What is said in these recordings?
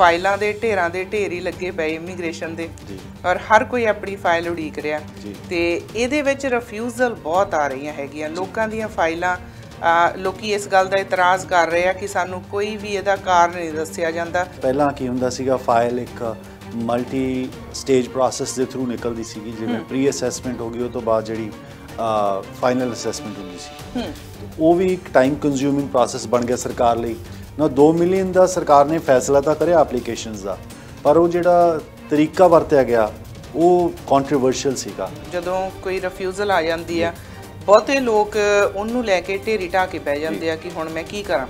ਫਾਈਲਾਂ ਦੇ ਢੇਰਾਂ ਦੇ ਢੇਰ ਹੀ ਲੱਗੇ ਪਏ ਇਮੀਗ੍ਰੇਸ਼ਨ ਦੇ ਔਰ ਹਰ ਕੋਈ ਆਪਣੀ ਫਾਈਲ ਉਡੀਕ ਰਿਹਾ ਤੇ ਇਹਦੇ ਵਿੱਚ ਰਿਫਿਊਜ਼ਲ ਬਹੁਤ ਆ ਰਹੀਆਂ ਹੈਗੀਆਂ ਲੋਕਾਂ ਦੀਆਂ ਫਾਈਲਾਂ ਲੋਕੀ ਇਸ ਗੱਲ ਦਾ ਇਤਰਾਜ਼ ਕਰ ਰਹੇ ਆ ਕਿ ਸਾਨੂੰ ਕੋਈ ਵੀ ਇਹਦਾ ਕਾਰਨ ਨਹੀਂ ਦੱਸਿਆ ਜਾਂਦਾ ਪਹਿਲਾਂ ਕੀ ਹੁੰਦਾ ਸੀਗਾ ਫਾਈਲ ਇੱਕ ਮਲਟੀ ਸਟੇਜ ਪ੍ਰੋਸੈਸ ਦੇ ਥਰੂ ਨਿਕਲਦੀ ਸੀਗੀ ਜਿਵੇਂ ਪ੍ਰੀ ਅਸੈਸਮੈਂਟ ਹੋ ਗਈ ਉਹ ਤੋਂ ਬਾਅਦ ਜਿਹੜੀ ਫਾਈਨਲ ਅਸੈਸਮੈਂਟ ਹੁੰਦੀ ਸੀ ਉਹ ਵੀ ਇੱਕ ਟਾਈਮ ਕੰਜ਼ਿਊਮਿੰਗ ਪ੍ਰੋਸੈਸ ਬਣ ਗਿਆ ਸਰਕਾਰ ਲਈ ਨਾ 2 ਮਿਲੀਅਨ ਦਾ ਸਰਕਾਰ ਨੇ ਫੈਸਲਾ ਤਾਂ ਕਰਿਆ ਐਪਲੀਕੇਸ਼ਨਸ ਦਾ ਪਰ ਉਹ ਜਿਹੜਾ ਤਰੀਕਾ ਵਰਤਿਆ ਗਿਆ ਉਹ ਕੰਟਰੋਵਰਸ਼ੀਅਲ ਸੀਗਾ ਜਦੋਂ ਕੋਈ ਰਿਫਿਊਜ਼ਲ ਆ ਜਾਂਦੀ ਆ ਬਹੁਤੇ ਲੋਕ ਉਹਨੂੰ ਲੈ ਕੇ ਢੇਰੀ ਢਾ ਕੇ ਬਹਿ ਜਾਂਦੇ ਆ ਕਿ ਹੁਣ ਮੈਂ ਕੀ ਕਰਾਂ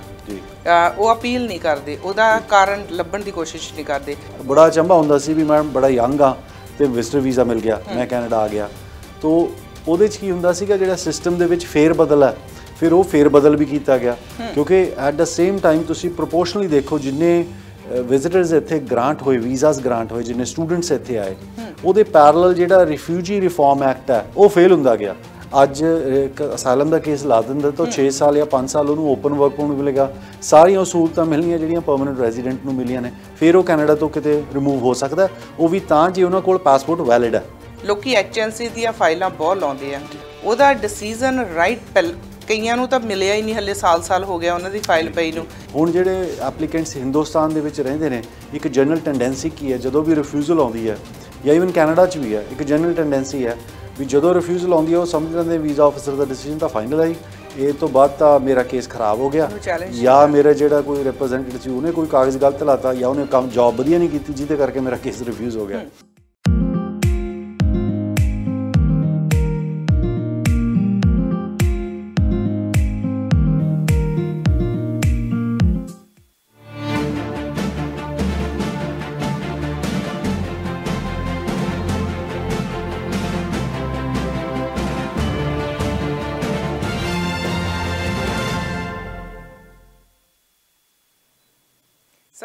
ਉਹ ਅਪੀਲ ਨਹੀਂ ਕਰਦੇ ਉਹਦਾ ਕਾਰਨ ਲੱਭਣ ਦੀ ਕੋਸ਼ਿਸ਼ ਨਹੀਂ ਕਰਦੇ ਬੜਾ ਚੰਬਾ ਹੁੰਦਾ ਸੀ ਵੀ ਮੈਂ ਬੜਾ ਯੰਗ ਆ ਤੇ ਵਿਜ਼ਟਰ ਵੀਜ਼ਾ ਮਿਲ ਗਿਆ ਮੈਂ ਕੈਨੇਡਾ ਆ ਗਿਆ ਤੋਂ ਉਹਦੇ ਚ ਕੀ ਹੁੰਦਾ ਸੀਗਾ ਜਿਹੜਾ ਸਿਸਟਮ ਦੇ ਵਿੱਚ ਫੇਰ ਬਦਲ ਹੈ ਫਿਰ ਉਹ ਫੇਰ ਬਦਲ ਵੀ ਕੀਤਾ ਗਿਆ ਕਿਉਂਕਿ ਐਟ ਦਾ ਸੇਮ ਟਾਈਮ ਤੁਸੀਂ ਪ੍ਰੋਪੋਰਸ਼ਨਲੀ ਦੇਖੋ ਜਿੰਨੇ ਵਿਜ਼ਿਟਰਸ ਇੱਥੇ ਗ੍ਰਾਂਟ ਹੋਏ ਵੀਜ਼ਾਸ ਗ੍ਰਾਂਟ ਹੋਏ ਜਿੰਨੇ ਸਟੂਡੈਂਟਸ ਇੱਥੇ ਆਏ ਉਹਦੇ ਪੈਰਲਲ ਜਿਹੜਾ ਰਿਫਿਊਜੀ ਰਿਫਾਰਮ ਐਕਟ ਹੈ ਉਹ ਫੇਲ ਹੁੰਦਾ ਗਿਆ ਅੱਜ ਇੱਕ ਅਸਾਈਲਮ ਦਾ ਕੇਸ ਲਾ ਦਿੰਦਾ ਤਾਂ 6 ਸਾਲ ਜਾਂ 5 ਸਾਲ ਉਹਨੂੰ ਓਪਨ ਵਰਕ ਪਰਮਿਟ ਮਿਲੇਗਾ ਸਾਰੀਆਂ ਸਹੂਲਤਾਂ ਮਿਲਣੀਆਂ ਜਿਹੜੀਆਂ ਪਰਮਨੈਂਟ ਰੈਜ਼ੀਡੈਂਟ ਨੂੰ ਮਿਲੀਆਂ ਨੇ ਫਿਰ ਉਹ ਕੈਨੇਡਾ ਤੋਂ ਕਿਤੇ ਰਿਮੂਵ ਹੋ ਸਕਦਾ ਉਹ ਵੀ ਤਾਂ ਜੇ ਉਹਨਾਂ ਕੋਲ ਪਾਸਪੋਰਟ ਵੈਲਿਡ ਹੈ ਲੋਕੀ ਐਚਐਨਸੀ ਦੀਆਂ ਫਾਈਲਾਂ ਬਹੁਤ ਲਾਉਂਦੇ ਆ ਉਹਦਾ ਡਿਸੀਜਨ ਰਾਈਟ ਕਈਆਂ ਨੂੰ ਤਾਂ ਮਿਲਿਆ ਹੀ ਨਹੀਂ ਹੱਲੇ ਸਾਲ-ਸਾਲ ਹੋ ਗਿਆ ਉਹਨਾਂ ਦੀ ਫਾਈਲ ਪਈ ਨੂੰ ਹੁਣ ਜਿਹੜੇ ਐਪਲੀਕੈਂਟਸ ਹਿੰਦੁਸਤਾਨ ਦੇ ਵਿੱਚ ਰਹਿੰਦੇ ਨੇ ਇੱਕ ਜਨਰਲ ਟੈਂਡੈਂਸੀ ਕੀ ਹੈ ਜਦੋਂ ਵੀ ਰਿਫਿਊਜ਼ਲ ਆਉਂਦੀ ਹੈ ਜਾਂ ਇਵਨ ਕੈਨੇਡਾ 'ਚ ਵੀ ਹੈ ਇੱਕ ਜਨਰਲ ਟੈਂਡੈਂਸੀ ਹੈ ਵੀ ਜਦੋਂ ਰਿਫਿਊਜ਼ਲ ਆਉਂਦੀ ਹੈ ਉਹ ਸਮਝ ਲੈਂਦੇ ਵੀਜ਼ਾ ਆਫੀਸਰ ਦਾ ਡਿਸੀਜਨ ਤਾਂ ਫਾਈਨਲ ਹੈ ਇਹ ਤੋਂ ਬਾਅਦ ਤਾਂ ਮੇਰਾ ਕੇਸ ਖਰਾਬ ਹੋ ਗਿਆ ਜਾਂ ਮੇਰੇ ਜਿਹੜਾ ਕੋਈ ਰਿਪਰੈਜ਼ੈਂਟੇਟਿਵ ਸੀ ਉਹਨੇ ਕੋਈ ਕਾਗਜ਼ ਗਲਤ ਲਾਤਾ ਜਾਂ ਉਹਨੇ ਕੰਮ ਜੌਬ ਵਧੀਆ ਨਹੀਂ ਕੀਤੀ ਜਿਹਦੇ ਕਰਕੇ ਮੇਰਾ ਕੇਸ ਰਿਫਿਊਜ਼ ਹੋ ਗਿਆ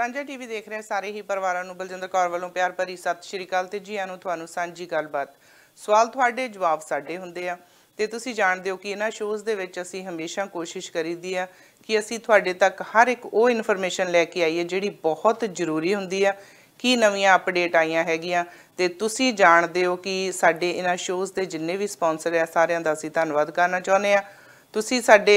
ਸਾਂਝਾ ਟੀਵੀ ਦੇਖ ਰਹੇ ਸਾਰੇ ਹੀ ਪਰਿਵਾਰਾਂ ਨੂੰ ਬਲਜਿੰਦਰ ਕੌਰ ਵੱਲੋਂ ਪਿਆਰ ਭਰੀ ਸਤਿ ਸ਼੍ਰੀ ਅਕਾਲ ਤੇ ਜੀ ਆਨੂੰ ਤੁਹਾਨੂੰ ਸਾਂਝੀ ਗੱਲਬਾਤ ਸਵਾਲ ਤੁਹਾਡੇ ਜਵਾਬ ਸਾਡੇ ਹੁੰਦੇ ਆ ਤੇ ਤੁਸੀਂ ਜਾਣਦੇ ਹੋ ਕਿ ਇਹਨਾਂ ਸ਼ੋਜ਼ ਦੇ ਵਿੱਚ ਅਸੀਂ ਹਮੇਸ਼ਾ ਕੋਸ਼ਿਸ਼ ਕਰੀਦੀ ਆ ਕਿ ਅਸੀਂ ਤੁਹਾਡੇ ਤੱਕ ਹਰ ਇੱਕ ਉਹ ਇਨਫੋਰਮੇਸ਼ਨ ਲੈ ਕੇ ਆਈਏ ਜਿਹੜੀ ਬਹੁਤ ਜ਼ਰੂਰੀ ਹੁੰਦੀ ਆ ਕੀ ਨਵੀਆਂ ਅਪਡੇਟ ਆਈਆਂ ਹੈਗੀਆਂ ਤੇ ਤੁਸੀਂ ਜਾਣਦੇ ਹੋ ਕਿ ਸਾਡੇ ਇਹਨਾਂ ਸ਼ੋਜ਼ ਦੇ ਜਿੰਨੇ ਵੀ ਸਪਾਂਸਰ ਆ ਸਾਰਿਆਂ ਦਾ ਅਸੀਂ ਧੰਨਵਾਦ ਕਰਨਾ ਚਾਹੁੰਦੇ ਆ ਤੁਸੀਂ ਸਾਡੇ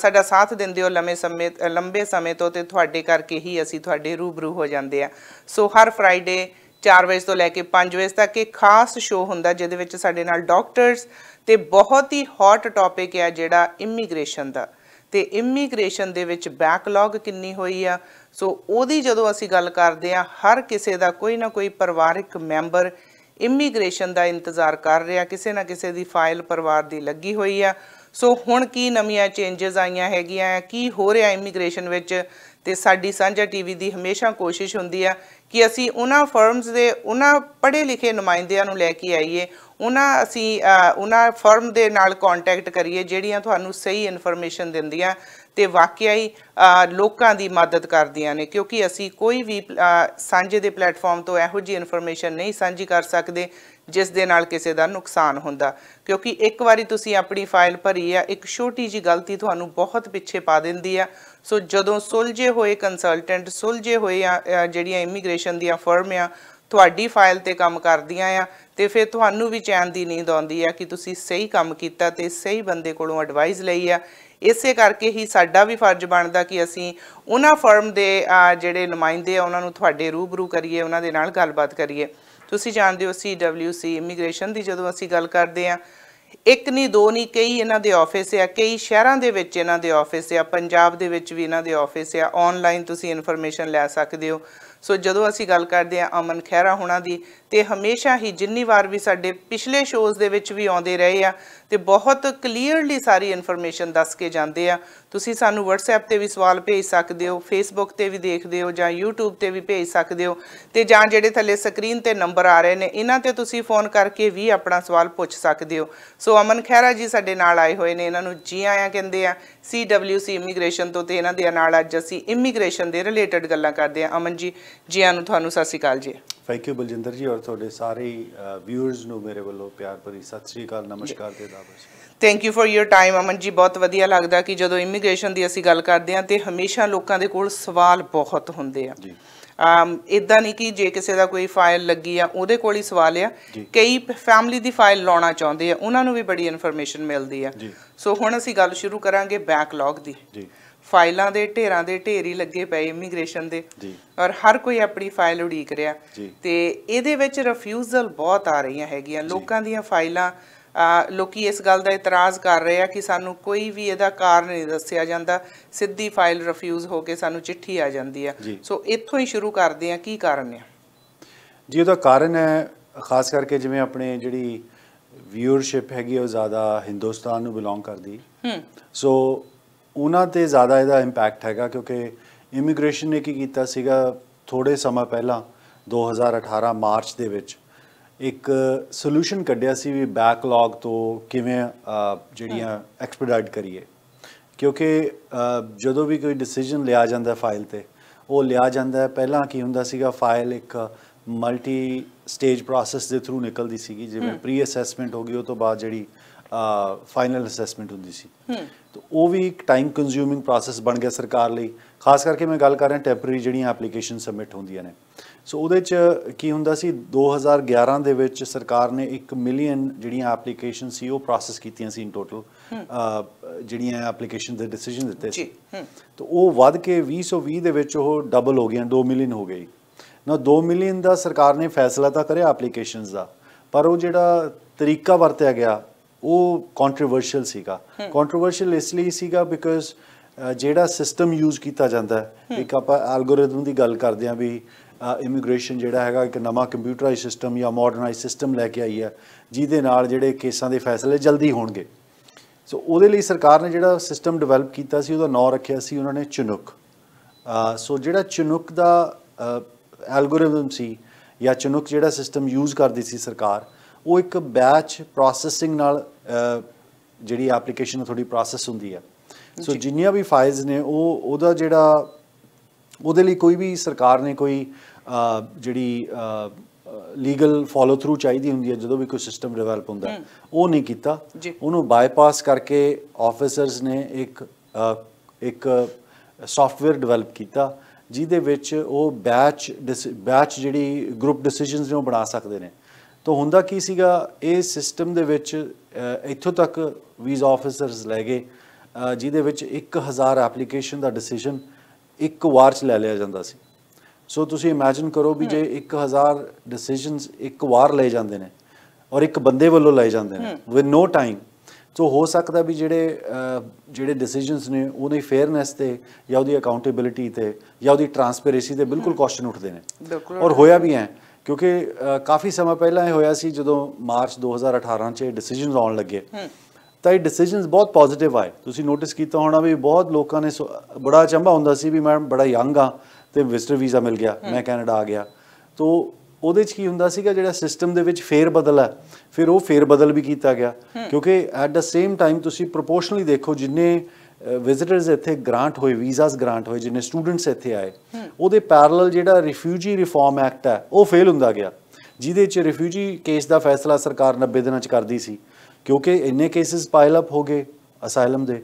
ਸਾਡਾ ਸਾਥ ਦਿੰਦੇ ਹੋ ਲੰਮੇ ਸਮੇਂ ਲੰਬੇ ਸਮੇਂ ਤੋਂ ਤੇ ਤੁਹਾਡੇ ਕਰਕੇ ਹੀ ਅਸੀਂ ਤੁਹਾਡੇ ਰੂਬਰੂ ਹੋ ਜਾਂਦੇ ਆ ਸੋ ਹਰ ਫਰਾਈਡੇ 4 ਵਜੇ ਤੋਂ ਲੈ ਕੇ 5 ਵਜੇ ਤੱਕ ਇੱਕ ਖਾਸ ਸ਼ੋਅ ਹੁੰਦਾ ਜਿਹਦੇ ਵਿੱਚ ਸਾਡੇ ਨਾਲ ਡਾਕਟਰਸ ਤੇ ਬਹੁਤ ਹੀ ਹੌਟ ਟੌਪਿਕ ਹੈ ਜਿਹੜਾ ਇਮੀਗ੍ਰੇਸ਼ਨ ਦਾ ਤੇ ਇਮੀਗ੍ਰੇਸ਼ਨ ਦੇ ਵਿੱਚ ਬੈਕਲੌਗ ਕਿੰਨੀ ਹੋਈ ਆ ਸੋ ਉਹਦੀ ਜਦੋਂ ਅਸੀਂ ਗੱਲ ਕਰਦੇ ਆ ਹਰ ਕਿਸੇ ਦਾ ਕੋਈ ਨਾ ਕੋਈ ਪਰਿਵਾਰਿਕ ਮੈਂਬਰ ਇਮੀਗ੍ਰੇਸ਼ਨ ਦਾ ਇੰਤਜ਼ਾਰ ਕਰ ਰਿਹਾ ਕਿਸੇ ਨਾ ਕਿਸੇ ਦੀ ਫਾਈਲ ਪਰਿਵਾਰ ਦੀ ਲੱਗੀ ਹੋਈ ਆ ਸੋ ਹੁਣ ਕੀ ਨਵੀਆਂ ਚੇਂਜਸ ਆਈਆਂ ਹੈਗੀਆਂ ਕੀ ਹੋ ਰਿਹਾ ਇਮੀਗ੍ਰੇਸ਼ਨ ਵਿੱਚ ਤੇ ਸਾਡੀ ਸਾਂਝਾ ਟੀਵੀ ਦੀ ਹਮੇਸ਼ਾ ਕੋਸ਼ਿਸ਼ ਹੁੰਦੀ ਆ ਕਿ ਅਸੀਂ ਉਹਨਾਂ ਫਰਮਸ ਦੇ ਉਹਨਾਂ ਪੜ੍ਹੇ ਲਿਖੇ ਨੁਮਾਇੰਦਿਆਂ ਨੂੰ ਲੈ ਕੇ ਆਈਏ ਉਹਨਾਂ ਅਸੀਂ ਉਹਨਾਂ ਫਰਮ ਦੇ ਨਾਲ ਕੰਟੈਕਟ ਕਰੀਏ ਜਿਹੜੀਆਂ ਤੁਹਾਨੂੰ ਸਹੀ ਇਨਫੋਰਮੇਸ਼ਨ ਦਿੰਦੀਆਂ ਤੇ ਵਾਕਿਆ ਹੀ ਲੋਕਾਂ ਦੀ ਮਦਦ ਕਰਦੀਆਂ ਨੇ ਕਿਉਂਕਿ ਅਸੀਂ ਕੋਈ ਵੀ ਸਾਂਝੇ ਦੇ ਪਲੇਟਫਾਰਮ ਤੋਂ ਇਹੋ ਜੀ ਇਨਫੋਰਮੇਸ਼ਨ ਨਹੀਂ ਸਾਂਝੀ ਕਰ ਸਕਦੇ ਜਿਸ ਦੇ ਨਾਲ ਕਿਸੇ ਦਾ ਨੁਕਸਾਨ ਹੁੰਦਾ ਕਿਉਂਕਿ ਇੱਕ ਵਾਰੀ ਤੁਸੀਂ ਆਪਣੀ ਫਾਈਲ ਭਰੀ ਆ ਇੱਕ ਛੋਟੀ ਜੀ ਗਲਤੀ ਤੁਹਾਨੂੰ ਬਹੁਤ ਪਿੱਛੇ ਪਾ ਦਿੰਦੀ ਆ ਸੋ ਜਦੋਂ ਸੁਲਝੇ ਹੋਏ ਕੰਸਲਟੈਂਟ ਸੁਲਝੇ ਹੋਏ ਜਿਹੜੀਆਂ ਇਮੀਗ੍ਰੇਸ਼ਨ ਦੀਆਂ ਫਰਮ ਆ ਤੁਹਾਡੀ ਫਾਈਲ ਤੇ ਕੰਮ ਕਰਦੀਆਂ ਆ ਤੇ ਫਿਰ ਤੁਹਾਨੂੰ ਵੀ ਚੈਨ ਦੀ ਨੀਂਦ ਆਉਂਦੀ ਆ ਕਿ ਤੁਸੀਂ ਸਹੀ ਕੰਮ ਕੀਤਾ ਤੇ ਸਹੀ ਬੰਦੇ ਕੋਲੋਂ ਐਡਵਾਈਸ ਲਈ ਆ ਇਸੇ ਕਰਕੇ ਹੀ ਸਾਡਾ ਵੀ ਫਰਜ਼ ਬਣਦਾ ਕਿ ਅਸੀਂ ਉਹਨਾਂ ਫਰਮ ਦੇ ਜਿਹੜੇ ਨੁਮਾਇੰਦੇ ਆ ਉਹਨਾਂ ਨੂੰ ਤੁਹਾਡੇ ਰੂਬਰੂ ਕਰੀਏ ਉਹਨਾਂ ਦੇ ਨਾਲ ਗੱਲਬਾਤ ਕਰੀਏ ਤੁਸੀਂ ਜਾਣਦੇ ਹੋ CWC ਇਮੀਗ੍ਰੇਸ਼ਨ ਦੀ ਜਦੋਂ ਅਸੀਂ ਗੱਲ ਕਰਦੇ ਆ ਇੱਕ ਨਹੀਂ ਦੋ ਨਹੀਂ ਕਈ ਇਹਨਾਂ ਦੇ ਆਫਿਸ ਆ ਕਈ ਸ਼ਹਿਰਾਂ ਦੇ ਵਿੱਚ ਇਹਨਾਂ ਦੇ ਆਫਿਸ ਆ ਪੰਜਾਬ ਦੇ ਵਿੱਚ ਵੀ ਇਹਨਾਂ ਦੇ ਆਫਿਸ ਆ ਆਨਲਾਈਨ ਤੁਸੀਂ ਇਨਫੋਰਮੇਸ਼ਨ ਲੈ ਸਕਦੇ ਹੋ ਸੋ ਜਦੋਂ ਅਸੀਂ ਗੱਲ ਕਰਦੇ ਆ ਅਮਨ ਖਹਿਰਾ ਹੋਣਾ ਦੀ ਤੇ ਹਮੇਸ਼ਾ ਹੀ ਜਿੰਨੀ ਵਾਰ ਵੀ ਸਾਡੇ ਪਿਛਲੇ ਸ਼ੋਜ਼ ਦੇ ਵਿੱਚ ਵੀ ਆਉਂਦੇ ਰਹੇ ਆ ਤੇ ਬਹੁਤ ਕਲੀਅਰਲੀ ਸਾਰੀ ਇਨਫੋਰਮੇਸ਼ਨ ਦੱਸ ਕੇ ਜਾਂਦੇ ਆ ਤੁਸੀਂ ਸਾਨੂੰ WhatsApp ਤੇ ਵੀ ਸਵਾਲ ਭੇਜ ਸਕਦੇ ਹੋ Facebook ਤੇ ਵੀ ਦੇਖਦੇ ਹੋ ਜਾਂ YouTube ਤੇ ਵੀ ਭੇਜ ਸਕਦੇ ਹੋ ਤੇ ਜਾਂ ਜਿਹੜੇ ਥੱਲੇ ਸਕਰੀਨ ਤੇ ਨੰਬਰ ਆ ਰਹੇ ਨੇ ਇਹਨਾਂ ਤੇ ਤੁਸੀਂ ਫੋਨ ਕਰਕੇ ਵੀ ਆਪਣਾ ਸਵਾਲ ਪੁੱਛ ਸਕਦੇ ਹੋ ਸੋ ਅਮਨ ਖਹਿਰਾ ਜੀ ਸਾਡੇ ਨਾਲ ਆਏ ਹੋਏ ਨੇ ਇਹਨਾਂ ਨੂੰ ਜੀ ਆਇਆਂ ਕਹਿੰਦੇ ਆ CWC ਇਮੀਗ੍ਰੇਸ਼ਨ ਤੋਂ ਤੇ ਇਹਨਾਂ ਦੇ ਨਾਲ ਅੱਜ ਅਸੀਂ ਇਮੀਗ੍ਰੇਸ਼ਨ ਦੇ ਰਿਲੇਟਡ ਗੱਲਾਂ ਕਰਦੇ ਆ ਅਮਨ ਜੀ ਜੀ ਆਨੂੰ ਤੁਹਾਨੂੰ ਸਤਿ ਸ਼੍ਰੀ ਅਕਾਲ ਜੀ ਥੈਂਕ ਯੂ ਬਲਜਿੰਦਰ ਜੀ ਔਰ ਤੁਹਾਡੇ ਸਾਰੇ ਵਿਊਅਰਸ ਨੂੰ ਮੇਰੇ ਵੱਲੋਂ ਪਿਆਰ ਭਰੀ ਸਤਿ ਸ੍ਰੀ ਅਕਾਲ ਨਮਸਕਾਰ ਤੇ ਦਾਬਸ thank you for your time Aman ji ਬਹੁਤ ਵਧੀਆ ਲੱਗਦਾ ਕਿ ਜਦੋਂ ਇਮੀਗ੍ਰੇਸ਼ਨ ਦੀ ਅਸੀਂ ਗੱਲ ਕਰਦੇ ਹਾਂ ਤੇ ਹਮੇਸ਼ਾ ਲੋਕਾਂ ਦੇ ਕੋਲ ਸਵਾਲ ਬਹੁਤ ਹੁੰਦੇ ਆ ਜੀ ਇਦਾਂ ਨਹੀਂ ਕਿ ਜੇ ਕਿਸੇ ਦਾ ਕੋਈ ਫਾਈਲ ਲੱਗੀ ਆ ਉਹਦੇ ਕੋਲ ਹੀ ਸਵਾਲ ਆ ਕਈ ਫੈਮਿਲੀ ਦੀ ਫਾਈਲ ਲਾਉਣਾ ਚਾਹੁੰਦੇ ਆ ਉਹਨਾਂ ਨੂੰ ਵੀ ਬੜੀ ਇਨਫੋਰਮੇਸ਼ਨ ਮਿਲਦੀ ਆ ਸੋ ਹੁਣ ਅਸੀਂ ਗੱਲ ਸ਼ੁਰੂ ਕਰਾਂਗੇ ਬੈਕਲੌਗ ਦੀ ਜੀ ਫਾਈਲਾਂ ਦੇ ਢੇਰਾਂ ਦੇ ਢੇਰੀ ਲੱਗੇ ਪਏ ਇਮੀਗ੍ਰੇਸ਼ਨ ਦੇ ਔਰ ਹਰ ਕੋਈ ਆਪਣੀ ਫਾਈਲ ਉਡੀਕ ਰਿਹਾ ਤੇ ਇਹਦੇ ਵਿੱਚ ਰਿਫਿਊਜ਼ਲ ਬਹੁਤ ਆ ਰਹੀਆਂ ਹੈਗੀਆਂ ਲੋਕਾਂ ਦੀਆਂ ਫਾਈਲਾਂ ਲੋਕੀ ਇਸ ਗੱਲ ਦਾ ਇਤਰਾਜ਼ ਕਰ ਰਹੇ ਆ ਕਿ ਸਾਨੂੰ ਕੋਈ ਵੀ ਇਹਦਾ ਕਾਰਨ ਨਹੀਂ ਦੱਸਿਆ ਜਾਂਦਾ ਸਿੱਧੀ ਫਾਈਲ ਰਿਫਿਊਜ਼ ਹੋ ਕੇ ਸਾਨੂੰ ਚਿੱਠੀ ਆ ਜਾਂਦੀ ਆ ਸੋ ਇੱਥੋਂ ਹੀ ਸ਼ੁਰੂ ਕਰਦੇ ਆ ਕੀ ਕਾਰਨ ਆ ਜੀ ਉਹਦਾ ਕਾਰਨ ਹੈ ਖਾਸ ਕਰਕੇ ਜਿਵੇਂ ਆਪਣੇ ਜਿਹੜੀ ਵਿਊਅਰਸ਼ਿਪ ਹੈਗੀ ਉਹ ਜ਼ਿਆਦਾ ਹਿੰਦੁਸਤਾਨ ਨੂੰ ਬਿਲੋਂਗ ਕਰਦੀ ਹੂੰ ਸੋ ਉਹਨਾਂ ਤੇ ਜ਼ਿਆਦਾ ਇਹਦਾ ਇੰਪੈਕਟ ਹੈਗਾ ਕਿਉਂਕਿ ਇਮੀਗ੍ਰੇਸ਼ਨ ਨੇ ਕੀ ਕੀਤਾ ਸੀਗਾ ਥੋੜੇ ਸਮਾਂ ਪਹਿਲਾਂ 2018 ਮਾਰਚ ਦੇ ਵਿੱਚ ਇੱਕ ਸੋਲੂਸ਼ਨ ਕੱਢਿਆ ਸੀ ਵੀ ਬੈਕਲੌਗ ਤੋਂ ਕਿਵੇਂ ਜਿਹੜੀਆਂ ਐਕਸਪੀਡਾਈਟ ਕਰੀਏ ਕਿਉਂਕਿ ਜਦੋਂ ਵੀ ਕੋਈ ਡਿਸੀਜਨ ਲਿਆ ਜਾਂਦਾ ਫਾਈਲ ਤੇ ਉਹ ਲਿਆ ਜਾਂਦਾ ਪਹਿਲਾਂ ਕੀ ਹੁੰਦਾ ਸੀਗਾ ਫਾਈਲ ਇੱਕ ਮਲਟੀ ਸਟੇਜ ਪ੍ਰੋਸੈਸ ਦੇ ਥਰੂ ਨਿਕਲਦੀ ਸੀਗੀ ਜਿਵੇਂ ਪ੍ਰੀ ਅਸੈਸਮੈਂਟ ਹੋ ਗਈ ਉਹ ਤੋਂ ਬਾਅਦ ਜਿਹੜੀ ਫਾਈਨਲ ਅਸੈਸਮੈਂਟ ਹੁੰਦੀ ਸੀ ਤੇ ਉਹ ਵੀ ਇੱਕ ਟਾਈਮ ਕੰਜ਼ਿਊਮਿੰਗ ਪ੍ਰੋਸੈਸ ਬਣ ਗਿਆ ਸਰਕਾਰ ਲਈ ਖਾਸ ਕਰਕੇ ਮੈਂ ਗੱਲ ਕਰ ਰਿਹਾ ਟੈਂਪਰੇਰੀ ਜਿਹੜੀਆਂ ਐਪਲੀਕੇਸ਼ਨ ਸਬਮਿਟ ਹੁੰਦੀਆਂ ਨੇ ਸੋ ਉਹਦੇ ਚ ਕੀ ਹੁੰਦਾ ਸੀ 2011 ਦੇ ਵਿੱਚ ਸਰਕਾਰ ਨੇ 1 ਮਿਲੀਅਨ ਜਿਹੜੀਆਂ ਐਪਲੀਕੇਸ਼ਨ ਸੀ ਉਹ ਪ੍ਰੋਸੈਸ ਕੀਤੀਆਂ ਸੀ ਇਨ ਟੋਟਲ ਜਿਹੜੀਆਂ ਐਪਲੀਕੇਸ਼ਨ ਦੇ ਡਿਸੀਜਨ ਦਿੱਤੇ ਸੀ ਤਾਂ ਉਹ ਵੱਧ ਕੇ 2020 ਦੇ ਵਿੱਚ ਉਹ ਡਬਲ ਹੋ ਗਈਆਂ 2 ਮਿਲੀਅਨ ਹੋ ਗਈ ਨਾ 2 ਮਿਲੀਅਨ ਦਾ ਸਰਕਾਰ ਨੇ ਫੈਸਲਾ ਤਾਂ ਕਰਿਆ ਐਪਲੀਕੇਸ਼ਨਸ ਦਾ ਪਰ ਉਹ ਜਿਹੜਾ ਤਰੀਕਾ ਵਰਤਿਆ ਗਿਆ ਉਹ ਕੰਟਰੋਵਰਸ਼ੀਅਲ ਸੀਗਾ ਕੰਟਰੋਵਰਸ਼ੀਅਲ ਇਸ ਲਈ ਸੀਗਾ ਬਿਕਾਜ਼ ਜਿਹੜਾ ਸਿਸਟਮ ਯੂਜ਼ ਕੀਤਾ ਜਾਂਦਾ ਇੱਕ ਆਪਾਂ ਐਲਗੋਰਿਦਮ ਦੀ ਗੱਲ ਕਰਦੇ ਆਂ ਵੀ ਇਮੀਗ੍ਰੇਸ਼ਨ ਜਿਹੜਾ ਹੈਗਾ ਇੱਕ ਨਵਾਂ ਕੰਪਿਊਟਰਾਈਜ਼ ਸਿਸਟਮ ਜਾਂ ਮਾਡਰਨਾਈਜ਼ ਸਿਸਟਮ ਲੈ ਕੇ ਆਈ ਹੈ ਜਿਹਦੇ ਨਾਲ ਜਿਹੜੇ ਕੇਸਾਂ ਦੇ ਫੈਸਲੇ ਜਲਦੀ ਹੋਣਗੇ ਸੋ ਉਹਦੇ ਲਈ ਸਰਕਾਰ ਨੇ ਜਿਹੜਾ ਸਿਸਟਮ ਡਿਵੈਲਪ ਕੀਤਾ ਸੀ ਉਹਦਾ ਨਾਮ ਰੱਖਿਆ ਸੀ ਉਹਨਾਂ ਨੇ ਚਨੁਕ ਸੋ ਜਿਹੜਾ ਚਨੁਕ ਦਾ ਐਲਗੋਰਿਦਮ ਸੀ ਜਾਂ ਚਨੁਕ ਜਿਹੜਾ ਸਿਸਟਮ ਯੂਜ਼ ਕਰਦੀ ਸੀ ਸਰਕਾਰ ਉਹ ਇੱਕ ਬੈਚ ਪ੍ਰੋਸੈਸਿੰਗ ਨਾਲ ਜਿਹੜੀ ਐਪਲੀਕੇਸ਼ਨ ਥੋੜੀ ਪ੍ਰੋਸੈਸ ਹੁੰਦੀ ਹੈ ਸੋ ਜਿੰਨੀਆਂ ਵੀ ਫਾਈਲਸ ਨੇ ਉਹ ਉਹਦਾ ਜਿਹੜਾ ਉਹਦੇ ਲਈ ਕੋਈ ਵੀ ਸਰਕਾਰ ਨੇ ਕੋਈ ਜਿਹੜੀ ਲੀਗਲ ਫਾਲੋ ਥਰੂ ਚਾਹੀਦੀ ਹੁੰਦੀ ਹੈ ਜਦੋਂ ਵੀ ਕੋਈ ਸਿਸਟਮ ਡਿਵੈਲਪ ਹੁੰਦਾ ਉਹ ਨਹੀਂ ਕੀਤਾ ਉਹਨੂੰ ਬਾਈਪਾਸ ਕਰਕੇ ਆਫੀਸਰਸ ਨੇ ਇੱਕ ਇੱਕ ਸੌਫਟਵੇਅਰ ਡਿਵੈਲਪ ਕੀਤਾ ਜਿਹਦੇ ਵਿੱਚ ਉਹ ਬੈਚ ਬੈਚ ਜਿਹੜੀ ਗਰੁੱਪ ਡਿਸੀਜਨਸ ਨੂੰ ਬਣਾ ਸਕਦੇ ਨੇ ਤਾਂ ਹੁੰਦਾ ਕੀ ਸੀਗਾ ਇਹ ਸਿਸਟਮ ਦੇ ਵਿੱਚ ਇੱਥੋਂ ਤੱਕ ਵੀਜ਼ਾ ਆਫੀਸਰਸ ਲੈ ਗਏ ਜਿਹਦੇ ਵਿੱਚ 1000 ਐਪਲੀਕੇਸ਼ਨ ਦਾ ਡਿਸੀਜਨ ਇੱਕ ਵਾਰ ਚ ਲੈ ਲਿਆ ਜਾਂਦਾ ਸੀ ਸੋ ਤੁਸੀਂ ਇਮੇਜਿਨ ਕਰੋ ਵੀ ਜੇ 1000 ਡਿਸੀਜਨਸ ਇੱਕ ਵਾਰ ਲਏ ਜਾਂਦੇ ਨੇ ਔਰ ਇੱਕ ਬੰਦੇ ਵੱਲੋਂ ਲਏ ਜਾਂਦੇ ਨੇ ਵਿਦ ਨੋ ਟਾਈਮ ਸੋ ਹੋ ਸਕਦਾ ਵੀ ਜਿਹੜੇ ਜਿਹੜੇ ਡਿਸੀਜਨਸ ਨੇ ਉਹਦੇ ਫੇਅਰਨੈਸ ਤੇ ਜਾਂ ਉਹਦੀ ਅਕਾਊਂਟੇਬਿਲਿਟੀ ਤੇ ਜਾਂ ਉਹਦੀ ਟਰਾਂਸਪੇਰੈਂਸੀ ਤੇ ਬਿਲਕੁਲ ਕੁਐਸਚਨ ਉੱਠਦੇ ਨੇ ਔਰ ਹੋਇਆ ਵੀ ਹੈ ਕਿਉਂਕਿ ਕਾਫੀ ਸਮਾਂ ਪਹਿਲਾਂ ਇਹ ਹੋਇਆ ਸੀ ਜਦੋਂ ਮਾਰਚ 2018 'ਚ ਡਿਸੀਜਨਸ ਆਉਣ ਲੱਗੇ ਤਾਂ ਇਹ ਡਿਸੀਜਨਸ ਬਹੁਤ ਪੋਜ਼ਿਟਿਵ ਆਏ ਤੁਸੀਂ ਨੋਟਿਸ ਕੀਤਾ ਹੋਣਾ ਵੀ ਬਹੁਤ ਲੋਕਾਂ ਨੇ ਬੜਾ ਚੰਬਾ ਹੁੰਦਾ ਸੀ ਵੀ ਮੈਂ ਬੜਾ ਯੰਗ ਆ ਤੇ ਵਿਜ਼ਟਰ ਵੀਜ਼ਾ ਮਿਲ ਗਿਆ ਮੈਂ ਕੈਨੇਡਾ ਆ ਗਿਆ ਤੋਂ ਉਹਦੇ 'ਚ ਕੀ ਹੁੰਦਾ ਸੀਗਾ ਜਿਹੜਾ ਸਿਸਟਮ ਦੇ ਵਿੱਚ ਫੇਰ ਬਦਲ ਹੈ ਫਿਰ ਉਹ ਫੇਰ ਬਦਲ ਵੀ ਕੀਤਾ ਗਿਆ ਕਿਉਂਕਿ ਐਟ ਦਾ ਸੇਮ ਟਾਈਮ ਤੁਸੀਂ ਪ੍ਰੋਪੋਰਸ਼ਨਲੀ ਦੇਖੋ ਜਿੰਨੇ ਵਿਜ਼ਿਟਰਸ ਇੱਥੇ ਗ੍ਰਾਂਟ ਹੋਏ ਵੀਜ਼ਾਸ ਗ੍ਰਾਂਟ ਹੋਏ ਜਿਹਨੇ ਸਟੂਡੈਂਟਸ ਇੱਥੇ ਆਏ ਉਹਦੇ ਪੈਰਲਲ ਜਿਹੜਾ ਰਿਫਿਊਜੀ ਰਿਫਾਰਮ ਐਕਟ ਹੈ ਉਹ ਫੇਲ ਹੁੰਦਾ ਗਿਆ ਜਿਹਦੇ 'ਚ ਰਿਫਿਊਜੀ ਕੇਸ ਦਾ ਫੈਸਲਾ ਸਰਕਾਰ 90 ਦਿਨਾਂ 'ਚ ਕਰਦੀ ਸੀ ਕਿਉਂਕਿ ਇੰਨੇ ਕੇਸਿਸ ਪਾਇਲ ਅਪ ਹੋ ਗਏ ਅਸਾਈਲਮ ਦੇ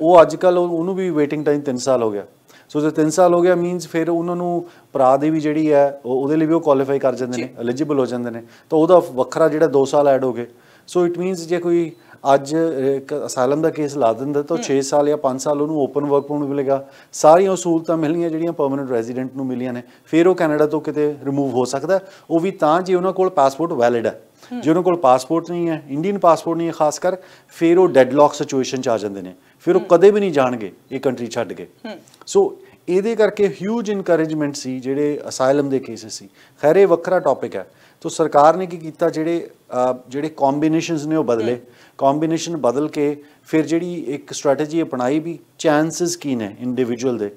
ਉਹ ਅੱਜ ਕੱਲ ਉਹਨੂੰ ਵੀ ਵੇਟਿੰਗ ਟਾਈਮ 3 ਸਾਲ ਹੋ ਗਿਆ ਸੋ ਜੇ 3 ਸਾਲ ਹੋ ਗਿਆ ਮੀਨਸ ਫਿਰ ਉਹਨਾਂ ਨੂੰ ਭਰਾ ਦੇ ਵੀ ਜਿਹੜੀ ਹੈ ਉਹਦੇ ਲਈ ਵੀ ਉਹ ਕੁਆਲੀਫਾਈ ਕਰ ਜਾਂਦੇ ਨੇ ਐਲੀਜੀਬਲ ਹੋ ਜਾਂਦੇ ਨੇ ਤਾਂ ਉਹਦਾ ਵੱਖਰਾ ਜਿਹੜਾ 2 ਸਾਲ ਐਡ ਹੋ ਗਏ ਸੋ ਇਟ ਮੀਨਸ ਜੇ ਕੋਈ ਅੱਜ ਅਸਾਈਲਮ ਦਾ ਕੇਸ ਲਾ ਦਿੰਦਾ ਤਾਂ 6 ਸਾਲ ਜਾਂ 5 ਸਾਲ ਉਹਨੂੰ ਓਪਨ ਵਰਕ ਪਰਮਿਟ ਮਿਲੇਗਾ ਸਾਰੀਆਂ ਸਹੂਲਤਾਂ ਮਿਲਣੀਆਂ ਜਿਹੜੀਆਂ ਪਰਮਨੈਂਟ ਰੈਜ਼ੀਡੈਂਟ ਨੂੰ ਮਿਲੀਆਂ ਨੇ ਫਿਰ ਉਹ ਕੈਨੇਡਾ ਤੋਂ ਕਿਤੇ ਰਿਮੂਵ ਹੋ ਸਕਦਾ ਉਹ ਵੀ ਤਾਂ ਜੇ ਉਹਨਾਂ ਕੋਲ ਪਾਸਪੋਰਟ ਵੈਲਿਡ ਹੈ ਜੇ ਉਹਨਾਂ ਕੋਲ ਪਾਸਪੋਰਟ ਨਹੀਂ ਹੈ ਇੰਡੀਅਨ ਪਾਸਪੋਰਟ ਨਹੀਂ ਹੈ ਖਾਸ ਕਰ ਫਿਰ ਉਹ ਡੈਡਲੌਕ ਸਿਚੁਏਸ਼ਨ ਚ ਆ ਜਾਂਦੇ ਨੇ ਫਿਰ ਉਹ ਕਦੇ ਵੀ ਨਹੀਂ ਜਾਣਗੇ ਇਹ ਕੰਟਰੀ ਛੱਡ ਕੇ ਸੋ ਇਹਦੇ ਕਰਕੇ ਹਿਊਜ ਇਨਕਰੇਜਮੈਂਟ ਸੀ ਜਿਹੜੇ ਅਸਾਈਲਮ ਦੇ ਕੇਸਸ ਸੀ ਖੈਰ ਇਹ ਵੱਖਰਾ ਟੌਪਿਕ ਹੈ ਤੋਂ ਸਰਕਾਰ ਨੇ ਕੀ ਕੀਤਾ ਜਿਹੜੇ ਜਿਹੜੇ ਕੰਬੀਨੇਸ਼ਨਸ ਨੇ ਉਹ ਬਦਲੇ ਕੰਬੀਨੇਸ਼ਨ ਬਦਲ ਕੇ ਫਿਰ ਜਿਹੜੀ ਇੱਕ ਸਟ੍ਰੈਟੇਜੀ ਅਪਣਾਈ ਵੀ ਚਾਂਸਸ ਕੀ ਨੇ ਇੰਡੀਵਿਜੂਅਲ ਦੇ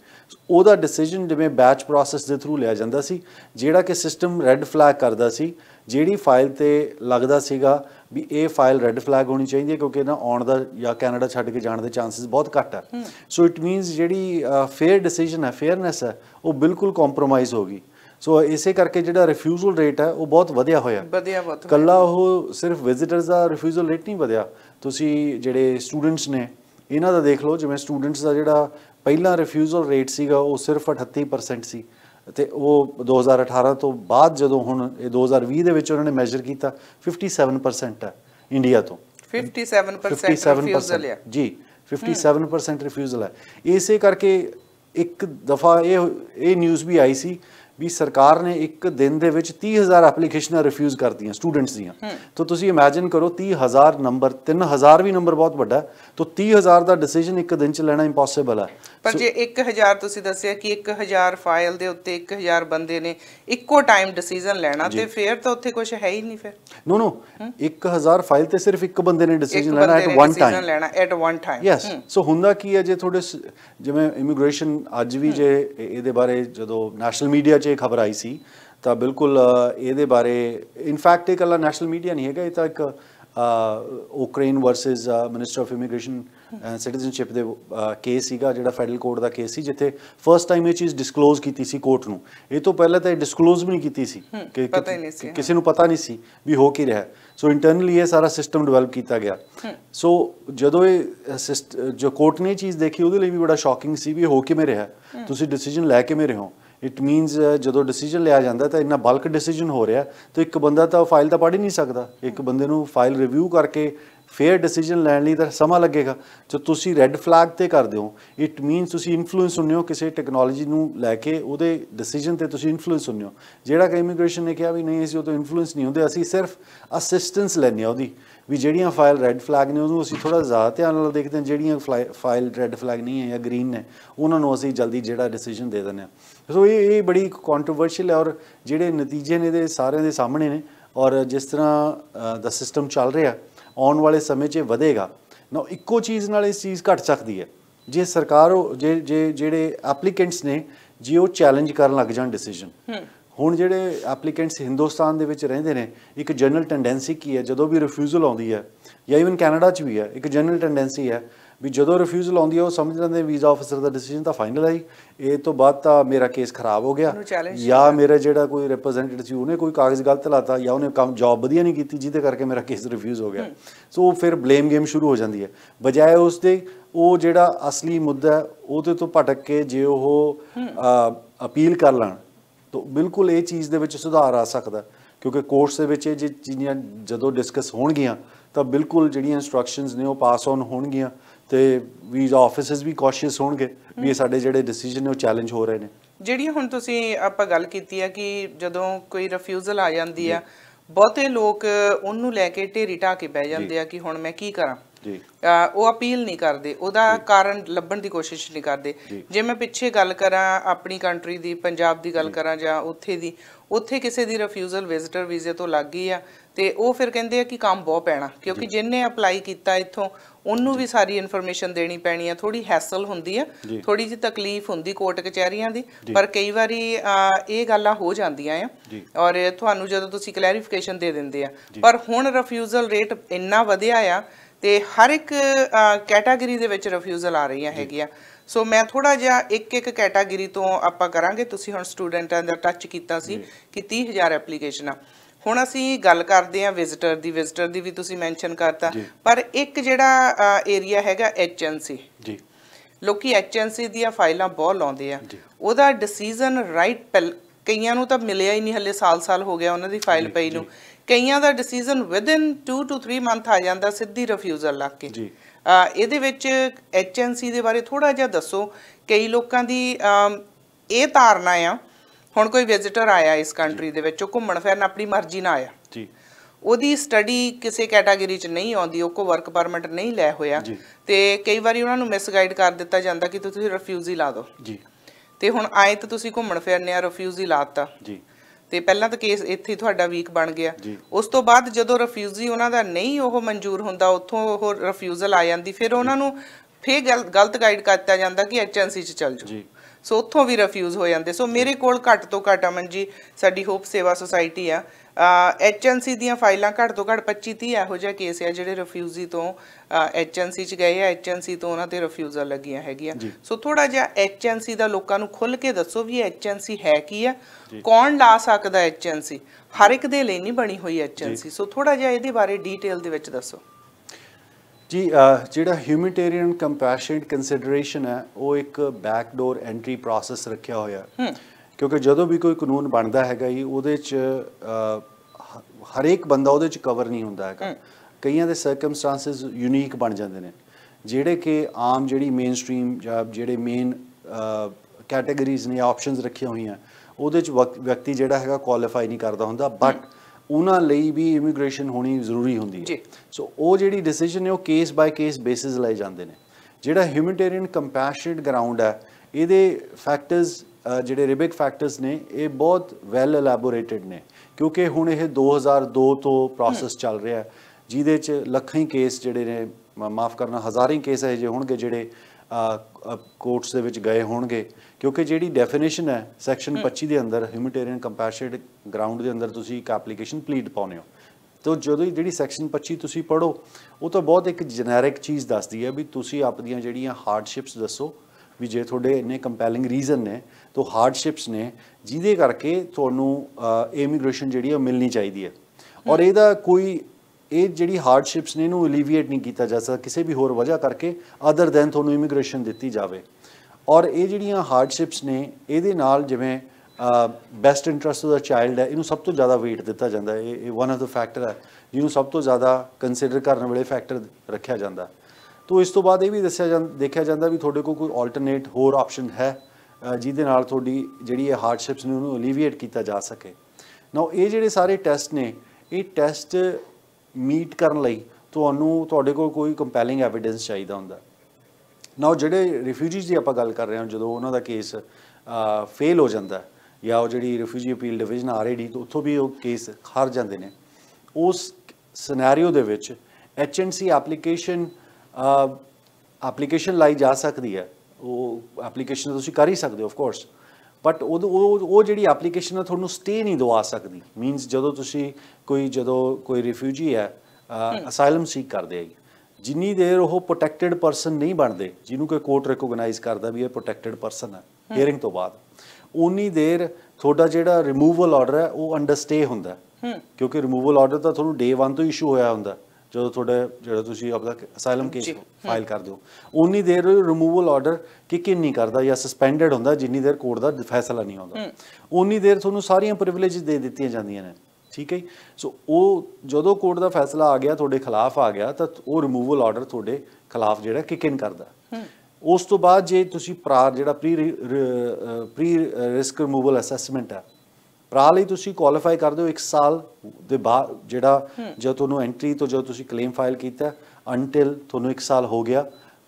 ਉਹਦਾ ਡਿਸੀਜਨ ਜਿਵੇਂ ਬੈਚ ਪ੍ਰੋਸੈਸ ਦੇ ਥਰੂ ਲਿਆ ਜਾਂਦਾ ਸੀ ਜਿਹੜਾ ਕਿ ਸਿਸਟਮ ਰੈੱਡ ਫਲੈਗ ਕਰਦਾ ਸੀ ਜਿਹੜੀ ਫਾਈਲ ਤੇ ਲੱਗਦਾ ਸੀਗਾ ਵੀ ਇਹ ਫਾਈਲ ਰੈੱਡ ਫਲੈਗ ਹੋਣੀ ਚਾਹੀਦੀ ਹੈ ਕਿਉਂਕਿ ਨਾ ਆਉਣ ਦਾ ਜਾਂ ਕੈਨੇਡਾ ਛੱਡ ਕੇ ਜਾਣ ਦੇ ਚਾਂਸਸ ਬਹੁਤ ਘੱਟ ਹੈ ਸੋ ਇਟ ਮੀਨਸ ਜਿਹੜੀ ਫੇਅਰ ਡਿਸੀਜਨ ਹੈ ਫੇਅਰਨੈਸ ਹੈ ਉਹ ਬਿਲਕੁਲ ਕੰਪਰੋਮਾਈਜ਼ ਹੋ ਗਈ ਸੋ ਇਸੇ ਕਰਕੇ ਜਿਹੜਾ ਰਿਫਿਊਜ਼ਲ ਰੇਟ ਹੈ ਉਹ ਬਹੁਤ ਵਧਿਆ ਹੋਇਆ ਵਧਿਆ ਬਹੁਤ ਕੱਲਾ ਉਹ ਸਿਰਫ ਵਿਜ਼ਿਟਰਸ ਦਾ ਰਿਫਿਊਜ਼ਲ ਰੇਟ ਨਹੀਂ ਵਧਿਆ ਤੁਸੀਂ ਜਿਹੜੇ ਸਟੂਡੈਂਟਸ ਨੇ ਇਹਨਾਂ ਦਾ ਦੇਖ ਲਓ ਜਿਵੇਂ ਸਟੂਡੈਂਟਸ ਦਾ ਜਿਹੜਾ ਪਹਿਲਾ ਰਿਫਿਊਜ਼ਲ ਰੇਟ ਸੀਗਾ ਉਹ ਸਿਰਫ 38% ਸੀ ਤੇ ਉਹ 2018 ਤੋਂ ਬਾਅਦ ਜਦੋਂ ਹੁਣ ਇਹ 2020 ਦੇ ਵਿੱਚ ਉਹਨਾਂ ਨੇ ਮੈਜ਼ਰ ਕੀਤਾ 57% ਹੈ ਇੰਡੀਆ ਤੋਂ 57% 57% ਜੀ 57% ਰਿਫਿਊਜ਼ਲ ਹੈ ਇਸੇ ਕਰਕੇ ਇੱਕ ਦਫਾ ਇਹ ਇਹ ਨਿਊਜ਼ ਵੀ ਆਈ ਸੀ ਵੀ ਸਰਕਾਰ ਨੇ ਇੱਕ ਦਿਨ ਦੇ ਵਿੱਚ 30000 ਐਪਲੀਕੇਸ਼ਨਾਂ ਰਿਫਿਊਜ਼ ਕਰਦੀਆਂ ਸਟੂਡੈਂਟਸ ਦੀਆਂ ਤਾਂ ਤੁਸੀਂ ਇਮੇਜਿਨ ਕਰੋ 30000 ਨੰਬਰ 3000 ਵੀ ਨੰਬਰ ਬਹੁਤ ਵੱਡਾ ਤਾਂ 30000 ਦਾ ਡਿਸੀਜਨ ਇੱਕ ਦਿਨ 'ਚ ਲੈਣਾ ਇੰਪੋਸੀਬਲ ਹੈ ਪਰ ਜੇ 1000 ਤੁਸੀਂ ਦੱਸਿਆ ਕਿ 1000 ਫਾਈਲ ਦੇ ਉੱਤੇ 1000 ਬੰਦੇ ਨੇ ਇੱਕੋ ਟਾਈਮ ਡਿਸੀਜਨ ਲੈਣਾ ਤੇ ਫੇਰ ਤਾਂ ਉੱਥੇ ਕੁਝ ਹੈ ਹੀ ਨਹੀਂ ਫਿਰ ਨੋ ਨੋ 1000 ਫਾਈਲ ਤੇ ਸਿਰਫ ਇੱਕ ਬੰਦੇ ਨੇ ਡਿਸੀਜਨ ਲੈਣਾ ਐਟ ਵਨ ਟਾਈਮ ਡਿਸੀਜਨ ਲੈਣਾ at one time yes so ਹੁੰਦਾ ਕੀ ਹੈ ਜੇ ਥੋੜੇ ਜਿਵੇਂ ਇਮੀਗ੍ਰੇਸ਼ਨ ਅੱਜ ਵੀ ਜੇ ਇਹਦੇ ਬਾਰੇ ਜਦੋਂ ਨੈਸ਼ਨਲ ਮੀਡੀਆ 'ਚ ਇਹ ਖਬਰ ਆਈ ਸੀ ਤਾਂ ਬਿਲਕੁਲ ਇਹਦੇ ਬਾਰੇ ਇਨਫੈਕਟ ਇਹ ਕੱਲਾ ਨੈਸ਼ਨਲ ਮੀਡੀਆ ਨਹੀਂ ਹੈਗਾ ਇਹ ਤਾਂ ਇੱਕ Ukraine versus minister of immigration citizenship ਦੇ ਕੇਸ ਸੀਗਾ ਜਿਹੜਾ ਫੈਡਰਲ ਕੋਰਟ ਦਾ ਕੇਸ ਸੀ ਜਿੱਥੇ ਫਰਸਟ ਟਾਈਮ ਇਹ ਚੀਜ਼ ਡਿਸਕਲੋਜ਼ ਕੀਤੀ ਸੀ ਕੋਰਟ ਨੂੰ ਇਹ ਤੋਂ ਪਹਿਲਾਂ ਤਾਂ ਇਹ ਡਿਸਕਲੋਜ਼ ਵੀ ਨਹੀਂ ਕੀਤੀ ਸੀ ਕਿ ਕਿਸੇ ਨੂੰ ਪਤਾ ਨਹੀਂ ਸੀ ਵੀ ਹੋ ਕੀ ਰਿਹਾ ਸੋ ਇੰਟਰਨਲੀ ਇਹ ਸਾਰਾ ਸਿਸਟਮ ਡਿਵੈਲਪ ਕੀਤਾ ਗਿਆ ਸੋ ਜਦੋਂ ਇਹ ਜੋ ਕੋਰਟ ਨੇ ਚੀਜ਼ ਦੇਖੀ ਉਹਦੇ ਲਈ ਵੀ ਬੜਾ ਸ਼ੌਕਿੰਗ ਸੀ ਵੀ ਹੋ ਕਿਵੇਂ ਰਿਹਾ ਤੁਸੀਂ ਡਿਸੀਜਨ ਲੈ ਕੇ ਮੇਰੇ ਹੋ ਇਟ ਮੀਨਸ ਜਦੋਂ ਡਿਸੀਜਨ ਲਿਆ ਜਾਂਦਾ ਤਾਂ ਇੰਨਾ ਬਲਕ ਡਿਸੀਜਨ ਹੋ ਰਿਹਾ ਤਾਂ ਇੱਕ ਬੰਦਾ ਤਾਂ ਫਾਈਲ ਤਾਂ ਪੜ੍ਹ ਹੀ ਨਹੀਂ ਸਕਦਾ ਇੱਕ ਬੰਦੇ ਨੂੰ ਫਾਈਲ ਰਿਵਿਊ ਕਰਕੇ ਫੇਅਰ ਡਿਸੀਜਨ ਲੈਣ ਲਈ ਤਾਂ ਸਮਾਂ ਲੱਗੇਗਾ ਜੋ ਤੁਸੀਂ ਰੈੱਡ ਫਲੈਗ ਤੇ ਕਰਦੇ ਹੋ ਇਟ ਮੀਨਸ ਤੁਸੀਂ ਇਨਫਲੂਐਂਸ ਹੁੰਨੇ ਹੋ ਕਿਸੇ ਟੈਕਨੋਲੋਜੀ ਨੂੰ ਲੈ ਕੇ ਉਹਦੇ ਡਿਸੀਜਨ ਤੇ ਤੁਸੀਂ ਇਨਫਲੂਐਂਸ ਹੁੰਨੇ ਹੋ ਜਿਹੜਾ ਕਿ ਇਮੀਗ੍ਰੇਸ਼ਨ ਨੇ ਕਿਹਾ ਵੀ ਨਹੀਂ ਅਸੀਂ ਉਹ ਤੋਂ ਇਨਫਲੂਐਂਸ ਨਹੀਂ ਹੁੰਦੇ ਅਸੀਂ ਸਿਰਫ ਅਸਿਸਟੈਂਸ ਲੈਣੀ ਆ ਉਹਦੀ ਵੀ ਜਿਹੜੀਆਂ ਫਾਈਲ ਰੈੱਡ ਫਲੈਗ ਨੇ ਉਹਨੂੰ ਅਸੀਂ ਥੋੜਾ ਜ਼ਿਆਦਾ ਧਿਆਨ ਨਾਲ ਦੇਖਦੇ ਹਾਂ ਜਿਹੜੀਆਂ ਫਾਈਲ ਰੈੱਡ ਫਲੈਗ ਨਹੀਂ ਹੈ ਜਾਂ ਗ੍ਰੀਨ ਨੇ ਉਹਨਾਂ ਨੂੰ ਅਸੀਂ ਜਲਦੀ ਜਿਹੜਾ ਡਿਸੀਜਨ ਦੇ ਦਿੰਦੇ ਹਾਂ ਸੋ ਇਹ ਇਹ ਬੜੀ ਕੰਟਰੋਵਰਸ਼ੀਅਲ ਹੈ ਔਰ ਜਿਹੜੇ ਨਤੀਜੇ ਨੇ ਇਹਦੇ ਸਾਰਿਆਂ ਦੇ ਸਾਹਮਣੇ ਨੇ ਔਰ ਜਿਸ ਤਰ੍ਹਾਂ ਦਾ ਸਿਸਟਮ ਚੱਲ ਰਿਹਾ ਆਉਣ ਵਾਲੇ ਸਮੇਂ 'ਚ ਵਧੇਗਾ ਨਾ ਇੱਕੋ ਚੀਜ਼ ਨਾਲ ਇਸ ਚੀਜ਼ ਘਟ ਸਕਦੀ ਹੈ ਜੇ ਸਰਕਾਰ ਜੇ ਜੇ ਜਿਹੜੇ ਐਪਲੀਕੈਂਟਸ ਨੇ ਜੇ ਉਹ ਚੈਲੰਜ ਕਰਨ ਲੱਗ ਜਾਣ ਡਿਸੀਜਨ ਹੁਣ ਜਿਹੜੇ ਐਪਲੀਕੈਂਟਸ ਹਿੰਦੁਸਤਾਨ ਦੇ ਵਿੱਚ ਰਹਿੰਦੇ ਨੇ ਇੱਕ ਜਨਰਲ ਟੈਂਡੈਂਸੀ ਕੀ ਹੈ ਜਦੋਂ ਵੀ ਰਿਫਿਊਜ਼ਲ ਆਉਂਦੀ ਹੈ ਜਾਂ ਇਵਨ ਕੈਨੇਡਾ 'ਚ ਵੀ ਹੈ ਇੱਕ ਜਨਰਲ ਟੈਂਡੈਂਸੀ ਹੈ ਵੀ ਜਦੋਂ ਰਿਫਿਊਜ਼ਲ ਆਉਂਦੀ ਹੈ ਉਹ ਸਮਝ ਲੈਂਦੇ ਵੀਜ਼ਾ ਆਫੀਸਰ ਦਾ ਡਿਸੀਜਨ ਤਾਂ ਫਾਈਨਲ ਹੈ ਇਹ ਤੋਂ ਬਾਅਦ ਤਾਂ ਮੇਰਾ ਕੇਸ ਖਰਾਬ ਹੋ ਗਿਆ ਜਾਂ ਮੇਰਾ ਜਿਹੜਾ ਕੋਈ ਰਿਪਰੈਜ਼ੈਂਟੇਟਿਵ ਸੀ ਉਹਨੇ ਕੋਈ ਕਾਗਜ਼ ਗਲਤ ਲਾਤਾ ਜਾਂ ਉਹਨੇ ਕੰਮ ਜੌਬ ਵਧੀਆ ਨਹੀਂ ਕੀਤੀ ਜਿਹਦੇ ਕਰਕੇ ਮੇਰਾ ਕੇਸ ਰਿਫਿਊਜ਼ ਹੋ ਗਿਆ ਸੋ ਫਿਰ ਬਲੇਮ ਗੇਮ ਸ਼ੁਰੂ ਹੋ ਜਾਂਦੀ ਹੈ ਬਜਾਏ ਉਸ ਦੇ ਉਹ ਜਿਹੜਾ ਅਸਲੀ ਮੁੱਦਾ ਉਹਦੇ ਤੋਂ ਭਟਕ ਕੇ ਜੇ ਉਹ ਅਪੀਲ ਕਰ ਲਾਂ ਤਾਂ ਬਿਲਕੁਲ ਇਹ ਚੀਜ਼ ਦੇ ਵਿੱਚ ਸੁਧਾਰ ਆ ਸਕਦਾ ਕਿਉਂਕਿ ਕੋਰਸ ਦੇ ਵਿੱਚ ਇਹ ਚੀਜ਼ਾਂ ਜਦੋਂ ਡਿਸਕਸ ਹੋਣਗੀਆਂ ਤਾਂ ਬਿਲਕੁਲ ਜਿਹੜੀਆਂ ਇਨਸਟਰਕਸ਼ਨਸ ਨੇ ਉਹ ਪਾਸ ਔਨ ਹੋਣਗੀਆਂ ਤੇ ਵੀ ਆਫਿਸਸ ਵੀ ਕੌਸ਼ੀਅਸ ਹੋਣਗੇ ਵੀ ਇਹ ਸਾਡੇ ਜਿਹੜੇ ਡਿਸੀਜਨ ਨੇ ਉਹ ਚੈਲੰਜ ਹੋ ਰਹੇ ਨੇ ਜਿਹੜੀ ਹੁਣ ਤੁਸੀਂ ਆਪਾਂ ਗੱਲ ਕੀਤੀ ਹੈ ਕਿ ਜਦੋਂ ਕੋਈ ਰਿਫਿਊਜ਼ਲ ਆ ਜਾਂਦੀ ਆ ਬਹੁਤੇ ਲੋਕ ਉਹਨੂੰ ਲੈ ਕੇ ਢੇਰੀ ਢਾ ਕੇ ਬਹਿ ਜਾਂਦੇ ਆ ਕਿ ਹੁਣ ਮੈਂ ਕੀ ਕਰਾਂ ਜੀ ਉਹ ਅਪੀਲ ਨਹੀਂ ਕਰਦੇ ਉਹਦਾ ਕਾਰਨ ਲੱਭਣ ਦੀ ਕੋਸ਼ਿਸ਼ ਨਹੀਂ ਕਰਦੇ ਜੇ ਮੈਂ ਪਿੱਛੇ ਗੱਲ ਕਰਾਂ ਆਪਣੀ ਕੰਟਰੀ ਦੀ ਪੰਜਾਬ ਦੀ ਗੱਲ ਕਰਾਂ ਜਾਂ ਉੱਥੇ ਦੀ ਉੱਥੇ ਕਿਸੇ ਦੀ ਰਿਫਿਊਜ਼ਲ ਵਿਜ਼ਿਟਰ ਵੀਜ਼ੇ ਤੋਂ ਲੱਗ ਗਈ ਆ ਤੇ ਉਹ ਫਿਰ ਕਹਿੰਦੇ ਆ ਕਿ ਕੰਮ ਬਹੁਤ ਪੈਣਾ ਕਿਉਂਕਿ ਜਿੰਨੇ ਅਪਲਾਈ ਕੀਤਾ ਇੱਥੋਂ ਉਹਨੂੰ ਵੀ ਸਾਰੀ ਇਨਫੋਰਮੇਸ਼ਨ ਦੇਣੀ ਪੈਣੀ ਆ ਥੋੜੀ ਹੈਸਲ ਹੁੰਦੀ ਆ ਥੋੜੀ ਜੀ ਤਕਲੀਫ ਹੁੰਦੀ ਕੋਰਟ ਕਚਹਿਰੀਆਂ ਦੀ ਪਰ ਕਈ ਵਾਰੀ ਇਹ ਗੱਲਾਂ ਹੋ ਜਾਂਦੀਆਂ ਆ ਔਰ ਤੁਹਾਨੂੰ ਜਦੋਂ ਤੁਸੀਂ ਕਲੈਰੀਫਿਕੇਸ਼ਨ ਦੇ ਦਿੰਦੇ ਆ ਪਰ ਹੁਣ ਰਿਫਿਊਜ਼ਲ ਰੇਟ ਇੰਨਾ ਵਧਿਆ ਆ ਤੇ ਹਰ ਇੱਕ ਕੈਟਾਗਰੀ ਦੇ ਵਿੱਚ ਰਿਫਿਊਜ਼ਲ ਆ ਰਹੀਆਂ ਹੈਗੀਆਂ ਸੋ ਮੈਂ ਥੋੜਾ ਜਿਹਾ ਇੱਕ ਇੱਕ ਕੈਟਾਗਰੀ ਤੋਂ ਆਪਾਂ ਕਰਾਂਗੇ ਤੁਸੀਂ ਹੁਣ ਸਟੂਡੈਂਟਾਂ ਦਾ ਟੱਚ ਕੀਤਾ ਸੀ ਕਿ 30000 ਐਪਲੀਕੇਸ਼ਨਾਂ ਹੁਣ ਅਸੀਂ ਗੱਲ ਕਰਦੇ ਆ ਵਿਜ਼ਿਟਰ ਦੀ ਵਿਜ਼ਿਟਰ ਦੀ ਵੀ ਤੁਸੀਂ ਮੈਂਸ਼ਨ ਕਰਤਾ ਪਰ ਇੱਕ ਜਿਹੜਾ ਏਰੀਆ ਹੈਗਾ ਐਚਐਨਸੀ ਜੀ ਲੋਕੀ ਐਚਐਨਸੀ ਦੀਆਂ ਫਾਈਲਾਂ ਬਹੁਤ ਲਾਉਂਦੇ ਆ ਉਹਦਾ ਡਿਸੀਜਨ ਰਾਈਟ ਕਈਆਂ ਨੂੰ ਤਾਂ ਮਿਲਿਆ ਹੀ ਨਹੀਂ ਹੱਲੇ ਸਾਲ-ਸਾਲ ਹੋ ਗਿਆ ਉਹਨਾਂ ਦੀ ਫਾਈਲ ਪਈ ਨੂੰ ਕਈਆਂ ਦਾ ਡਿਸੀਜਨ ਵਿਦਨ 2 ਟੂ 3 ਮੰਥ ਆ ਜਾਂਦਾ ਸਿੱਧੀ ਰਿਫਿਊਜ਼ਲ ਲੱਗ ਕੇ ਜੀ ਇਹਦੇ ਵਿੱਚ ਐਚਐਨਸੀ ਦੇ ਬਾਰੇ ਥੋੜਾ ਜਿਹਾ ਦੱਸੋ ਕਈ ਲੋਕਾਂ ਦੀ ਇਹ ਧਾਰਨਾ ਆ ਹੁਣ ਕੋਈ ਵਿਜ਼ਿਟਰ ਆਇਆ ਇਸ ਕੰਟਰੀ ਦੇ ਵਿੱਚ ਉਹ ਘੁੰਮਣ ਫਿਰਨ ਆਪਣੀ ਮਰਜ਼ੀ ਨਾਲ ਆਇਆ ਜੀ ਉਹਦੀ ਸਟੱਡੀ ਕਿਸੇ ਕੈਟਾਗਰੀ 'ਚ ਨਹੀਂ ਆਉਂਦੀ ਉਹ ਕੋ ਵਰਕ ਪਰਮਿਟ ਨਹੀਂ ਲੈ ਹੋਇਆ ਤੇ ਕਈ ਵਾਰੀ ਉਹਨਾਂ ਨੂੰ ਮਿਸਗਾਈਡ ਕਰ ਦਿੱਤਾ ਜਾਂਦਾ ਕਿ ਤੁਸੀਂ ਰਿਫਿਊਜੀ ਲਾ ਦਿਓ ਜੀ ਤੇ ਹੁਣ ਆਏ ਤਾਂ ਤੁਸੀਂ ਘੁੰਮਣ ਫਿਰਨੇ ਆ ਰਿਫਿਊਜੀ ਲਾਤਾ ਜੀ ਤੇ ਪਹਿਲਾਂ ਤਾਂ ਕੇਸ ਇੱਥੇ ਤੁਹਾਡਾ ਵੀਕ ਬਣ ਗਿਆ ਉਸ ਤੋਂ ਬਾਅਦ ਜਦੋਂ ਰਿਫਿਊਜੀ ਉਹਨਾਂ ਦਾ ਨਹੀਂ ਉਹ ਮਨਜ਼ੂਰ ਹੁੰਦਾ ਉੱਥੋਂ ਉਹ ਰਿਫਿਊਜ਼ਲ ਆ ਜਾਂਦੀ ਫਿਰ ਉਹਨਾਂ ਨੂੰ ਫੇਰ ਗਲਤ ਗਾਈਡ ਕਰਤਾ ਜਾਂਦਾ ਕਿ ਐਚਐਨਸੀ 'ਚ ਚੱਲ ਜਾਓ ਜੀ ਸੋ ਉੱਥੋਂ ਵੀ ਰਿਫਿਊਜ਼ ਹੋ ਜਾਂਦੇ ਸੋ ਮੇਰੇ ਕੋਲ ਘੱਟ ਤੋਂ ਘੱਟ ਅਮਨ ਜੀ ਸਾਡੀ ਹੋਪ ਸੇਵਾ ਸੁਸਾਇਟੀ ਆ ਐਚਐਨਸੀ ਦੀਆਂ ਫਾਈਲਾਂ ਘੱਟ ਤੋਂ ਘੱਟ 25 30 ਇਹੋ ਜਿਹਾ ਕੇਸ ਆ ਜਿਹੜੇ ਰਿਫਿਊਜ਼ੀ ਤੋਂ ਐਚਐਨਸੀ ਚ ਗਏ ਆ ਐਚਐਨਸੀ ਤੋਂ ਉਹਨਾਂ ਤੇ ਰਿਫਿਊਜ਼ਲ ਲੱਗੀਆਂ ਹੈਗੀਆਂ ਸੋ ਥੋੜਾ ਜਿਹਾ ਐਚਐਨਸੀ ਦਾ ਲੋਕਾਂ ਨੂੰ ਖੁੱਲ ਕੇ ਦੱਸੋ ਵੀ ਐਚਐਨਸੀ ਹੈ ਕੀ ਆ ਕੌਣ ਲਾ ਸਕਦਾ ਐਚਐਨਸੀ ਹਰ ਇੱਕ ਦੇ ਲਈ ਨਹੀਂ ਬਣੀ ਹੋਈ ਐਚਐਨਸੀ ਸੋ ਥੋੜਾ ਜਿਹਾ ਇਹਦੇ ਬਾਰੇ ਡੀਟੇਲ ਦੇ ਵਿੱਚ ਦੱਸੋ ਜੀ ਜਿਹੜਾ ਹਿਊਮਿਟੇਰੀਅਨ ਕੰਪੈਸ਼ਨਟ ਕਨਸੀਡਰੇਸ਼ਨ ਹੈ ਉਹ ਇੱਕ ਬੈਕਡੋਰ ਐਂਟਰੀ ਪ੍ਰੋਸੈਸ ਰੱਖਿਆ ਹੋਇਆ ਕਿਉਂਕਿ ਜਦੋਂ ਵੀ ਕੋਈ ਕਾਨੂੰਨ ਬਣਦਾ ਹੈਗਾ ਜੀ ਉਹਦੇ 'ਚ ਹਰੇਕ ਬੰਦਾ ਉਹਦੇ 'ਚ ਕਵਰ ਨਹੀਂ ਹੁੰਦਾ ਹੈਗਾ ਕਈਆਂ ਦੇ ਸਰਕਮਸਟੈਂਸਸ ਯੂਨੀਕ ਬਣ ਜਾਂਦੇ ਨੇ ਜਿਹੜੇ ਕਿ ਆਮ ਜਿਹੜੀ ਮੇਨ ਸਟ੍ਰੀਮ ਜਾਂ ਜਿਹੜੇ ਮੇਨ ਕੈਟਾਗਰੀਜ਼ ਨੇ ਆਪਸ਼ਨਸ ਰੱਖੀਆਂ ਹੋਈਆਂ ਉਹਦੇ 'ਚ ਵਿਅਕਤੀ ਜਿਹੜਾ ਹੈਗਾ ਕੁਆਲੀਫਾਈ ਨਹੀਂ ਕਰਦਾ ਹੁੰਦਾ ਬਟ ਉਹਨਾਂ ਲਈ ਵੀ ਇਮੀਗ੍ਰੇਸ਼ਨ ਹੋਣੀ ਜ਼ਰੂਰੀ ਹੁੰਦੀ ਹੈ ਸੋ ਉਹ ਜਿਹੜੀ ਡਿਸੀਜਨ ਹੈ ਉਹ ਕੇਸ ਬਾਈ ਕੇਸ ਬੇਸਿਸ ਲਏ ਜਾਂਦੇ ਨੇ ਜਿਹੜਾ ਹਿਊਮਨਿਟੇਰੀਅਨ ਕੰਪੈਸ਼ਨਟ ਗਰਾਊਂਡ ਹੈ ਇਹਦੇ ਫੈਕਟਰਸ ਜਿਹੜੇ ਰਿਬਿਕ ਫੈਕਟਰਸ ਨੇ ਇਹ ਬਹੁਤ ਵੈਲ ਐਲੈਬੋਰੇਟਡ ਨੇ ਕਿਉਂਕਿ ਹੁਣ ਇਹ 2002 ਤੋਂ ਪ੍ਰੋਸੈਸ ਚੱਲ ਰਿਹਾ ਹੈ ਜਿਹਦੇ ਚ ਲੱਖਾਂ ਹੀ ਕੇਸ ਜਿਹੜੇ ਨੇ ਮਾਫ ਕਰਨਾ ਹਜ਼ਾਰਾਂ ਹੀ ਕੇਸ ਹੈ ਜੇ ਹੁਣਗੇ ਜਿਹੜੇ ਕੋਰਟਸ ਦੇ ਵਿੱਚ ਗਏ ਹੋਣਗੇ ਕਿਉਂਕਿ ਜਿਹੜੀ ਡੈਫੀਨੇਸ਼ਨ ਹੈ ਸੈਕਸ਼ਨ 25 ਦੇ ਅੰਦਰ ਹਿਊਮਿਟੇਰੀਅਨ ਕੰਪੈਸ਼ਨਡ ਗਰਾਊਂਡ ਦੇ ਅੰਦਰ ਤੁਸੀਂ ਇੱਕ ਐਪਲੀਕੇਸ਼ਨ ਪਲੀਡ ਪਾਉਨੇ ਹੋ ਤੋ ਜਦੋਂ ਜਿਹੜੀ ਸੈਕਸ਼ਨ 25 ਤੁਸੀਂ ਪੜੋ ਉਹ ਤਾਂ ਬਹੁਤ ਇੱਕ ਜਨਰਿਕ ਚੀਜ਼ ਦੱਸਦੀ ਹੈ ਵੀ ਤੁਸੀਂ ਆਪਦੀਆਂ ਜਿਹੜੀਆਂ ਹਾਰਡਸ਼ਿਪਸ ਦੱਸੋ ਵੀ ਜੇ ਤੁਹਾਡੇ ਇੰਨੇ ਕੰਪੈਲਿੰਗ ਰੀਜ਼ਨ ਨੇ ਤੋ ਹਾਰਡਸ਼ਿਪਸ ਨੇ ਜਿਹਦੇ ਕਰਕੇ ਤੁਹਾਨੂੰ ਇਮੀਗ੍ਰੇਸ਼ਨ ਜਿਹੜੀ ਹੈ ਮਿਲਣੀ ਚਾਹੀਦੀ ਹੈ ਔਰ ਇਹਦਾ ਕੋਈ ਇਹ ਜਿਹੜੀ ਹਾਰਡਸ਼ਿਪਸ ਨੇ ਇਹਨੂੰ ਅਲੀਵੀਏਟ ਨਹੀਂ ਕੀਤਾ ਜਾ ਸਕਦਾ ਕਿਸੇ ਵੀ ਹੋਰ ਵਜ੍ਹਾ ਕਰਕੇ ਅਦਰ ਦੈਨ ਤੁਹਾਨੂੰ ਇਮੀਗ੍ਰੇਸ਼ਨ ਦਿੱਤੀ ਜਾਵੇ ਔਰ ਇਹ ਜਿਹੜੀਆਂ ਹਾਰਡਸ਼ਿਪਸ ਨੇ ਇਹਦੇ ਨਾਲ ਜਿਵੇਂ best interest of the child ਹੈ ਇਹਨੂੰ ਸਭ ਤੋਂ ਜ਼ਿਆਦਾ weight ਦਿੱਤਾ ਜਾਂਦਾ ਹੈ ਇਹ ਵਨ ਆਫ ਦਾ ਫੈਕਟਰ ਹੈ ਜਿਹਨੂੰ ਸਭ ਤੋਂ ਜ਼ਿਆਦਾ ਕੰਸੀਡਰ ਕਰਨ ਵਾਲੇ ਫੈਕਟਰ ਰੱਖਿਆ ਜਾਂਦਾ ਤੋਂ ਇਸ ਤੋਂ ਬਾਅਦ ਇਹ ਵੀ ਦੱਸਿਆ ਜਾਂਦਾ ਦੇਖਿਆ ਜਾਂਦਾ ਵੀ ਤੁਹਾਡੇ ਕੋਲ ਕੋਈ ਆਲਟਰਨੇਟ ਹੋਰ ਆਪਸ਼ਨ ਹੈ ਜਿਹਦੇ ਨਾਲ ਤੁਹਾਡੀ ਜਿਹੜੀ ਇਹ ਹਾਰਡਸ਼ਿਪਸ ਨੇ ਉਹਨੂੰ ਅਲੀਵੀਏਟ ਕੀਤਾ ਜਾ ਸਕੇ ਨਾਓ ਇਹ ਜਿਹੜੇ ਸਾਰੇ ਟੈਸਟ ਨੇ ਇਹ ਟੈਸਟ ਮੀਟ ਕਰਨ ਲਈ ਤੁਹਾਨੂੰ ਤੁਹਾਡੇ ਕੋਲ ਕੋਈ ਕੰਪੈਲਿੰਗ ਐਵੀਡੈਂਸ ਚਾਹੀਦਾ ਹੁੰਦਾ ਨਾ ਜਿਹੜੇ ਰਿਫਿਊਜੀਜ਼ ਦੀ ਆਪਾਂ ਗੱਲ ਕਰ ਰਹੇ ਹਾਂ ਜਦੋਂ ਉਹਨਾਂ ਦਾ ਕੇਸ ਫੇਲ ਹੋ ਜਾਂਦਾ ਜਾਂ ਉਹ ਜਿਹੜੀ ਰਿਫਿਊਜੀ ਅਪੀਲ ਡਿਵੀਜ਼ਨ ਆਰਏਡੀ ਤੋਂ ਉੱਥੋਂ ਵੀ ਉਹ ਕੇਸ ਖਾਰ ਜਾਂਦੇ ਨੇ ਉਸ ਸਿਨੈਰੀਓ ਦੇ ਵਿੱਚ ਐਚਐਨਸੀ ਐਪਲੀਕੇਸ਼ਨ ਐਪਲੀਕੇਸ਼ਨ ਲਾਈ ਜਾ ਸਕਦੀ ਹੈ ਉਹ ਐਪਲੀਕੇਸ਼ਨ ਤੁਸੀਂ ਕਰ ਹੀ ਸਕਦੇ ਹੋ ਆਫ ਕੋਰਸ ਬਟ ਉਹ ਉਹ ਜਿਹੜੀ ਐਪਲੀਕੇਸ਼ਨ ਆ ਤੁਹਾਨੂੰ ਸਟੇ ਨਹੀਂ ਦਵਾ ਸਕਦੀ ਮੀਨਸ ਜਦੋਂ ਤੁਸੀਂ ਕੋਈ ਜਦੋਂ ਕੋਈ ਰਿਫਿਊਜੀ ਹੈ ਅਸਾਈਲਮ ਸੀਕ ਕਰਦੇ ਹੈ ਜਿੰਨੀ ਦੇਰ ਉਹ ਪ੍ਰੋਟੈਕਟਿਡ ਪਰਸਨ ਨਹੀਂ ਬਣਦੇ ਜਿਹਨੂੰ ਕੋਈ ਕੋਰਟ ਰੈਕੋਗਨਾਈਜ਼ ਕਰਦਾ ਵੀ ਇਹ ਪ੍ਰੋਟੈਕਟਿਡ ਪਰਸਨ ਹੈ ਹੀਅਰਿੰਗ ਤੋਂ ਬਾਅਦ ਉਨੀ ਦੇਰ ਤੁਹਾਡਾ ਜਿਹੜਾ ਰਿਮੂਵਲ ਆਰਡਰ ਹੈ ਉਹ ਅੰਡਰ ਸਟੇ ਹੁੰਦਾ ਕਿਉਂਕਿ ਰਿਮੂਵਲ ਆਰਡਰ ਤਾਂ ਤੁਹਾਨੂੰ ਡੇ 1 ਤੋਂ ਇਸ਼ੂ ਹੋਇਆ ਹੁੰਦਾ ਜਦੋਂ ਤੁਹਾਡੇ ਜਿਹੜਾ ਤੁਸੀਂ ਆਪਦਾ ਅਸਾਈਲਮ ਕੇਸ ਫਾਈਲ ਕਰਦੇ ਹੋ ਉਨੀ ਦੇਰ ਰਿਮੂਵਲ ਆਰਡਰ ਕਿਕ ਇਨ ਨਹੀਂ ਕਰਦਾ ਜਾਂ ਸਸਪੈਂਡਡ ਹੁੰਦਾ ਜਿੰਨੀ ਦੇਰ ਕੋਰਟ ਦਾ ਫੈਸਲਾ ਨਹੀਂ ਆਉਂਦਾ ਉਨੀ ਦੇਰ ਤੁਹਾਨੂੰ ਸਾਰੀਆਂ ਪ੍ਰਿਵਿਲੇਜਸ ਦੇ ਦਿੱਤੀਆਂ ਜਾਂਦੀਆਂ ਨੇ ਠੀਕ ਹੈ ਸੋ ਉਹ ਜਦੋਂ ਕੋਰਟ ਦਾ ਫੈਸਲਾ ਆ ਗਿਆ ਤੁਹਾਡੇ ਖਿਲਾਫ ਆ ਗਿਆ ਤਾਂ ਉਹ ਰਿਮੂਵਲ ਆਰਡਰ ਤੁਹਾਡੇ ਖਿਲਾਫ ਜਿਹੜਾ ਕਿਕ ਇਨ ਕਰਦਾ ਉਸ ਤੋਂ ਬਾਅਦ ਜੇ ਤੁਸੀਂ ਪ੍ਰਾਰ ਜਿਹੜਾ pre pre risk removal assessment ਹੈ ਪਰਾ ਲਈ ਤੁਸੀਂ ਕੁਆਲੀਫਾਈ ਕਰਦੇ ਹੋ 1 ਸਾਲ ਦੇ ਬਾਅਦ ਜਿਹੜਾ ਜਦ ਤੁਹਾਨੂੰ ਐਂਟਰੀ ਤੋਂ ਜਦ ਤੁਸੀਂ ਕਲੇਮ ਫਾਈਲ ਕੀਤਾ ਅੰਟਿਲ ਤੁਹਾਨੂੰ 1 ਸਾਲ ਹੋ ਗਿਆ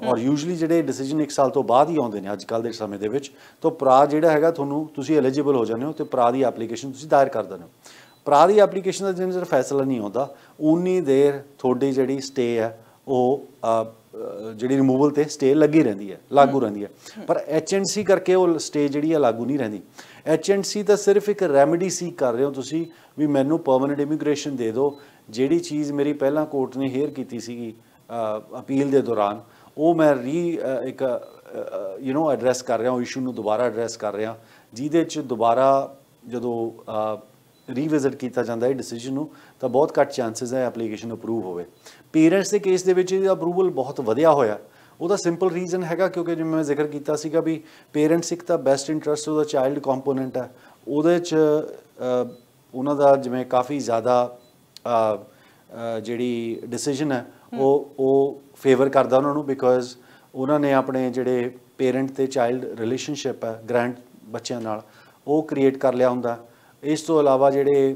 ਔਰ ਯੂਜੂਲੀ ਜਿਹੜੇ ਡਿਸੀਜਨ 1 ਸਾਲ ਤੋਂ ਬਾਅਦ ਹੀ ਆਉਂਦੇ ਨੇ ਅੱਜ ਕੱਲ ਦੇ ਸਮੇਂ ਦੇ ਵਿੱਚ ਤਾਂ ਪਰਾ ਜਿਹੜਾ ਹੈਗਾ ਤੁਹਾਨੂੰ ਤੁਸੀਂ ਐਲੀਜੀਬਲ ਹੋ ਜਾਂਦੇ ਹੋ ਤੇ ਪਰਾ ਦੀ ਐਪਲੀਕੇਸ਼ਨ ਤੁਸੀਂ ਦਾਇਰ ਕਰ ਦਿੰਦੇ ਹੋ ਪਰਾ ਦੀ ਐਪਲੀਕੇਸ਼ਨ ਦਾ ਜਿੰਨਾ ਚਿਰ ਫੈਸਲਾ ਨਹੀਂ ਆਉਂਦਾ ਉਨੀ ਦੇਰ ਤੁਹਾਡੀ ਜਿਹੜੀ ਸਟੇ ਹੈ ਉਹ ਜਿਹੜੀ ਰਿਮੂਵਲ ਤੇ ਸਟੇ ਲੱਗੀ ਰਹਿੰਦੀ ਹੈ ਲਾਗੂ ਰਹਿੰਦੀ ਹੈ ਪਰ ਐਚ ਸੀ ਕਰਕੇ ਉਹ ਸਟੇ ਜਿਹੜੀ ਹੈ ਲਾਗੂ ਨਹੀਂ ਰਹਿੰਦੀ ਸੀ ਤਾਂ ਸਿਰਫ ਇੱਕ ਰੈਮੇਡੀ ਸੀ ਕਰ ਰਹੇ ਹੋ ਤੁਸੀਂ ਵੀ ਮੈਨੂੰ ਪਰਮਨੈਂਟ ਇਮੀਗ੍ਰੇਸ਼ਨ ਦੇ ਦਿਓ ਜਿਹੜੀ ਚੀਜ਼ ਮੇਰੀ ਪਹਿਲਾਂ ਕੋਰਟ ਨੇ ਹੇਅਰ ਕੀਤੀ ਸੀਗੀ ਅਪੀਲ ਦੇ ਦੌਰਾਨ ਉਹ ਮੈਂ ਰੀ ਇੱਕ ਯੂ نو ਐਡਰੈਸ ਕਰ ਰਿਹਾ ਹਾਂ ਇਸ਼ੂ ਨੂੰ ਦੁਬਾਰਾ ਐਡਰੈਸ ਕਰ ਰਿਹਾ ਜਿਹਦੇ ਚ ਦੁਬਾਰਾ ਜਦੋਂ ਰੀਵਿਜ਼ਿਟ ਕੀਤਾ ਜਾਂਦਾ ਹੈ ਡਿਸੀਜਨ ਨੂੰ ਤਾਂ ਬਹੁਤ ਘੱਟ ਚਾਂਸਸ ਹੈ ਐਪਲੀਕੇਸ਼ਨ ਅਪਰੂਵ ਹੋਵੇ ਪੇਰੈਂਟਸ ਦੇ ਕੇਸ ਦੇ ਵਿੱਚ ਅਪਰੂਵਲ ਬਹੁਤ ਵਧਿਆ ਹੋਇਆ ਉਹਦਾ ਸਿੰਪਲ ਰੀਜ਼ਨ ਹੈਗਾ ਕਿਉਂਕਿ ਜਿਵੇਂ ਮੈਂ ਜ਼ਿਕਰ ਕੀਤਾ ਸੀਗਾ ਵੀ ਪੇਰੈਂਟਸ ਇੱਕ ਤਾਂ ਬੈਸਟ ਇੰਟਰਸਟ ਉਹਦਾ ਚਾਈਲਡ ਕੰਪੋਨੈਂਟ ਹੈ ਉਹਦੇ ਚ ਉਹਨਾਂ ਦਾ ਜਿਵੇਂ ਕਾਫੀ ਜ਼ਿਆਦਾ ਜਿਹੜੀ ਡਿਸੀਜਨ ਹੈ ਉਹ ਉਹ ਫੇਵਰ ਕਰਦਾ ਉਹਨਾਂ ਨੂੰ ਬਿਕੋਜ਼ ਉਹਨਾਂ ਨੇ ਆਪਣੇ ਜਿਹੜੇ ਪੇਰੈਂਟ ਤੇ ਚਾਈਲਡ ਰਿਲੇਸ਼ਨਸ਼ਿਪ ਹੈ ਗ੍ਰੈਂਡ ਬੱਚਿਆਂ ਨਾਲ ਉਹ ਕ੍ਰੀਏਟ ਕਰ ਲਿਆ ਹੁੰਦਾ ਇਸ ਤੋਂ ਇਲਾਵਾ ਜਿਹੜੇ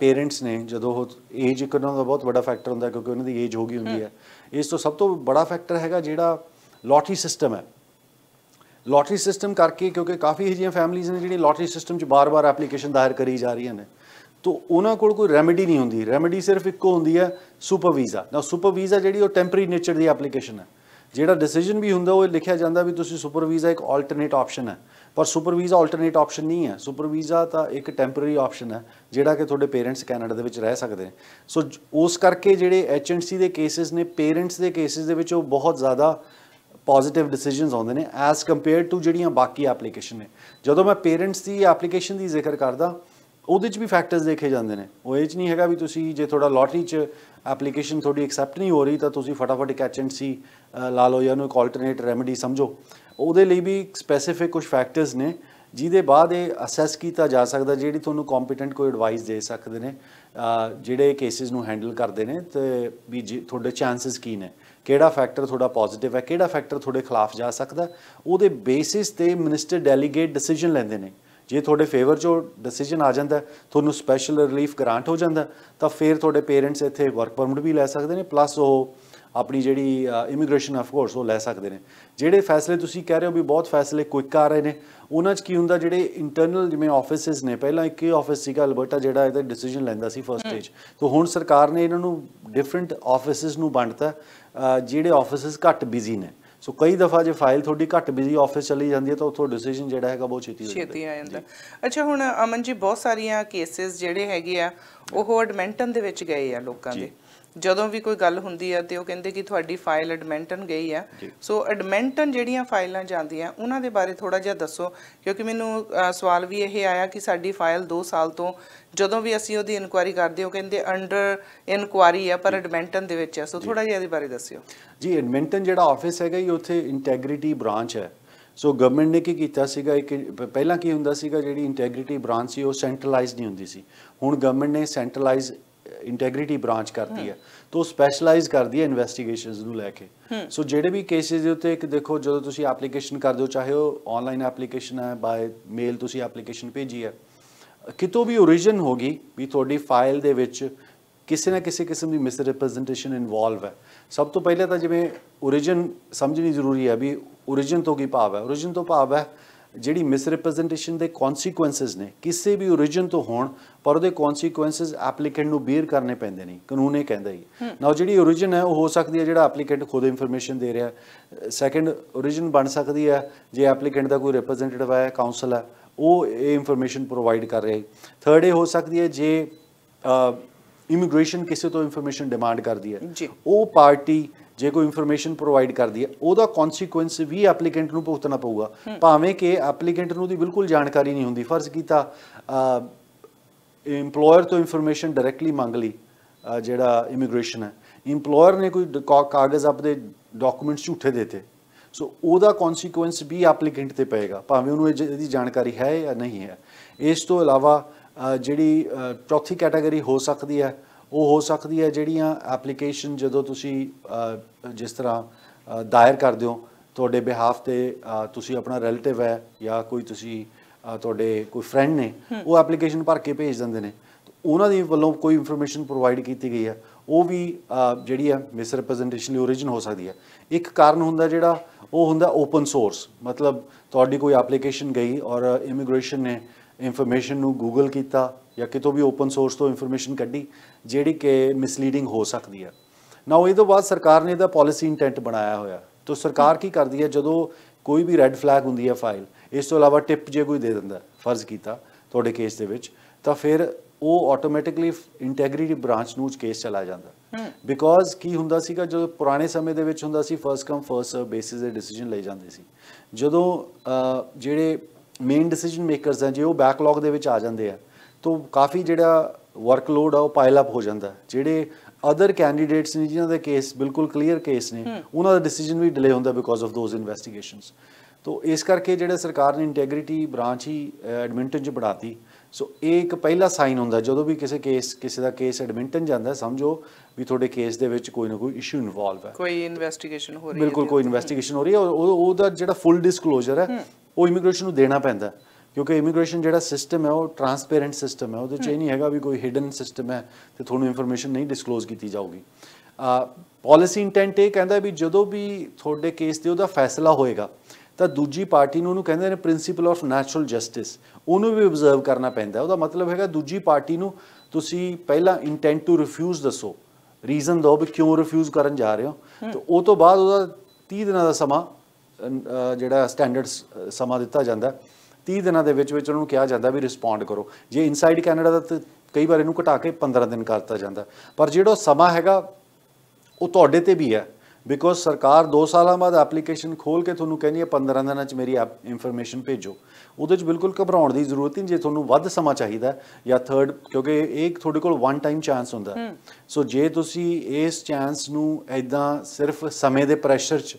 ਪੇਰੈਂਟਸ ਨੇ ਜਦੋਂ ਉਹ ਏਜ ਇੱਕ ਉਹਨਾਂ ਦਾ ਬਹੁਤ ਵੱਡਾ ਫੈਕਟਰ ਹੁੰਦਾ ਕਿਉਂਕਿ ਉਹਨਾਂ ਦੀ ਏਜ ਹੋ ਗਈ ਹੁੰਦੀ ਹੈ ਇਸ ਤੋਂ ਸਭ ਤੋਂ ਬੜਾ ਫੈਕਟਰ ਹੈਗਾ ਜਿਹੜਾ ਲੋਟਰੀ ਸਿਸਟਮ ਹੈ ਲੋਟਰੀ ਸਿਸਟਮ ਕਰਕੇ ਕਿਉਂਕਿ ਕਾਫੀ ਇਹ ਜਿਹੀਆਂ ਫੈਮਲੀਆਂ ਨੇ ਜਿਹੜੀਆਂ ਲੋਟਰੀ ਸਿਸਟਮ 'ਚ ਬਾਰ-ਬਾਰ ਐਪਲੀਕੇਸ਼ਨ ਦਾਇਰ ਕਰੀ ਜਾ ਰਹੀਆਂ ਨੇ ਤੋਂ ਉਹਨਾਂ ਕੋਲ ਕੋਈ ਰੈਮੇਡੀ ਨਹੀਂ ਹੁੰਦੀ ਰੈਮੇਡੀ ਸਿਰਫ ਇੱਕੋ ਹੁੰਦੀ ਹੈ ਸੁਪਰ ਵੀਜ਼ਾ ਨਾ ਸੁਪਰ ਵੀਜ਼ਾ ਜਿਹੜੀ ਉਹ ਟੈਂਪਰੇਰੀ ਨੇਚਰ ਦੀ ਐਪਲੀਕੇਸ਼ਨ ਹੈ ਜਿਹੜਾ ਡਿਸੀਜਨ ਵੀ ਹੁੰਦਾ ਉਹ ਲਿਖਿਆ ਜਾਂਦਾ ਵੀ ਤੁਸੀਂ ਸੁਪਰ ਵੀਜ਼ਾ ਇੱਕ ਆਲਟਰਨੇਟ ਆਪਸ਼ਨ ਹੈ ਪਰ ਸੁਪਰ ਵੀਜ਼ਾ ਆਲਟਰਨੇਟ ਆਪਸ਼ਨ ਨਹੀਂ ਹੈ ਸੁਪਰ ਵੀਜ਼ਾ ਤਾਂ ਇੱਕ ਟੈਂਪਰੇਰੀ ਆਪਸ਼ਨ ਹੈ ਜਿਹੜਾ ਕਿ ਤੁਹਾਡੇ ਪੇਰੈਂਟਸ ਕੈਨੇਡਾ ਦੇ ਵਿੱਚ ਰਹਿ ਸਕਦੇ ਨੇ ਸੋ ਉਸ ਕਰਕੇ ਜਿਹੜੇ ਐਚਐਨਸੀ ਦੇ ਕੇਸਿਸ ਨੇ ਪੇਰੈਂਟਸ ਦੇ ਕੇਸਿਸ ਦੇ ਵਿੱਚ ਉਹ ਬਹੁਤ ਜ਼ਿਆਦਾ ਪੋਜ਼ਿਟਿਵ ਡਿਸੀਜਨਸ ਆਉਂਦੇ ਨੇ ਐਸ ਕੰਪੇਅਰ ਟੂ ਜਿਹੜੀਆਂ ਬਾਕੀ ਐਪਲੀਕੇਸ਼ਨ ਨੇ ਜਦੋਂ ਮੈਂ ਪੇਰੈਂਟਸ ਦੀ ਐਪਲੀਕੇਸ਼ਨ ਦੀ ਜ਼ਿਕਰ ਕਰਦਾ ਉਹਦੇ 'ਚ ਵੀ ਫੈਕਟਰਸ ਦੇਖੇ ਜਾਂਦੇ ਨੇ ਉਹ ਇਹ 'ਚ ਨਹੀਂ ਹੈਗਾ ਵੀ ਤੁਸੀਂ ਜੇ ਤੁਹਾਡਾ ਲੋਟਰੀ 'ਚ ਐਪਲੀਕੇਸ਼ਨ ਤੁਹਾਡੀ ਐਕਸੈਪਟ ਨਹੀਂ ਹੋ ਰਹੀ ਤਾਂ ਤੁਸੀਂ ਫਟਾਫਟ ਇੱਕ ਐਚਐਨਸੀ ਲਾ ਲਓ ਜਾਂ ਉਹਨੂੰ ਇੱਕ ਆਲਟਰਨੇਟ ਰੈਮੇਡੀ ਸਮਝੋ ਉਹਦੇ ਲਈ ਵੀ ਸਪੈਸੀਫਿਕ ਕੁਝ ਫੈਕਟਰਸ ਨੇ ਜਿਹਦੇ ਬਾਅਦ ਇਹ ਅਸੈਸ ਕੀਤਾ ਜਾ ਸਕਦਾ ਜਿਹੜੀ ਤੁਹਾਨੂੰ ਕੰਪੀਟੈਂਟ ਕੋਈ ਐਡਵਾਈਸ ਦੇ ਸਕਦੇ ਨੇ ਜਿਹੜੇ ਕੇਸਿਸ ਨੂੰ ਹੈਂਡਲ ਕਰਦੇ ਨੇ ਤੇ ਵੀ ਤੁਹਾਡੇ ਚਾਂਸਸ ਕੀ ਨੇ ਕਿਹੜਾ ਫੈਕਟਰ ਤੁਹਾਡਾ ਪੋਜ਼ਿਟਿਵ ਹੈ ਕਿਹੜਾ ਫੈਕਟਰ ਤੁਹਾਡੇ ਖਿਲਾਫ ਜਾ ਸਕਦਾ ਉਹਦੇ ਬੇਸਿਸ ਤੇ ਮਿਨਿਸਟਰ ਡੈਲੀਗੇਟ ਡਿਸੀਜਨ ਲੈਂਦੇ ਨੇ ਜੇ ਤੁਹਾਡੇ ਫੇਵਰ ਚੋ ਡਿਸੀਜਨ ਆ ਜਾਂਦਾ ਤੁਹਾਨੂੰ ਸਪੈਸ਼ਲ ਰਿਲੀਫ ਗ੍ਰਾਂਟ ਹੋ ਜਾਂਦਾ ਤਾਂ ਫਿਰ ਤੁਹਾਡੇ ਪੇਰੈਂਟਸ ਇੱਥੇ ਵਰਕ ਪਰਮਿਟ ਵੀ ਲੈ ਸਕਦੇ ਨੇ ਪਲੱਸ ਉਹ ਆਪਣੀ ਜਿਹੜੀ ਇਮੀਗ੍ਰੇਸ਼ਨ ਆਫ ਕੋਰਸ ਉਹ ਲੈ ਸਕਦੇ ਨੇ ਜਿਹੜੇ ਫੈਸਲੇ ਤੁਸੀਂ ਕਹਿ ਰਹੇ ਹੋ ਵੀ ਬਹੁਤ ਫੈਸਲੇ ਕੁਇਕ ਆ ਰਹੇ ਨੇ ਉਹਨਾਂ 'ਚ ਕੀ ਹੁੰਦਾ ਜਿਹੜੇ ਇੰਟਰਨਲ ਜਿਵੇਂ ਆਫਿਸਿਸ ਨੇ ਪਹਿਲਾਂ ਇੱਕ ਹੀ ਆਫਿਸ ਸੀਗਾ ਅਲਬਰਟਾ ਜਿਹੜਾ ਇਹਦਾ ਡਿਸੀਜਨ ਲੈਂਦਾ ਸੀ ਫਰਸਟ ਸਟੇਜ ਤੋਂ ਹੁਣ ਸਰਕਾਰ ਨੇ ਇਹਨਾਂ ਨੂੰ ਡਿਫਰੈਂਟ ਆਫਿਸਿਸ ਨੂੰ ਵੰਡਤਾ ਜਿਹੜੇ ਆਫਿਸਿਸ ਘੱਟ ਬਿਜ਼ੀ ਨੇ ਸੋ ਕਈ ਦਫਾ ਜੇ ਫਾਈਲ ਤੁਹਾਡੀ ਘੱਟ ਬਿਜ਼ੀ ਆਫਿਸ ਚਲੀ ਜਾਂਦੀ ਹੈ ਤਾਂ ਉੱਥੋਂ ਡਿਸੀਜਨ ਜਿਹੜਾ ਹੈਗਾ ਬਹੁਤ ਛੇਤੀ ਹੋ ਜਾਂਦਾ ਛੇਤੀ ਆ ਜਾਂਦਾ ਅੱਛਾ ਹੁਣ ਅਮਨ ਜੀ ਬਹੁਤ ਸਾਰੀਆਂ ਕੇਸਿਸ ਜਿਹੜੇ ਹੈਗੇ ਆ ਉਹ ਐਡਮਿੰਟਨ ਦੇ ਵਿੱਚ ਗਏ ਆ ਲੋਕਾਂ ਦੇ ਜਦੋਂ ਵੀ ਕੋਈ ਗੱਲ ਹੁੰਦੀ ਹੈ ਤੇ ਉਹ ਕਹਿੰਦੇ ਕਿ ਤੁਹਾਡੀ ਫਾਈਲ ਐਡਮੈਂਟਨ ਗਈ ਹੈ ਸੋ ਐਡਮੈਂਟਨ ਜਿਹੜੀਆਂ ਫਾਈਲਾਂ ਜਾਂਦੀਆਂ ਉਹਨਾਂ ਦੇ ਬਾਰੇ ਥੋੜਾ ਜਿਹਾ ਦੱਸੋ ਕਿਉਂਕਿ ਮੈਨੂੰ ਸਵਾਲ ਵੀ ਇਹ ਆਇਆ ਕਿ ਸਾਡੀ ਫਾਈਲ 2 ਸਾਲ ਤੋਂ ਜਦੋਂ ਵੀ ਅਸੀਂ ਉਹਦੀ ਇਨਕੁਆਇਰੀ ਕਰਦੇ ਹਾਂ ਕਹਿੰਦੇ ਅੰਡਰ ਇਨਕੁਆਇਰੀ ਹੈ ਪਰ ਐਡਮੈਂਟਨ ਦੇ ਵਿੱਚ ਹੈ ਸੋ ਥੋੜਾ ਜਿਹਾ ਇਹਦੇ ਬਾਰੇ ਦੱਸਿਓ ਜੀ ਐਡਮੈਂਟਨ ਜਿਹੜਾ ਆਫਿਸ ਹੈਗਾ ਇਹ ਉੱਥੇ ਇੰਟੈਗ੍ਰਿਟੀ ਬ੍ਰਾਂਚ ਹੈ ਸੋ ਗਵਰਨਮੈਂਟ ਨੇ ਕੀ ਕੀਤਾ ਸੀਗਾ ਇੱਕ ਪਹਿਲਾਂ ਕੀ ਹੁੰਦਾ ਸੀਗਾ ਜਿਹੜੀ ਇੰਟੈਗ੍ਰਿਟੀ ਬ੍ਰਾਂਚ ਸੀ ਉਹ ਸੈਂਟਰਲਾਈਜ਼ ਨਹੀਂ ਹੁੰਦੀ ਸੀ ਹੁਣ ਗਵਰਨਮੈਂਟ ਨੇ ਸੈਂਟਰਲਾਈਜ਼ ਇੰਟੈਗ੍ਰਿਟੀ ਬ੍ਰਾਂਚ ਕਰਦੀ ਹੈ ਤੋਂ ਸਪੈਸ਼ਲਾਈਜ਼ ਕਰਦੀ ਹੈ ਇਨਵੈਸਟੀਗੇਸ਼ਨਸ ਨੂੰ ਲੈ ਕੇ ਸੋ ਜਿਹੜੇ ਵੀ ਕੇਸਿਸ ਦੇ ਉੱਤੇ ਇੱਕ ਦੇਖੋ ਜਦੋਂ ਤੁਸੀਂ ਐਪਲੀਕੇਸ਼ਨ ਕਰਦੇ ਹੋ ਚਾਹੇ ਉਹ ਆਨਲਾਈਨ ਐਪਲੀਕੇਸ਼ਨ ਹੈ ਬਾਈ ਮੇਲ ਤੁਸੀਂ ਐਪਲੀਕੇਸ਼ਨ ਭੇਜੀ ਹੈ ਕਿਤੋਂ ਵੀ origin ਹੋਗੀ ਵੀ ਤੁਹਾਡੀ ਫਾਈਲ ਦੇ ਵਿੱਚ ਕਿਸੇ ਨਾ ਕਿਸੇ ਕਿਸਮ ਦੀ ਮਿਸ ਰਿਪਰੈਜ਼ੈਂਟੇਸ਼ਨ ਇਨਵੋਲਵ ਹੈ ਸਭ ਤੋਂ ਪਹਿਲੇ ਤਾਂ ਜਿਵੇਂ origin ਸਮਝਣੀ ਜ਼ਰੂਰੀ ਹੈ ਵੀ origin ਤੋਂ ਕੀ ਭਾਵ ਹੈ origin ਤੋਂ ਭਾਵ ਹੈ ਜਿਹੜੀ ਰਿਪਰੈਜ਼ੈਂਟੇਸ਼ਨ ਦੇ ਕਨਸੀਕੁਐਂਸਸ ਨੇ ਕਿਸੇ ਵੀ origin ਤੋਂ ਹੋਣ ਪਰ ਉਹਦੇ ਕਨਸੀਕੁਐਂਸਸ ਐਪਲੀਕੈਂਟ ਨੂੰ ਬੀਅਰ ਕਰਨੇ ਪੈਂਦੇ ਨੇ ਕਾਨੂੰਨ ਇਹ ਕਹਿੰਦਾ ਹੀ ਨਾ ਜਿਹੜੀ origin ਹੈ ਉਹ ਹੋ ਸਕਦੀ ਹੈ ਜਿਹੜਾ ਐਪਲੀਕੈਂਟ ਖੁਦ ਇਨਫੋਰਮੇਸ਼ਨ ਦੇ ਰਿਹਾ ਸੈਕੰਡ origin ਬਣ ਸਕਦੀ ਹੈ ਜੇ ਐਪਲੀਕੈਂਟ ਦਾ ਕੋਈ ਰਿਪਰੈਜ਼ੈਂਟੇਟਿਵ ਹੈ ਕਾਉਂਸਲ ਹੈ ਉਹ ਇਹ ਇਨਫੋਰਮੇਸ਼ਨ ਪ੍ਰੋਵਾਈਡ ਕਰ ਰਿਹਾ ਹੈ ਥਰਡ ਇਹ ਹੋ ਸਕਦੀ ਹੈ ਜੇ ਇਮੀਗ੍ਰੇਸ਼ਨ ਕਿਸੇ ਤੋਂ ਇਨਫੋਰਮੇਸ਼ਨ ਡਿਮਾਂਡ ਕਰਦੀ ਹੈ ਉਹ ਪਾਰਟੀ ਜੇ ਕੋਈ ਇਨਫੋਰਮੇਸ਼ਨ ਪ੍ਰੋਵਾਈਡ ਕਰਦੀ ਹੈ ਉਹਦਾ ਕਨਸੀਕੁਐਂਸ ਵੀ ਐਪਲੀਕੈਂਟ ਨੂੰ ਭੁਗਤਣਾ ਪਊਗਾ ਭਾਵੇਂ ਕਿ ਐਪਲੀਕੈਂਟ ਨੂੰ ਦੀ ਬਿਲਕੁਲ ਜਾਣਕਾਰੀ ਨਹੀਂ ਹੁੰਦੀ ਫਰਜ਼ ਕੀਤਾ ਏਮਪਲੋਇਰ ਤੋਂ ਇਨਫੋਰਮੇਸ਼ਨ ਡਾਇਰੈਕਟਲੀ ਮੰਗ ਲਈ ਜਿਹੜਾ ਇਮੀਗ੍ਰੇਸ਼ਨ ਹੈ ਏਮਪਲੋਇਰ ਨੇ ਕੋਈ ਕਾਗਜ਼ ਆਪਦੇ ਡਾਕੂਮੈਂਟਸ ਝੂਠੇ ਦਿੱਤੇ ਸੋ ਉਹਦਾ ਕਨਸੀਕੁਐਂਸ ਵੀ ਐਪਲੀਕੈਂਟ ਤੇ ਪਏਗਾ ਭਾਵੇਂ ਉਹਨੂੰ ਇਹਦੀ ਜਾਣਕਾਰੀ ਹੈ ਜਾਂ ਨਹੀਂ ਹੈ ਇਸ ਤੋਂ ਇਲਾਵਾ ਜਿਹੜੀ ਚੌਥੀ ਕੈਟਾਗਰੀ ਹੋ ਸਕਦੀ ਹੈ ਉਹ ਹੋ ਸਕਦੀ ਹੈ ਜਿਹੜੀਆਂ ਐਪਲੀਕੇਸ਼ਨ ਜਦੋਂ ਤੁਸੀਂ ਜਿਸ ਤਰ੍ਹਾਂ ਦਾਇਰ ਕਰਦੇ ਹੋ ਤੁਹਾਡੇ ਬਿਹਾਫ ਤੇ ਤੁਸੀਂ ਆਪਣਾ ਰਿਲੇਟਿਵ ਹੈ ਜਾਂ ਕੋਈ ਤੁਸੀਂ ਤੁਹਾਡੇ ਕੋਈ ਫਰੈਂਡ ਨੇ ਉਹ ਐਪਲੀਕੇਸ਼ਨ ਭਰ ਕੇ ਭੇਜ ਦਿੰਦੇ ਨੇ ਉਹਨਾਂ ਦੀ ਵੱਲੋਂ ਕੋਈ ਇਨਫੋਰਮੇਸ਼ਨ ਪ੍ਰੋਵਾਈਡ ਕੀਤੀ ਗਈ ਹੈ ਉਹ ਵੀ ਜਿਹੜੀ ਹੈ ਮਿਸ ਰਿਪਰੈਜ਼ੈਂਟੇਸ਼ਨ ਦੀ origin ਹੋ ਸਕਦੀ ਹੈ ਇੱਕ ਕਾਰਨ ਹੁੰਦਾ ਜਿਹੜਾ ਉਹ ਹੁੰਦਾ ਓਪਨ ਸੋਰਸ ਮਤਲਬ ਤੁਹਾਡੀ ਕੋਈ ਐਪਲੀਕੇਸ਼ਨ ਗਈ ਔਰ ਇਮੀਗ੍ਰੇਸ਼ਨ ਨੇ ਇਨਫੋਰਮੇਸ਼ਨ ਨੂੰ ਗੂਗਲ ਕੀਤਾ ਜਾਂ ਕਿਤੋਂ ਵੀ ਓਪਨ ਸੋਰਸ ਤੋਂ ਇਨਫੋਰਮੇਸ਼ਨ ਕੱਢੀ ਜਿਹੜੀ ਕਿ ਮਿਸਲੀਡਿੰਗ ਹੋ ਸਕਦੀ ਹੈ ਨਾਉ ਇਹ ਤੋਂ ਬਾਅਦ ਸਰਕਾਰ ਨੇ ਇਹਦਾ ਪਾਲਿਸੀ ਇੰਟੈਂਟ ਬਣਾਇਆ ਹੋਇਆ ਤਾਂ ਸਰਕਾਰ ਕੀ ਕਰਦੀ ਹੈ ਜਦੋਂ ਕੋਈ ਵੀ ਰੈੱਡ ਫਲੈਗ ਹੁੰਦੀ ਹੈ ਫਾਈਲ ਇਸ ਤੋਂ ਇਲਾਵਾ ਟਿਪ ਜੇ ਕੋਈ ਦੇ ਦਿੰਦਾ ਫਰਜ਼ ਕੀਤਾ ਤੁਹਾਡੇ ਕੇਸ ਦੇ ਵਿੱਚ ਤਾਂ ਫਿਰ ਉਹ ਆਟੋਮੈਟਿਕਲੀ ਇੰਟੈਗ੍ਰਿਟੀ ਬ੍ਰਾਂਚ ਨੂੰ ਕੇਸ ਚਲਾ ਜਾਂਦਾ ਬਿਕੋਜ਼ ਕੀ ਹੁੰਦਾ ਸੀਗਾ ਜਦੋਂ ਪੁਰਾਣੇ ਸਮੇਂ ਦੇ ਵਿੱਚ ਹੁੰਦਾ ਸੀ first come first serve basis ਦੇ ਡਿਸੀਜਨ ਲਈ ਜਾਂਦੇ ਸੀ ਜਦੋਂ ਜਿਹੜੇ ਮੇਨ ਡਿਸੀਜਨ ਮੇਕਰਸ ਆ ਜੇ ਉਹ ਬੈਕਲੌਗ ਦੇ ਵਿੱਚ ਆ ਜਾਂਦੇ ਆ ਤੋ ਕਾਫੀ ਜਿਹੜਾ ਵਰਕਲੋਡ ਆ ਉਹ ਪਾਈਲ ਅਪ ਹੋ ਜਾਂਦਾ ਜਿਹੜੇ ਅਦਰ ਕੈਂਡੀਡੇਟਸ ਨੇ ਜਿਨ੍ਹਾਂ ਦੇ ਕੇਸ ਬਿਲਕੁਲ ਕਲੀਅਰ ਕੇਸ ਨੇ ਉਹਨਾਂ ਦਾ ਡਿਸੀਜਨ ਵੀ ਡਿਲੇ ਹੁੰਦਾ ਬਿਕੋਜ਼ ਆਫ ਦੋਜ਼ ਇਨਵੈਸਟੀਗੇਸ਼ਨਸ ਤੋ ਇਸ ਕਰਕੇ ਜਿਹੜੇ ਸਰਕਾਰ ਨੇ ਇੰਟੈਗ੍ਰਿਟੀ ਬ੍ਰਾਂਚ ਹੀ ਐਡਮਿੰਟਨ ਚ ਬੜਾਤੀ ਸੋ ਇਹ ਇੱਕ ਪਹਿਲਾ ਸਾਈਨ ਹੁੰਦਾ ਜਦੋਂ ਵੀ ਕਿਸੇ ਕੇਸ ਕਿਸੇ ਦਾ ਕੇਸ ਐਡਮਿੰਟਨ ਜਾਂਦਾ ਸਮਝੋ ਵੀ ਤੁਹਾਡੇ ਕੇਸ ਦੇ ਵਿੱਚ ਕੋਈ ਨਾ ਕੋਈ ਇਸ਼ੂ ਇਨਵੋਲਵ ਹੈ ਕੋਈ ਇਨਵੈਸਟੀਗੇਸ਼ਨ ਹੋ ਰਹੀ ਹੈ ਬਿਲਕੁਲ ਕੋਈ ਇਨਵੈਸਟੀਗੇਸ਼ਨ ਹੋ ਰਹੀ ਹੈ ਉਹਦਾ ਜਿਹੜਾ ਫੁੱਲ ਡਿਸਕਲੋਜ਼ਰ ਹੈ ਉਹ ਇਮੀਗ੍ਰੇਸ਼ਨ ਨੂੰ ਦੇਣਾ ਪੈਂਦਾ ਕਿਉਂਕਿ ਇਮੀਗ੍ਰੇਸ਼ਨ ਜਿਹੜਾ ਸਿਸਟਮ ਹੈ ਉਹ ਟਰਾਂਸਪੇਰੈਂਟ ਸਿਸਟਮ ਹੈ ਉਹਦੇ ਚ ਇਹ ਨਹੀਂ ਹੈਗਾ ਵੀ ਕੋਈ ਹਿਡਨ ਸਿਸਟਮ ਹੈ ਤੇ ਤੁਹਾਨੂੰ ਇਨਫੋਰਮੇਸ਼ਨ ਨਹੀਂ ਡਿਸਕਲੋਜ਼ ਕੀਤੀ ਜਾਊਗੀ ਪਾਲਿਸੀ ਇੰਟੈਂਟ ਇਹ ਕਹਿੰਦਾ ਵੀ ਜਦੋਂ ਵੀ ਤੁਹਾਡੇ ਕੇਸ ਤੇ ਉਹਦਾ ਫੈਸਲਾ ਹੋਏਗਾ ਤਾਂ ਦੂਜੀ ਪਾਰਟੀ ਨੂੰ ਉਹਨੂੰ ਕਹਿੰਦੇ ਨੇ ਪ੍ਰਿੰਸੀਪਲ ਆਫ ਨੈਚੁਰਲ ਜਸਟਿਸ ਉਹਨੂੰ ਵੀ ਆਬਜ਼ਰਵ ਕਰਨਾ ਪੈਂਦਾ ਉਹਦਾ ਮਤਲਬ ਹੈਗਾ ਦੂਜੀ ਪਾਰਟੀ ਨੂੰ ਤੁਸੀਂ ਪਹਿਲਾਂ ਇੰਟੈਂਟ ਟੂ ਰਿਫਿਊਜ਼ ਦੱਸੋ ਰੀਜ਼ਨ ਦੋ ਵੀ ਕਿਉਂ ਰਿਫਿਊਜ਼ ਕਰਨ ਜਾ ਰਹੇ ਹੋ ਤੇ ਉਹ ਤੋਂ ਬਾਅਦ ਉਹਦਾ 30 ਦਿਨਾਂ ਦਾ ਸਮਾਂ ਜਿਹੜਾ ਸਟੈਂਡਰਡ ਸਮਾਂ ਦਿੱਤਾ ਜਾਂਦਾ 30 ਦਿਨਾਂ ਦੇ ਵਿੱਚ ਵਿੱਚ ਉਹਨਾਂ ਨੂੰ ਕਿਹਾ ਜਾਂਦਾ ਵੀ ਰਿਸਪੌਂਡ ਕਰੋ ਜੇ ਇਨਸਾਈਡ ਕੈਨੇਡਾ ਦਾ ਤਾਂ ਕਈ ਵਾਰ ਇਹਨੂੰ ਘਟਾ ਕੇ 15 ਦਿਨ ਕਰਤਾ ਜਾਂਦਾ ਪਰ ਜਿਹੜਾ ਸਮਾਂ ਹੈਗਾ ਉਹ ਤੁਹਾਡੇ ਤੇ ਵੀ ਹੈ ਬਿਕੋਜ਼ ਸਰਕਾਰ 2 ਸਾਲਾਂ ਬਾਅਦ ਐਪਲੀਕੇਸ਼ਨ ਖੋਲ ਕੇ ਤੁਹਾਨੂੰ ਕਹਿੰਦੀ ਹੈ 15 ਦਿਨਾਂ 'ਚ ਮੇਰੀ ਇਨਫੋਰਮੇਸ਼ਨ ਭੇਜੋ ਉਹਦੇ 'ਚ ਬਿਲਕੁਲ ਘਬਰਾਉਣ ਦੀ ਜ਼ਰੂਰਤ ਨਹੀਂ ਜੇ ਤੁਹਾਨੂੰ ਵੱਧ ਸਮਾਂ ਚਾਹੀਦਾ ਜਾਂ ਥਰਡ ਕਿਉਂਕਿ ਇਹ ਤੁਹਾਡੇ ਕੋਲ ਵਨ ਟਾਈਮ ਚਾਂਸ ਹੁੰਦਾ ਸੋ ਜੇ ਤੁਸੀਂ ਇਸ ਚਾਂਸ ਨੂੰ ਐਦਾਂ ਸਿਰਫ ਸਮੇਂ ਦੇ ਪ੍ਰੈਸ਼ਰ 'ਚ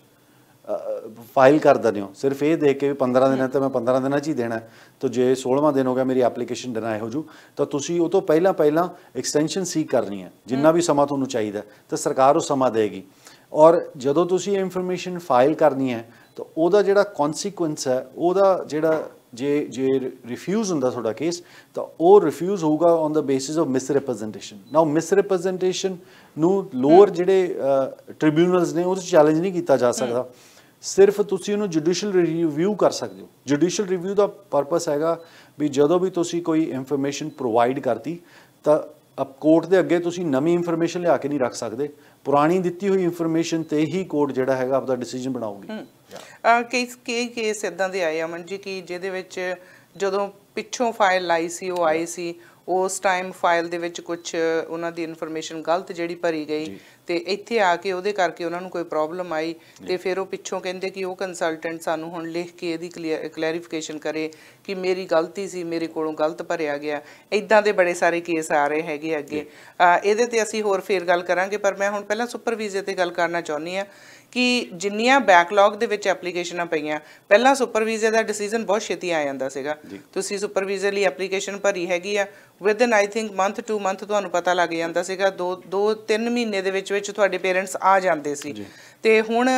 ਫਾਈਲ ਕਰ ਦਦੇ ਹੋ ਸਿਰਫ ਇਹ ਦੇਖ ਕੇ 15 ਦਿਨਾਂ ਤੇ ਮੈਂ 15 ਦਿਨਾਂ 'ਚ ਹੀ ਦੇਣਾ ਤਾਂ ਜੇ 16ਵਾਂ ਦਿਨ ਹੋ ਗਿਆ ਮੇਰੀ ਐਪਲੀਕੇਸ਼ਨ ਡਿਨਾਈ ਹੋ ਜੂ ਤਾਂ ਤੁਸੀਂ ਉਹ ਤੋਂ ਪਹਿਲਾਂ ਪਹਿਲਾਂ ਐਕਸਟੈਂਸ਼ਨ ਸੀ ਕਰਨੀ ਹੈ ਜਿੰਨਾ ਵੀ ਸਮਾਂ ਤੁਹਾਨੂੰ ਚਾਹੀਦਾ ਤਾਂ ਸਰਕਾਰ ਉਹ ਸਮਾਂ ਦੇਗੀ ਔਰ ਜਦੋਂ ਤੁਸੀਂ ਇਹ ਇਨਫੋਰਮੇਸ਼ਨ ਫਾਈਲ ਕਰਨੀ ਹੈ ਤਾਂ ਉਹਦਾ ਜਿਹੜਾ ਕਨਸੀਕੁਐਂਸ ਹੈ ਉਹਦਾ ਜਿਹੜਾ ਜੇ ਜੇ ਰਿਫਿਊਜ਼ ਹੁੰਦਾ ਤੁਹਾਡਾ ਕੇਸ ਤਾਂ ਉਹ ਰਿਫਿਊਜ਼ ਹੋਊਗਾ on the basis of representation now representation ਨੂੰ ਲੋਅਰ ਜਿਹੜੇ ਟ੍ਰਿਬਿਊਨਲਸ ਨੇ ਉਹਦੇ ਚੈਲੰਜ ਨਹੀਂ ਕੀਤਾ ਜਾ ਸਕਦਾ ਸਿਰਫ ਤੁਸੀਂ ਉਹਨੂੰ ਜੁਡੀਸ਼ੀਅਲ ਰਿਵਿਊ ਕਰ ਸਕਦੇ ਹੋ ਜੁਡੀਸ਼ੀਅਲ ਰਿਵਿਊ ਦਾ ਪਰਪਸ ਹੈਗਾ ਵੀ ਜਦੋਂ ਵੀ ਤੁਸੀਂ ਕੋਈ ਇਨਫੋਰਮੇਸ਼ਨ ਪ੍ਰੋਵਾਈਡ ਕਰਤੀ ਤਾਂ ਅਪ ਕੋਰਟ ਦੇ ਅੱਗੇ ਤੁਸੀਂ ਨਵੀਂ ਇਨਫੋਰਮੇਸ਼ਨ ਲਿਆ ਕੇ ਨਹੀਂ ਰੱਖ ਸਕਦੇ ਪੁਰਾਣੀ ਦਿੱਤੀ ਹੋਈ ਇਨਫੋਰਮੇਸ਼ਨ ਤੇ ਹੀ ਕੋਰਟ ਜਿਹੜਾ ਹੈਗਾ ਆਪਦਾ ਡਿਸੀਜਨ ਬਣਾਉਗੀ ਕੇਸ ਕੇ ਕੇਸ ਇਦਾਂ ਦੇ ਆਏ ਅਮਨ ਜੀ ਕਿ ਜਿਹਦੇ ਵਿੱਚ ਜਦੋਂ ਪਿੱਛੋਂ ਫਾਈਲ ਲਾਈ ਸੀ ਉਹ ਆਈ ਸੀ ਉਸ ਟਾਈਮ ਫਾਈਲ ਦੇ ਵਿੱਚ ਕੁਝ ਉਹਨਾਂ ਦੀ ਇਨਫੋਰਮੇਸ਼ਨ ਗਲਤ ਜਿਹੜੀ ਭਰੀ ਗਈ ਤੇ ਇੱਥੇ ਆ ਕੇ ਉਹਦੇ ਕਰਕੇ ਉਹਨਾਂ ਨੂੰ ਕੋਈ ਪ੍ਰੋਬਲਮ ਆਈ ਤੇ ਫਿਰ ਉਹ ਪਿੱਛੋਂ ਕਹਿੰਦੇ ਕਿ ਉਹ ਕੰਸਲਟੈਂਟ ਸਾਨੂੰ ਹੁਣ ਲਿਖ ਕੇ ਇਹਦੀ ਕਲੈਰੀਫਿਕੇਸ਼ਨ ਕਰੇ ਕਿ ਮੇਰੀ ਗਲਤੀ ਸੀ ਮੇਰੇ ਕੋਲੋਂ ਗਲਤ ਭਰਿਆ ਗਿਆ ਇਦਾਂ ਦੇ ਬੜੇ ਸਾਰੇ ਕੇਸ ਆ ਰਹੇ ਹੈਗੇ ਅੱਗੇ ਇਹਦੇ ਤੇ ਅਸੀਂ ਹੋਰ ਫੇਰ ਗੱਲ ਕਰਾਂਗੇ ਪਰ ਮੈਂ ਹੁਣ ਪਹਿਲਾਂ ਸੁਪਰਵਾਈਜ਼ਰ ਤੇ ਗੱਲ ਕਰਨਾ ਚਾਹੁੰਦੀ ਆ ਕਿ ਜਿੰਨੀਆਂ ਬੈਕਲੌਗ ਦੇ ਵਿੱਚ ਐਪਲੀਕੇਸ਼ਨਾਂ ਪਈਆਂ ਪਹਿਲਾਂ ਸੁਪਰਵਾਈਜ਼ਰ ਦਾ ਡਿਸੀਜਨ ਬਹੁਤ ਛੇਤੀ ਆ ਜਾਂਦਾ ਸੀਗਾ ਤੁਸੀਂ ਸੁਪਰਵਾਈਜ਼ਰ ਲਈ ਐਪਲੀਕੇਸ਼ਨ ਭਰੀ ਹੈਗੀ ਆ within I think month to month ਤੁਹਾਨੂੰ ਪਤਾ ਲੱਗ ਜਾਂਦਾ ਸੀਗਾ 2 2 3 ਮਹੀਨੇ ਦੇ ਵਿੱਚ ਵਿੱਚ ਤੁਹਾਡੇ ਪੇਰੈਂਟਸ ਆ ਜਾਂਦੇ ਸੀ ਤੇ ਹੁਣ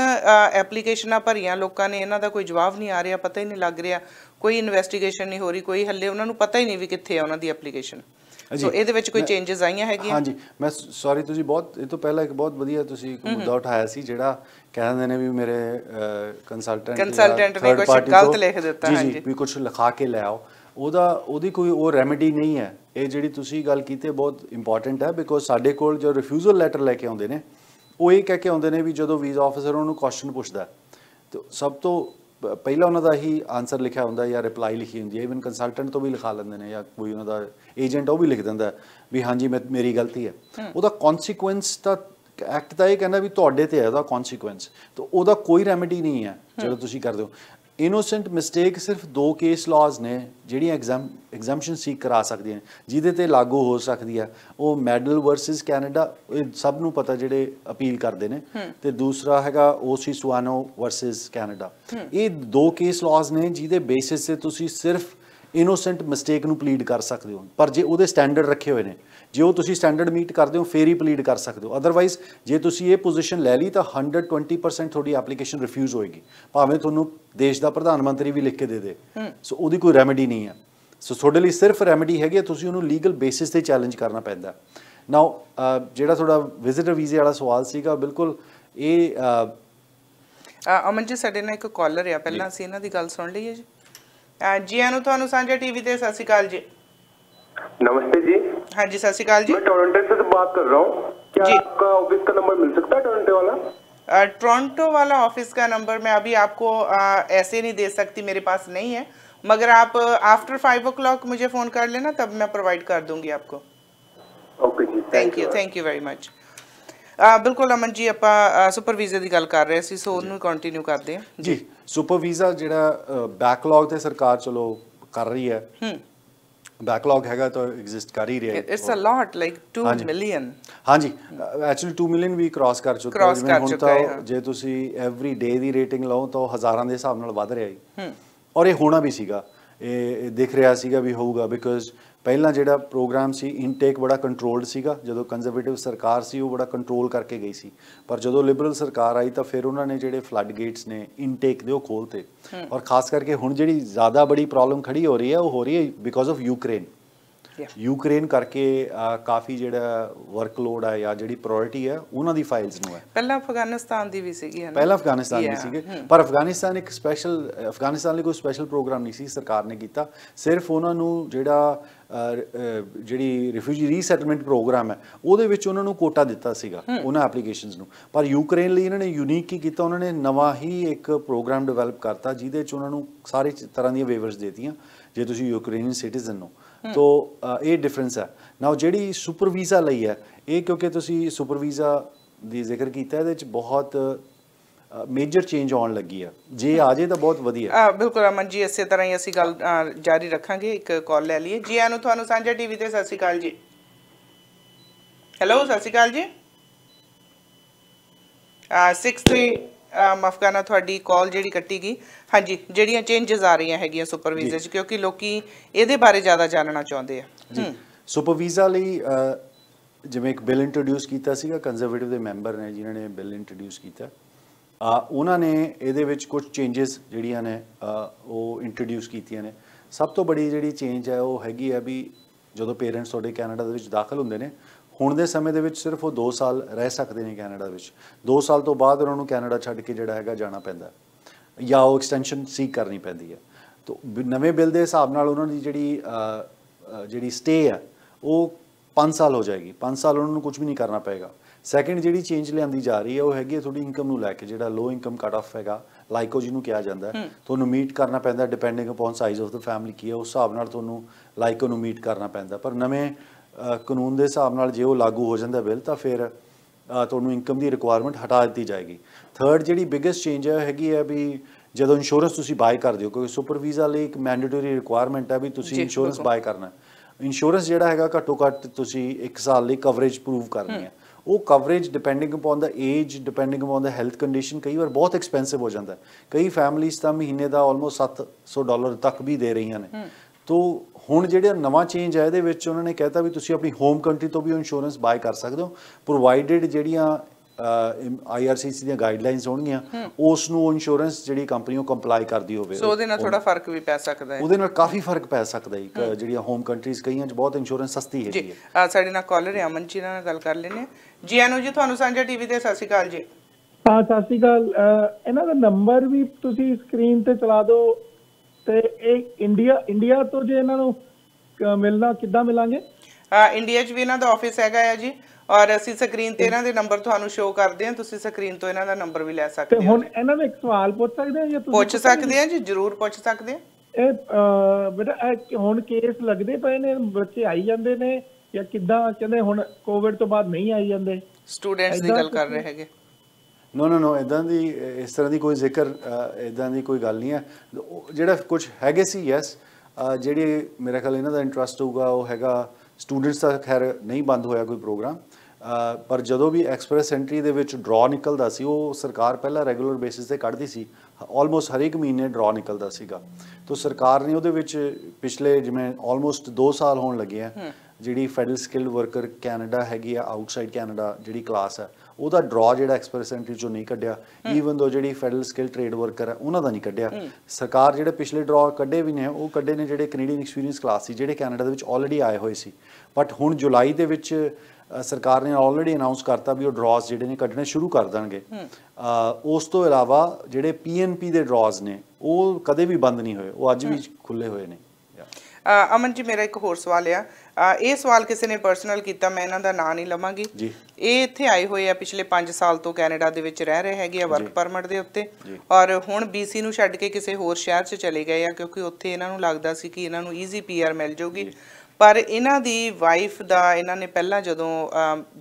ਐਪਲੀਕੇਸ਼ਨਾਂ ਭਰੀਆਂ ਲੋਕਾਂ ਨੇ ਇਹਨਾਂ ਦਾ ਕੋਈ ਜਵਾਬ ਨਹੀਂ ਆ ਰਿਹਾ ਪਤਾ ਹੀ ਨਹੀਂ ਲੱਗ ਰਿਹਾ ਕੋਈ ਇਨਵੈਸਟੀਗੇਸ਼ਨ ਨਹੀਂ ਹੋ ਰਹੀ ਕੋਈ ਹੱਲੇ ਉਹਨਾਂ ਨੂੰ ਪਤਾ ਹੀ ਨਹੀਂ ਵੀ ਕਿੱਥੇ ਆ ਉਹਨਾਂ ਦੀ ਐਪਲੀਕੇਸ਼ਨ ਸੋ ਇਹਦੇ ਵਿੱਚ ਕੋਈ ਚੇਂਜਸ ਆਈਆਂ ਹੈਗੀਆਂ ਹਾਂਜੀ ਮੈਂ ਸੌਰੀ ਤੁਸੀਂ ਬਹੁਤ ਇਹ ਤੋਂ ਪਹਿਲਾਂ ਇੱਕ ਬਹੁਤ ਵਧੀਆ ਤੁਸੀਂ ਮੁੱਦਾ ਉਠਾਇਆ ਸੀ ਜਿਹੜਾ ਕਹਿੰਦੇ ਨੇ ਵੀ ਮੇਰੇ ਕੰਸਲਟੈਂਟ ਕੰਸਲਟੈਂਟ ਨੇ ਕੁਝ ਗਲਤ ਲਿਖ ਦਿੱਤਾ ਹਾਂਜੀ ਜੀ ਵੀ ਕੁਝ ਲਿਖਾ ਕੇ ਲੈ ਆਓ ਉਹਦਾ ਉਹਦੀ ਕੋਈ ਉਹ ਰੈਮੇਡੀ ਨਹੀਂ ਹੈ ਇਹ ਜਿਹੜੀ ਤੁਸੀਂ ਗੱਲ ਕੀਤੀ ਬਹੁਤ ਇੰਪੋਰਟੈਂਟ ਹੈ ਬਿਕੋਜ਼ ਸਾਡੇ ਕੋਲ ਜੋ ਰਿਫਿਊਜ਼ਲ ਲੈਟਰ ਲੈ ਕੇ ਆਉਂਦੇ ਨੇ ਉਹ ਇਹ ਕਹਿ ਕੇ ਆਉਂਦੇ ਨੇ ਵੀ ਜਦੋਂ ਵੀਜ਼ਾ ਆਫੀਸਰ ਉਹਨੂੰ ਕੁਐਸਚਨ ਪੁੱਛਦਾ ਤੇ ਸਭ ਤੋਂ ਪਹਿਲਾਂ ਉਹਨਾਂ ਦਾ ਹੀ ਆਨਸਰ ਲਿਖਿਆ ਹੁੰਦਾ ਜਾਂ ਰਿਪਲਾਈ ਲਿਖੀ ਹੁੰਦੀ ਹੈ ਇਵਨ ਕੰਸਲਟੈਂਟ ਤੋਂ ਵੀ ਲਿਖਾ ਲੈਂਦੇ ਨੇ ਜਾਂ ਕੋਈ ਉਹਨਾਂ ਦਾ ਏਜੰਟ ਉਹ ਵੀ ਲਿਖ ਦਿੰਦਾ ਵੀ ਹਾਂਜੀ ਮੇਰੀ ਗਲਤੀ ਹੈ ਉਹਦਾ ਕਨਸੀਕੁਐਂਸ ਤਾਂ ਐਕਟ ਦਾ ਇਹ ਕਹਿੰਦਾ ਵੀ ਤੁਹਾਡੇ ਤੇ ਹੈ ਉਹਦਾ ਕਨਸੀਕੁਐਂਸ ਤਾਂ ਉਹਦਾ ਕੋਈ ਰੈਮੇਡੀ ਨਹੀਂ ਹੈ ਜਦੋਂ ਤੁਸੀਂ ਕਰਦੇ ਹੋ ਇਨੋਸੈਂਟ ਮਿਸਟੇਕ ਸਿਰਫ ਦੋ ਕੇਸ ਲਾਜ਼ ਨੇ ਜਿਹੜੀਆਂ ਐਗਜ਼ਾਮ ਐਗਜ਼ੈਂਪਸ਼ਨ ਸੀਕ ਕਰਾ ਸਕਦੀਆਂ ਨੇ ਜਿਹਦੇ ਤੇ ਲਾਗੂ ਹੋ ਸਕਦੀ ਆ ਉਹ ਮੈਡਲ ਵਰਸਸ ਕੈਨੇਡਾ ਇਹ ਸਭ ਨੂੰ ਪਤਾ ਜਿਹੜੇ ਅਪੀਲ ਕਰਦੇ ਨੇ ਤੇ ਦੂਸਰਾ ਹੈਗਾ ਓਸੀ ਸੁਆਨੋ ਵਰਸਸ ਕੈਨੇਡਾ ਇਹ ਦੋ ਕੇਸ ਲਾਜ਼ ਨੇ ਜਿਹਦੇ ਬੇਸਿਸ ਤੇ ਤੁਸੀਂ ਸਿਰਫ ਇਨੋਸੈਂਟ ਮਿਸਟੇਕ ਨੂੰ ਪਲੀਡ ਕਰ ਸਕਦੇ ਹੋ ਪਰ ਜੇ ਉਹਦੇ ਸਟੈਂਡਰਡ ਰੱਖੇ ਹੋਏ ਨੇ ਜੇ ਉਹ ਤੁਸੀਂ ਸਟੈਂਡਰਡ ਮੀਟ ਕਰਦੇ ਹੋ ਫੇਰ ਹੀ ਪਲੀਡ ਕਰ ਸਕਦੇ ਹੋ ਅਦਰਵਾਈਜ਼ ਜੇ ਤੁਸੀਂ ਇਹ ਪੋਜੀਸ਼ਨ ਲੈ ਲਈ ਤਾਂ 120% ਤੁਹਾਡੀ ਐਪਲੀਕੇਸ਼ਨ ਰਿਫਿਊਜ਼ ਹੋਏਗੀ ਭਾਵੇਂ ਤੁਹਾਨੂੰ ਦੇਸ਼ ਦਾ ਪ੍ਰਧਾਨ ਮੰਤਰੀ ਵੀ ਲਿਖ ਕੇ ਦੇ ਦੇ ਸੋ ਉਹਦੀ ਕੋਈ ਰੈਮੇਡੀ ਨਹੀਂ ਹੈ ਸੋ ਤੁਹਾਡੇ ਲਈ ਸਿਰਫ ਰੈਮੇਡੀ ਹੈਗੀ ਤੁਸੀਂ ਉਹਨੂੰ ਲੀਗਲ ਬੇਸਿਸ ਤੇ ਚੈਲੰਜ ਕਰਨਾ ਪੈਂਦਾ ਨਾਓ ਜਿਹੜਾ ਤੁਹਾਡਾ ਵਿਜ਼ਿਟਰ ਵੀਜ਼ੇ ਵਾਲਾ ਸਵਾਲ ਸੀਗਾ ਬਿਲਕੁਲ ਇਹ ਅਮਨ ਜੀ ਸਾਡੇ ਨਾਲ ਇੱਕ ਕਾਲਰ ਆ ਪਹਿਲਾਂ ਅਸੀਂ ਇਹਨਾਂ ਦੀ ਗੱਲ ਸੁਣ ਲਈਏ ਜੀ ਜੀ ਆਨੂੰ ਤੁਹਾਨੂੰ ਸਾਂਝਾ ਟੀਵੀ ਤੇ ਸਤਿ ਸ਼੍ਰੀ ਅਕਾਲ ਜੀ नमस्ते जी हाँ जी सत श्रीकाल जी मैं टोरंटो से तो बात कर रहा हूँ क्या जी. आपका ऑफिस का नंबर मिल सकता है टोरंटो वाला टोरंटो वाला ऑफिस का नंबर मैं अभी आपको आ, ऐसे नहीं दे सकती मेरे पास नहीं है मगर आप आफ्टर फाइव ओ मुझे फ़ोन कर लेना तब मैं प्रोवाइड कर दूंगी आपको okay ji thank you thank you very much बिल्कुल अमन जी आप ਸੁਪਰ की गल कर रहे ਰਹੇ सो उन्होंने ਉਹਨੂੰ ਕੰਟੀਨਿਊ ਕਰਦੇ जी ਜੀ जो बैकलॉग ਜਿਹੜਾ सरकार चलो कर रही है ਰਹੀ हम्म। ਬੈਕਲੌਗ ਹੈਗਾ ਤਾਂ ਐਗਜ਼ਿਸਟ ਕਰ ਹੀ ਰਿਹਾ ਹੈ it's a lot like 2 million ਹਾਂਜੀ ਐਕਚੁਅਲੀ 2 ਮਿਲੀਅਨ ਵੀ ਕ੍ਰਾਸ ਕਰ ਚੁੱਕਾ ਹੈ ਹੁਣ ਤਾਂ ਜੇ ਤੁਸੀਂ ਐਵਰੀ ਡੇ ਦੀ ਰੇਟਿੰਗ ਲਓ ਤਾਂ ਹਜ਼ਾਰਾਂ ਦੇ ਹਿਸਾਬ ਨਾਲ ਵਧ ਰਿਹਾ ਹੈ ਔਰ ਇਹ ਹੋਣਾ ਵੀ ਸੀਗਾ ਇਹ ਦਿਖ ਰਿਹਾ ਸੀਗਾ ਵੀ ਹੋਊਗਾ ਬਿਕਾਜ਼ ਪਹਿਲਾਂ ਜਿਹੜਾ ਪ੍ਰੋਗਰਾਮ ਸੀ ਇਨਟੇਕ ਬੜਾ ਕੰਟਰੋਲਡ ਸੀਗਾ ਜਦੋਂ ਕੰਜ਼ਰਵੇਟਿਵ ਸਰਕਾਰ ਸੀ ਉਹ ਬੜਾ ਕੰਟਰੋਲ ਕਰਕੇ ਗਈ ਸੀ ਪਰ ਜਦੋਂ ਲਿਬਰਲ ਸਰਕਾਰ ਆਈ ਤਾਂ ਫਿਰ ਉਹਨਾਂ ਨੇ ਜਿਹੜੇ ਫਲੱਡ ਗੇਟਸ ਨੇ ਇਨਟੇਕ ਦੇ ਉਹ ਖੋਲਤੇ ਔਰ ਖਾਸ ਕਰਕੇ ਹੁਣ ਜਿਹੜੀ ਜ਼ਿਆਦਾ ਬੜੀ ਪ੍ਰੋਬਲਮ ਖੜੀ ਹੋ ਰਹੀ ਹੈ ਉਹ ਹੋ ਰਹੀ ਹੈ ਬਿਕੋਜ਼ ਆਫ ਯੂਕਰੇਨ ਯੂਕਰੇਨ ਕਰਕੇ ਕਾਫੀ ਜਿਹੜਾ ਵਰਕਲੋਡ ਆ ਜਾਂ ਜਿਹੜੀ ਪ੍ਰਾਇੋਰਟੀ ਆ ਉਹਨਾਂ ਦੀ ਫਾਈਲਸ ਨੂੰ ਹੈ ਪਹਿਲਾਂ ਅਫਗਾਨਿਸਤਾਨ ਦੀ ਵੀ ਸੀਗੀ ਹੈ ਪਹਿਲਾਂ ਅਫਗਾਨਿਸਤਾਨ ਦੀ ਸੀਗੇ ਪਰ ਅਫਗਾਨਿਸਤਾਨ ਇੱਕ ਸਪੈਸ਼ਲ ਅਫਗਾਨਿਸਤਾਨ ਲਈ ਕੋਈ ਸਪੈਸ਼ਲ ਪ੍ਰੋਗਰਾਮ ਨਹੀਂ ਸੀ ਸਰਕਾਰ ਨੇ ਕੀਤਾ ਸਿਰਫ ਉਹਨਾਂ ਨੂੰ ਜਿਹੜਾ ਜਿਹੜੀ ਰਿਫਿਊਜੀ ਰੀਸੈਟਲਮੈਂਟ ਪ੍ਰੋਗਰਾਮ ਹੈ ਉਹਦੇ ਵਿੱਚ ਉਹਨਾਂ ਨੂੰ ਕੋਟਾ ਦਿੱਤਾ ਸੀਗਾ ਉਹਨਾਂ ਐਪਲੀਕੇਸ਼ਨਸ ਨੂੰ ਪਰ ਯੂਕਰੇਨ ਲਈ ਇਹਨਾਂ ਨੇ ਯੂਨੀਕ ਕੀ ਕੀਤਾ ਉਹਨਾਂ ਨੇ ਨਵਾਂ ਹੀ ਇੱਕ ਪ੍ਰੋਗਰਾਮ ਡਿਵੈਲਪ ਕਰਤਾ ਜਿਹਦੇ ਵਿੱਚ ਉਹਨਾਂ ਨੂੰ ਸਾਰੇ ਤਰ੍ਹਾਂ ਦੀਆਂ ਵੇਵਰਸ ਦੇਤੀਆਂ ਜੇ ਤੁਸੀਂ ਯੂਕਰੇਨੀਅਨ ਸਿਟੀਜ਼ਨ ਹੋ ਤੋ ਇਹ ਡਿਫਰੈਂਸ ਹੈ ਨਾਓ ਜਿਹੜੀ ਸੁਪਰ ਵੀਜ਼ਾ ਲਈ ਹੈ ਇਹ ਕਿਉਂਕਿ ਤੁਸੀਂ ਸੁਪਰ ਵੀਜ਼ਾ ਦੀ ਜ਼ਿਕਰ ਕੀਤਾ ਇਹਦੇ ਵਿੱਚ ਬਹੁਤ ਮੇਜਰ ਚੇਂਜ ਆਉਣ ਲੱਗੀ ਆ ਜੇ ਆ ਜੇ ਤਾਂ ਬਹੁਤ ਵਧੀਆ ਆ ਬਿਲਕੁਲ ਅਮਨ ਜੀ ਇਸੇ ਤਰ੍ਹਾਂ ਹੀ ਅਸੀਂ ਗੱਲ ਜਾਰੀ ਰੱਖਾਂਗੇ ਇੱਕ ਕਾਲ ਲੈ ਲਈਏ ਜੀ ਆਨੂੰ ਤੁਹਾਨੂੰ ਸਾਂਝਾ ਟੀਵੀ ਤੇ ਸਤਿ ਸ਼੍ਰੀ ਅਕਾਲ ਜੀ ਹੈਲੋ ਸਤਿ ਸ਼੍ਰੀ ਅਕਾਲ ਜੀ 63 ਮਫਗਾਨਾ ਤੁਹਾਡੀ ਕਾਲ ਜਿਹੜੀ ਕੱਟੀ ਗਈ ਹਾਂਜੀ ਜਿਹੜੀਆਂ ਚੇਂਜਸ ਆ ਰਹੀਆਂ ਹੈਗੀਆਂ ਸੁਪਰਵਾਈਜ਼ਰ 'ਚ ਕਿਉਂਕਿ ਲੋਕੀ ਇਹਦੇ ਬਾਰੇ ਜ਼ਿਆਦਾ ਜਾਣਨਾ ਚਾਹੁੰਦੇ ਆ ਜੀ ਸੁਪਰਵਾਈਜ਼ਰ ਲਈ ਜਿਵੇਂ ਇੱਕ ਬਿੱਲ ਇੰਟਰੋਡਿਊਸ ਕੀਤਾ ਸੀਗਾ ਕੰਜ਼ਰਵੇਟਿਵ ਦੇ ਮੈਂਬਰ ਨੇ ਜਿਨ੍ਹਾਂ ਨੇ ਬਿੱਲ ਇੰਟਰੋਡਿਊਸ ਕੀਤਾ ਉਹਨਾਂ ਨੇ ਇਹਦੇ ਵਿੱਚ ਕੁਝ ਚੇਂजेस ਜਿਹੜੀਆਂ ਨੇ ਉਹ ਇੰਟਰੋਡਿਊਸ ਕੀਤੀਆਂ ਨੇ ਸਭ ਤੋਂ ਬੜੀ ਜਿਹੜੀ ਚੇਂਜ ਹੈ ਉਹ ਹੈਗੀ ਹੈ ਵੀ ਜਦੋਂ ਪੇਰੈਂਟਸ ਤੁਹਾਡੇ ਕੈਨੇਡਾ ਦੇ ਵਿੱਚ ਦਾਖਲ ਹੁੰਦੇ ਨੇ ਹੁਣ ਦੇ ਸਮੇਂ ਦੇ ਵਿੱਚ ਸਿਰਫ ਉਹ 2 ਸਾਲ ਰਹਿ ਸਕਦੇ ਨੇ ਕੈਨੇਡਾ ਵਿੱਚ 2 ਸਾਲ ਤੋਂ ਬਾਅਦ ਉਹਨਾਂ ਨੂੰ ਕੈਨੇਡਾ ਛੱਡ ਕੇ ਜਿਹੜਾ ਹੈਗਾ ਜਾਣਾ ਪੈਂਦਾ ਜਾਂ ਉਹ ਐਕਸਟੈਂਸ਼ਨ ਸੀਕ ਕਰਨੀ ਪੈਂਦੀ ਹੈ ਤਾਂ ਨਵੇਂ ਬਿੱਲ ਦੇ ਹਿਸਾਬ ਨਾਲ ਉਹਨਾਂ ਦੀ ਜਿਹੜੀ ਜਿਹੜੀ ਸਟੇ ਹੈ ਉਹ 5 ਸਾਲ ਹੋ ਜਾਏਗੀ 5 ਸਾਲ ਉਹਨਾਂ ਨੂੰ ਕੁਝ ਵੀ ਨਹੀਂ ਕਰਨਾ ਪਏਗਾ ਸੈਕੰਡ ਜਿਹੜੀ ਚੇਂਜ ਲਿਆਂਦੀ ਜਾ ਰਹੀ ਹੈ ਉਹ ਹੈਗੀ ਤੁਹਾਡੀ ਇਨਕਮ ਨੂੰ ਲੈ ਕੇ ਜਿਹੜਾ ਲੋ ਇਨਕਮ ਕਟ ਆਫ ਹੈਗਾ ਲਾਈਕੋ ਜਿਹਨੂੰ ਕਿਹਾ ਜਾਂਦਾ ਤੁਹਾਨੂੰ ਮੀਟ ਕਰਨਾ ਪੈਂਦਾ depending upon size of the family ਕੀ ਹੈ ਉਸ ਹਿਸਾਬ ਨਾਲ ਤੁਹਾਨੂੰ ਲਾਈਕੋ ਨੂੰ ਮੀਟ ਕਰਨਾ ਪੈਂਦਾ ਪਰ ਨਵੇਂ ਕਾਨੂੰਨ ਦੇ ਹਿਸਾਬ ਨਾਲ ਜੇ ਉਹ ਲਾਗੂ ਹੋ ਜਾਂਦਾ ਬਿੱਲ ਤਾਂ ਫਿਰ ਤੁਹਾਨੂੰ ਇਨਕਮ ਦੀ ਰਿਕੁਆਇਰਮੈਂਟ ਹਟਾ ਦਿੱਤੀ ਜਾਏਗੀ ਥਰਡ ਜਿਹੜੀ ਬਿਗੇਸਟ ਚੇਂਜ ਹੈ ਹੈਗੀ ਹੈ ਵੀ ਜਦੋਂ ਇੰਸ਼ੋਰੈਂਸ ਤੁਸੀਂ ਬਾਈ ਕਰਦੇ ਹੋ ਕਿਉਂਕਿ ਸੁਪਰ ਵੀਜ਼ਾ ਲਈ ਇੱਕ ਮੈਂਡੇਟਰੀ ਰਿਕੁਆਇਰਮੈਂਟ ਹੈ ਵੀ ਤੁਸੀਂ ਇੰਸ਼ੋਰੈਂਸ ਬਾਈ ਕਰਨਾ ਇੰਸ਼ੋਰੈਂਸ ਜਿਹੜਾ ਹੈਗਾ ਘੱਟੋ ਘੱਟ ਤੁਸੀਂ 1 ਸਾਲ ਲਈ ਕਵਰੇਜ ਪ੍ਰੂਵ ਕਰਨੀ ਹੈ ਉਹ coverage depending upon the age depending upon the health condition ਕਈ ਵਾਰ ਬਹੁਤ ਐਕਸਪੈਂਸਿਵ ਹੋ ਜਾਂਦਾ ਹੈ ਕਈ ਫੈਮਿਲੀਸ ਤਾਂ ਮਹੀਨੇ ਦਾ ਆਲਮੋਸਟ 700 ਡਾਲਰ ਤੱਕ ਵੀ ਦੇ ਰਹੀਆਂ ਨੇ ਤੋ ਹੁਣ ਜਿਹੜਾ ਨਵਾਂ ਚੇਂਜ ਆ ਇਹਦੇ ਵਿੱਚ ਉਹਨਾਂ ਨੇ ਕਹਿਤਾ ਵੀ ਤੁਸੀਂ ਆਪਣੀ ਹੋਮ ਕੰਟਰੀ ਤੋਂ ਵੀ ਇੰਸ਼ੋਰੈਂਸ ਬਾਏ ਕਰ ਸਕਦੇ ਹੋ ਪ੍ਰੋਵਾਈਡਡ ਜਿਹੜੀਆਂ ਆਈਆਰਸੀਸੀ ਦੀਆਂ ਗਾਈਡਲਾਈਨਸ ਹੋਣਗੀਆਂ ਉਸ ਨੂੰ ਇੰਸ਼ੋਰੈਂਸ ਜਿਹੜੀ ਕੰਪਨੀ ਉਹ ਕੰਪਲਾਈ ਕਰਦੀ ਹੋਵੇ ਸੋ ਉਹਦੇ ਨਾਲ ਥੋੜਾ ਫਰਕ ਵੀ ਪੈ ਸਕਦਾ ਹੈ ਉਹਦੇ ਨਾਲ ਕਾਫੀ ਫਰਕ ਪੈ ਸਕਦਾ ਹੈ ਜਿਹੜੀਆਂ ਹੋਮ ਕੰਟਰੀਜ਼ ਕਈਆਂ 'ਚ ਬਹੁਤ ਇੰਸ਼ੋਰੈਂਸ ਸਸਤੀ ਹੈ ਜੀ ਸਾਡੇ ਨਾਲ ਕਾਲਰ ਅਮਨ ਜੀ ਨਾਲ ਗੱਲ ਕਰ ਲੈਨੇ ਜੀ ਐਨੋ ਜੀ ਤੁਹਾਨੂੰ ਸਾਂਝਾ ਟੀਵੀ ਤੇ ਸਤਿ ਸ਼੍ਰੀ ਅਕਾਲ ਜੀ ਹਾਂ ਸਤਿ ਸ਼੍ਰੀ ਅਕਾਲ ਇਹਨਾਂ ਦਾ ਨੰਬਰ ਵੀ ਤੁਸੀਂ ਸਕਰੀਨ ਤੇ ਚਲਾ ਦਿਓ ਤੇ ਇਹ ਇੰਡੀਆ ਇੰਡੀਆ ਤੋਂ ਜੇ ਇਹਨਾਂ ਨੂੰ ਮਿਲਣਾ ਕਿੱਦਾਂ ਮਿਲਾਂਗੇ ਇੰਡੀਆ 'ਚ ਵੀ ਇਹਨਾਂ ਦਾ ਆਫਿਸ ਹੈਗਾ ਹੈ ਜੀ ਔਰ ਅਸੀਂ ਸਕਰੀਨ ਤੇ ਇਹਨਾਂ ਦੇ ਨੰਬਰ ਤੁਹਾਨੂੰ ਸ਼ੋ ਕਰਦੇ ਹਾਂ ਤੁਸੀਂ ਸਕਰੀਨ ਤੋਂ ਇਹਨਾਂ ਦਾ ਨੰਬਰ ਵੀ ਲੈ ਸਕਦੇ ਹੋ ਤੇ ਹੁਣ ਇਹਨਾਂ ਦਾ ਇੱਕ ਸਵਾਲ ਪੁੱਛ ਸਕਦੇ ਹਾਂ ਜਾਂ ਤੁਸੀਂ ਪੁੱਛ ਸਕਦੇ ਹਾਂ ਜੀ ਜ਼ਰੂਰ ਪੁੱਛ ਸਕਦੇ ਹਾਂ ਇਹ ਬੇਟਾ ਹੁਣ ਕੇਸ ਲੱਗਦੇ ਪਏ ਨੇ ਬੱਚੇ ਆਈ ਜਾਂਦੇ ਨੇ ਜਾਂ ਕਿੱਦਾਂ ਕਹਿੰਦੇ ਹੁਣ ਕੋਵਿਡ ਤੋਂ ਬਾਅਦ ਨਹੀਂ ਆਈ ਜਾਂਦੇ ਸਟੂਡੈਂਟਸ ਦੀ ਗੱਲ ਕਰ ਰਹੇ ਹੈਗੇ ਨੋ ਨੋ ਨੋ ਇਦਾਂ ਦੀ ਇਸ ਤਰ੍ਹਾਂ ਦੀ ਕੋਈ ਜ਼ਿਕਰ ਇਦਾਂ ਦੀ ਕੋਈ ਗੱਲ ਨਹੀਂ ਹੈ ਜਿਹੜਾ ਕੁਝ ਹੈਗੇ ਸੀ ਯੈਸ ਜਿਹੜੇ ਮੇਰੇ ਖਿਆਲ ਇਹਨਾਂ ਦਾ ਇੰਟਰਸਟ ਹੋਊਗਾ ਉਹ ਹੈਗਾ ਸਟੂਡੈਂਟਸ ਦਾ ਖੈਰ ਨਹੀਂ ਬੰਦ ਹੋਇਆ ਕੋਈ ਪ੍ਰੋਗਰਾਮ ਪਰ ਜਦੋਂ ਵੀ ਐਕਸਪ੍ਰੈਸ ਐਂਟਰੀ ਦੇ ਵਿੱਚ ਡਰਾ ਨਿਕਲਦਾ ਸੀ ਉਹ ਸਰਕਾਰ ਪਹਿਲਾਂ ਰੈਗੂਲਰ ਬੇਸਿਸ ਤੇ ਕੱਢਦੀ ਸੀ ਆਲਮੋਸਟ ਹਰ ਇੱਕ ਮਹੀਨੇ ਡਰਾ ਨਿਕਲਦਾ ਸੀਗਾ ਤੋਂ ਸਰਕਾਰ ਨੇ ਉਹਦੇ ਵਿੱਚ ਪਿਛਲੇ ਜਿਵੇਂ ਆਲਮੋਸਟ 2 ਸਾਲ ਹੋਣ ਲੱਗੇ ਆ ਜਿਹੜੀ ਫੈਡਰਲ ਸਕਿਲਡ ਵਰਕਰ ਕੈਨੇਡਾ ਹੈਗੀ ਆ ਆਊਟਸਾਈਡ ਕੈਨੇਡਾ ਜਿਹੜੀ ਕਲਾਸ ਹੈ ਉਹਦਾ ਡਰਾ ਜਿਹੜਾ ਐਕਸਪ੍ਰੈਸ ਐਂਟਰੀ ਚੋਂ ਨਹੀਂ ਕੱਢਿਆ ਈਵਨ ਦੋ ਜਿਹੜੀ ਫੈਡਰਲ ਸਕਿਲ ਟ੍ਰੇਡ ਵਰਕਰ ਹੈ ਉਹਨਾਂ ਦਾ ਨਹੀਂ ਕੱਢਿਆ ਸਰਕਾਰ ਜਿਹੜੇ ਪਿਛਲੇ ਡਰਾ ਕੱਢੇ ਵੀ ਨੇ ਉਹ ਕੱਢੇ ਨੇ ਜਿਹੜੇ ਕੈਨੇਡੀਅਨ ਐਕਸਪੀਰੀਅੰਸ ਕਲਾਸ ਸੀ ਜਿਹੜੇ ਕੈਨੇਡਾ ਦੇ ਵਿੱਚ ਆਲਰੇਡੀ ਆਏ ਹੋਏ ਸੀ ਬਟ ਹੁਣ ਜੁਲਾਈ ਦੇ ਵਿੱਚ ਸਰਕਾਰ ਨੇ ਆਲਰੇਡੀ ਅਨਾਉਂਸ ਕਰਤਾ ਵੀ ਉਹ ਡਰਾਜ਼ ਜਿਹੜੇ ਨੇ ਕੱਢਣੇ ਸ਼ੁਰੂ ਕਰ ਦੇਣਗੇ ਉਸ ਤੋਂ ਇਲਾਵਾ ਜਿਹੜੇ ਪੀਐਨਪੀ ਦੇ ਡਰਾਜ਼ ਨੇ ਉਹ ਕਦੇ ਵੀ ਬੰਦ ਨਹੀਂ ਹੋਏ ਉਹ ਅੱਜ ਵੀ ਖੁੱਲੇ ਹੋਏ ਨੇ ਅਮਨ ਜੀ ਮੇਰਾ ਇੱਕ ਹੋਰ ਸਵਾਲ ਆ ਇਹ ਸਵਾਲ ਕਿਸੇ ਨੇ ਪਰਸਨਲ ਕੀਤਾ ਮੈਂ ਇਹਨਾਂ ਦਾ ਨਾਂ ਨਹੀਂ ਲਵਾਂਗੀ ਇਹ ਇੱਥੇ ਆਏ ਹੋਏ ਆ ਪਿਛਲੇ 5 ਸਾਲ ਤੋਂ ਕੈਨੇਡਾ ਦੇ ਵਿੱਚ ਰਹਿ ਰਹੇ ਹੈਗੇ ਆ ਵਰਕ ਪਰਮਿਟ ਦੇ ਉੱਤੇ ਔਰ ਹੁਣ BC ਨੂੰ ਛੱਡ ਕੇ ਕਿਸੇ ਹੋਰ ਸ਼ਹਿਰ 'ਚ ਚਲੇ ਗਏ ਆ ਕਿਉਂਕਿ ਉੱਥੇ ਇਹਨਾਂ ਨੂੰ ਲੱਗਦਾ ਸੀ ਕਿ ਇਹਨਾਂ ਨੂੰ ਈਜ਼ੀ ਪੀਆਰ ਮਿਲ ਜਾਊਗੀ ਪਰ ਇਹਨਾਂ ਦੀ ਵਾਈਫ ਦਾ ਇਹਨਾਂ ਨੇ ਪਹਿਲਾਂ ਜਦੋਂ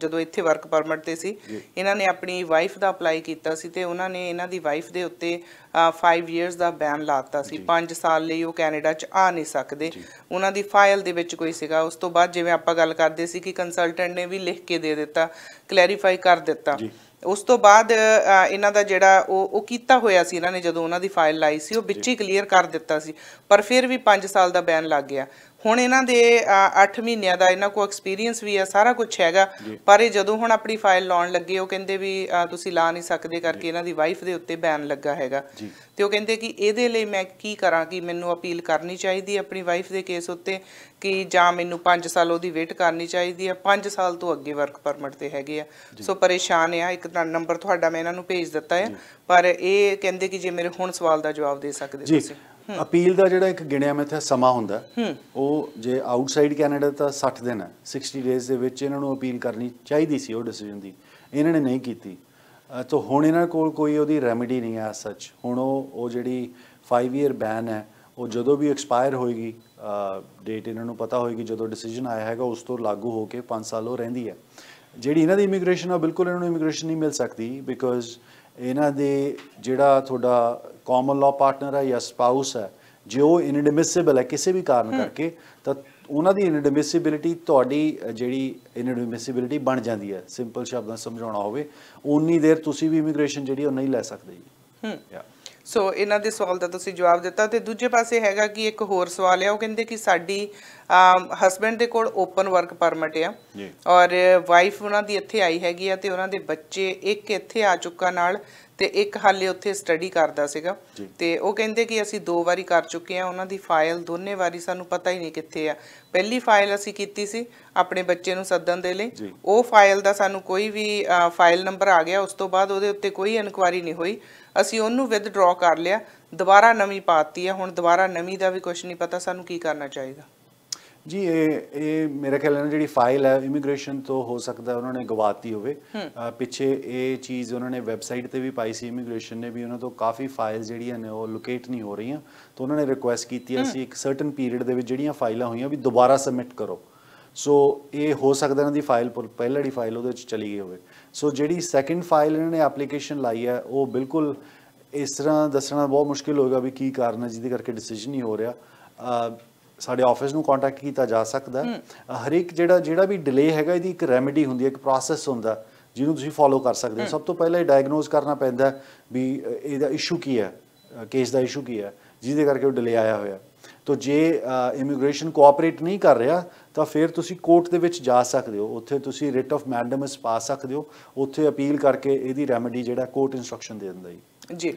ਜਦੋਂ ਇੱਥੇ ਵਰਕ ਪਰਮਿਟ ਤੇ ਸੀ ਇਹਨਾਂ ਨੇ ਆਪਣੀ ਵਾਈਫ ਦਾ ਅਪਲਾਈ ਕੀਤਾ ਸੀ ਤੇ ਉਹਨਾਂ ਨੇ ਇਹਨਾਂ ਦੀ ਵਾਈਫ ਦੇ ਉੱਤੇ 5 ਇਅਰਸ ਦਾ ਬੈਨ ਲਾਤਾ ਸੀ 5 ਸਾਲ ਲਈ ਉਹ ਕੈਨੇਡਾ ਚ ਆ ਨਹੀਂ ਸਕਦੇ ਉਹਨਾਂ ਦੀ ਫਾਈਲ ਦੇ ਵਿੱਚ ਕੋਈ ਸੀਗਾ ਉਸ ਤੋਂ ਬਾਅਦ ਜਿਵੇਂ ਆਪਾਂ ਗੱਲ ਕਰਦੇ ਸੀ ਕਿ ਕੰਸਲਟੈਂਟ ਨੇ ਵੀ ਲਿਖ ਕੇ ਦੇ ਦਿੱਤਾ ਕਲੈਰੀਫਾਈ ਕਰ ਦਿੱਤਾ ਉਸ ਤੋਂ ਬਾਅਦ ਇਹਨਾਂ ਦਾ ਜਿਹੜਾ ਉਹ ਉਹ ਕੀਤਾ ਹੋਇਆ ਸੀ ਇਹਨਾਂ ਨੇ ਜਦੋਂ ਉਹਨਾਂ ਦੀ ਫਾਈਲ ਲਾਈ ਸੀ ਉਹ ਵਿੱਚ ਹੀ ਕਲੀਅਰ ਕਰ ਦਿੱਤਾ ਸੀ ਪਰ ਫਿਰ ਵੀ 5 ਸਾਲ ਦਾ ਬੈਨ ਲੱਗ ਗਿਆ ਹੁਣ ਇਹਨਾਂ ਦੇ 8 ਮਹੀਨਿਆਂ ਦਾ ਇਹਨਾਂ ਕੋ ਐਕਸਪੀਰੀਅੰਸ ਵੀ ਹੈ ਸਾਰਾ ਕੁਝ ਹੈਗਾ ਪਰ ਇਹ ਜਦੋਂ ਹੁਣ ਆਪਣੀ ਫਾਈਲ ਲਾਉਣ ਲੱਗੇ ਉਹ ਕਹਿੰਦੇ ਵੀ ਤੁਸੀਂ ਲਾ ਨਹੀਂ ਸਕਦੇ ਕਰਕੇ ਇਹਨਾਂ ਦੀ ਵਾਈਫ ਦੇ ਉੱਤੇ ਬੈਨ ਲੱਗਾ ਹੈਗਾ ਤੇ ਉਹ ਕਹਿੰਦੇ ਕਿ ਇਹਦੇ ਲਈ ਮੈਂ ਕੀ ਕਰਾਂ ਕਿ ਮੈਨੂੰ ਅਪੀਲ ਕਰਨੀ ਚਾਹੀਦੀ ਹੈ ਆਪਣੀ ਵਾਈਫ ਦੇ ਕੇਸ ਉੱਤੇ ਕਿ ਜਾਂ ਮੈਨੂੰ 5 ਸਾਲ ਉਹਦੀ ਵੇਟ ਕਰਨੀ ਚਾਹੀਦੀ ਹੈ 5 ਸਾਲ ਤੋਂ ਅੱਗੇ ਵਰਕ ਪਰਮਿਟ ਤੇ ਹੈਗੇ ਆ ਸੋ ਪਰੇਸ਼ਾਨ ਆ ਇੱਕ ਤਾਂ ਨੰਬਰ ਤੁਹਾਡਾ ਮੈਂ ਇਹਨਾਂ ਨੂੰ ਭੇਜ ਦਿੱਤਾ ਹੈ ਪਰ ਇਹ ਕਹਿੰਦੇ ਕਿ ਜੇ ਮੇਰੇ ਹੁਣ ਸਵਾਲ ਦਾ ਜਵਾਬ ਦੇ ਸਕਦੇ ਤੁਸੀਂ ਅਪੀਲ ਦਾ ਜਿਹੜਾ ਇੱਕ ਗਿਣਿਆ ਮੈਥਾ ਸਮਾਂ ਹੁੰਦਾ ਉਹ ਜੇ ਆਊਟਸਾਈਡ ਕੈਨੇਡਾ ਤਾਂ 60 ਦਿਨ ਹੈ 60 ਡੇਜ਼ ਦੇ ਵਿੱਚ ਇਹਨਾਂ ਨੂੰ ਅਪੀਲ ਕਰਨੀ ਚਾਹੀਦੀ ਸੀ ਉਹ ਡਿਸੀਜਨ ਦੀ ਇਹਨਾਂ ਨੇ ਨਹੀਂ ਕੀਤੀ ਤਾਂ ਹੁਣ ਇਹਨਾਂ ਕੋਲ ਕੋਈ ਉਹਦੀ ਰੈਮੇਡੀ ਨਹੀਂ ਹੈ ਸੱਚ ਹੁਣ ਉਹ ਉਹ ਜਿਹੜੀ 5 ਇਅਰ ਬੈਨ ਹੈ ਉਹ ਜਦੋਂ ਵੀ ਐਕਸਪਾਇਰ ਹੋਏਗੀ ਡੇਟ ਇਹਨਾਂ ਨੂੰ ਪਤਾ ਹੋਏਗੀ ਜਦੋਂ ਡਿਸੀਜਨ ਆਇਆ ਹੈਗਾ ਉਸ ਤੋਂ ਲਾਗੂ ਹੋ ਕੇ 5 ਸਾਲ ਉਹ ਰਹਿੰਦੀ ਹੈ ਜਿਹੜੀ ਇਹਨਾਂ ਦੀ ਇਮੀਗ੍ਰੇਸ਼ਨ ਆ ਬਿਲਕੁਲ ਇਹਨਾਂ ਨੂੰ ਇਮੀਗ੍ਰੇਸ਼ਨ ਨਹੀਂ ਮਿਲ ਸਕਦੀ ਬਿਕੋਜ਼ ਇਹਨਾਂ ਦੇ ਜਿਹੜਾ ਤੁਹਾਡਾ ਕਾਮਨ ਲਾ ਪਾਰਟਨਰ ਹੈ ਜਾਂ ਸਪਾਊਸ ਹੈ ਜੇ ਉਹ ਇਨਡਿਮਿਸਿਬਲ ਹੈ ਕਿਸੇ ਵੀ ਕਾਰਨ ਕਰਕੇ ਤਾਂ ਉਹਨਾਂ ਦੀ ਇਨਡਿਮਿਸਿਬਿਲਟੀ ਤੁਹਾਡੀ ਜਿਹੜੀ ਇਨਡਿਮਿਸਿਬਿਲਟੀ ਬਣ ਜਾਂਦੀ ਹੈ ਸਿੰਪਲ ਸ਼ਬਦਾਂ ਸਮਝਾਉਣਾ ਹੋਵੇ ਉਨੀ ਦੇਰ ਤੁਸੀਂ ਵੀ ਇਮੀਗ੍ਰੇਸ਼ਨ ਜਿਹੜੀ ਉਹ ਨਹੀਂ ਲੈ ਸਕਦੇ ਜੀ ਹੂੰ ਸੋ ਇਹਨਾਂ ਦੇ ਸਵਾਲ ਦਾ ਤੁਸੀਂ ਜਵਾਬ ਦਿੱਤਾ ਤੇ ਦੂਜੇ ਪਾਸੇ ਹੈਗਾ ਕਿ ਇੱਕ ਹੋਰ ਸਵਾਲ ਹੈ ਉਹ ਕਹਿੰਦੇ ਕਿ ਸਾਡੀ ਹਸਬੰਡ ਦੇ ਕੋਲ ਓਪਨ ਵਰਕ ਪਰਮਿਟ ਆ ਔਰ ਵਾਈਫ ਉਹਨਾਂ ਦੀ ਇੱਥੇ ਆਈ ਹੈਗੀ ਆ ਤੇ ਉਹਨਾਂ ਦੇ ਬੱਚੇ ਇੱਕ ਇੱਥੇ ਆ ਚੁੱਕਾ ਨਾਲ ਤੇ ਇੱਕ ਹਾਲੇ ਉੱਥੇ ਸਟੱਡੀ ਕਰਦਾ ਸੀਗਾ ਤੇ ਉਹ ਕਹਿੰਦੇ ਕਿ ਅਸੀਂ ਦੋ ਵਾਰੀ ਕਰ ਚੁੱਕੇ ਆ ਉਹਨਾਂ ਦੀ ਫਾਈਲ ਦੋਨੇ ਵਾਰੀ ਸਾਨੂੰ ਪਤਾ ਹੀ ਨਹੀਂ ਕਿੱਥੇ ਆ ਪਹਿਲੀ ਫਾਈਲ ਅਸੀਂ ਕੀਤੀ ਸੀ ਆਪਣੇ ਬੱਚੇ ਨੂੰ ਸੱਦਣ ਦੇ ਲਈ ਉਹ ਫਾਈਲ ਦਾ ਸਾਨੂੰ ਕੋਈ ਵੀ ਫਾਈਲ ਨੰਬਰ ਆ ਗਿਆ ਉਸ ਤੋਂ ਬਾਅਦ ਉਹਦੇ ਉੱਤੇ ਕੋਈ ਇਨਕੁਆਰੀ ਨਹੀਂ ਹੋਈ ਅਸੀਂ ਉਹਨੂੰ ਵਿਦਡਰਾ ਕਰ ਲਿਆ ਦੁਬਾਰਾ ਨਵੀਂ ਪਾਤੀ ਹੈ ਹੁਣ ਦੁਬਾਰਾ ਨਵੀਂ ਦਾ ਵੀ ਕੁਝ ਨਹੀਂ ਪਤਾ ਸਾਨੂੰ ਕੀ ਕਰਨਾ ਚਾਹੀਦਾ ਜੀ ਇਹ ਇਹ ਮੇਰੇ ਖਿਆਲ ਨਾਲ ਜਿਹੜੀ ਫਾਈਲ ਹੈ ਇਮੀਗ੍ਰੇਸ਼ਨ ਤੋਂ ਹੋ ਸਕਦਾ ਉਹਨਾਂ ਨੇ ਗਵਾਤੀ ਹੋਵੇ ਪਿੱਛੇ ਇਹ ਚੀਜ਼ ਉਹਨਾਂ ਨੇ ਵੈਬਸਾਈਟ ਤੇ ਵੀ ਪਾਈ ਸੀ ਇਮੀਗ੍ਰੇਸ਼ਨ ਨੇ ਵੀ ਉਹਨਾਂ ਤੋਂ ਕਾਫੀ ਫਾਈਲ ਜਿਹੜੀਆਂ ਨੇ ਉਹ ਲੋਕੇਟ ਨਹੀਂ ਹੋ ਰਹੀਆਂ ਤਾਂ ਉਹਨਾਂ ਨੇ ਰਿਕੁਐਸਟ ਕੀਤੀ ਅਸੀਂ ਇੱਕ ਸਰਟਨ ਪੀਰੀਅਡ ਦੇ ਵਿੱਚ ਜਿਹੜੀਆਂ ਫਾਈਲਾਂ ਹੋਈਆਂ ਵੀ ਦੁਬਾਰਾ ਸਬਮਿਟ ਕਰੋ ਸੋ ਇਹ ਹੋ ਸਕਦਾ ਇਹਨਾਂ ਦੀ ਫਾਈਲ ਪਹਿਲੜੀ ਫਾਈਲ ਉਹਦੇ ਵਿੱਚ ਚਲੀ ਗਈ ਹੋਵੇ ਸੋ ਜਿਹੜੀ ਸੈਕੰਡ ਫਾਈਲ ਇਹਨਾਂ ਨੇ ਐਪਲੀਕੇਸ਼ਨ ਲਾਈ ਹੈ ਉਹ ਬਿਲਕੁਲ ਇਸ ਤਰ੍ਹਾਂ ਦੱਸਣਾ ਬਹੁਤ ਮੁਸ਼ਕਿਲ ਹੋਏਗਾ ਵੀ ਕੀ ਕਾਰਨ ਹੈ ਜਿਹਦੇ ਕਰਕੇ ਡਿਸੀਜਨ ਨਹੀਂ ਹੋ ਰਿਹਾ ਸਾਡੇ ਆਫਿਸ ਨੂੰ ਕੰਟੈਕਟ ਕੀਤਾ ਜਾ ਸਕਦਾ ਹਰ ਇੱਕ ਜਿਹੜਾ ਜਿਹੜਾ ਵੀ ਡਿਲੇ ਹੈਗਾ ਇਹਦੀ ਇੱਕ ਰੈਮੇਡੀ ਹੁੰਦੀ ਹੈ ਇੱਕ ਪ੍ਰੋਸੈਸ ਹੁੰਦਾ ਜਿਹਨੂੰ ਤੁਸੀਂ ਫੋਲੋ ਕਰ ਸਕਦੇ ਹੋ ਸਭ ਤੋਂ ਪਹਿਲਾਂ ਇਹ ਡਾਇਗਨੋਸ ਕਰਨਾ ਪੈਂਦਾ ਵੀ ਇਹਦਾ ਇਸ਼ੂ ਕੀ ਹੈ ਕੇਸ ਦਾ ਇਸ਼ੂ ਕੀ ਹੈ ਜਿਹਦੇ ਕਰਕੇ ਉਹ ਡਿਲੇ ਆਇਆ ਹੋਇਆ ਤੋ ਜੇ ਇਮੀਗ੍ਰੇਸ਼ਨ ਕੋਆਪਰੇਟ ਨਹੀਂ ਕਰ ਰਿਹਾ ਤਾਂ ਫਿਰ ਤੁਸੀਂ ਕੋਰਟ ਦੇ ਵਿੱਚ ਜਾ ਸਕਦੇ ਹੋ ਉੱਥੇ ਤੁਸੀਂ ਰਿਟ ਆਫ ਮੈਂਡਮਸ ਪਾ ਸਕਦੇ ਹੋ ਉੱਥੇ ਅਪੀਲ ਕਰਕੇ ਇਹਦੀ ਰੈਮੇਡੀ ਜਿਹੜਾ ਕੋਰਟ ਇਨਸਟਰਕਸ਼ਨ ਦੇ ਦਿੰਦਾ ਜੀ ਜੀ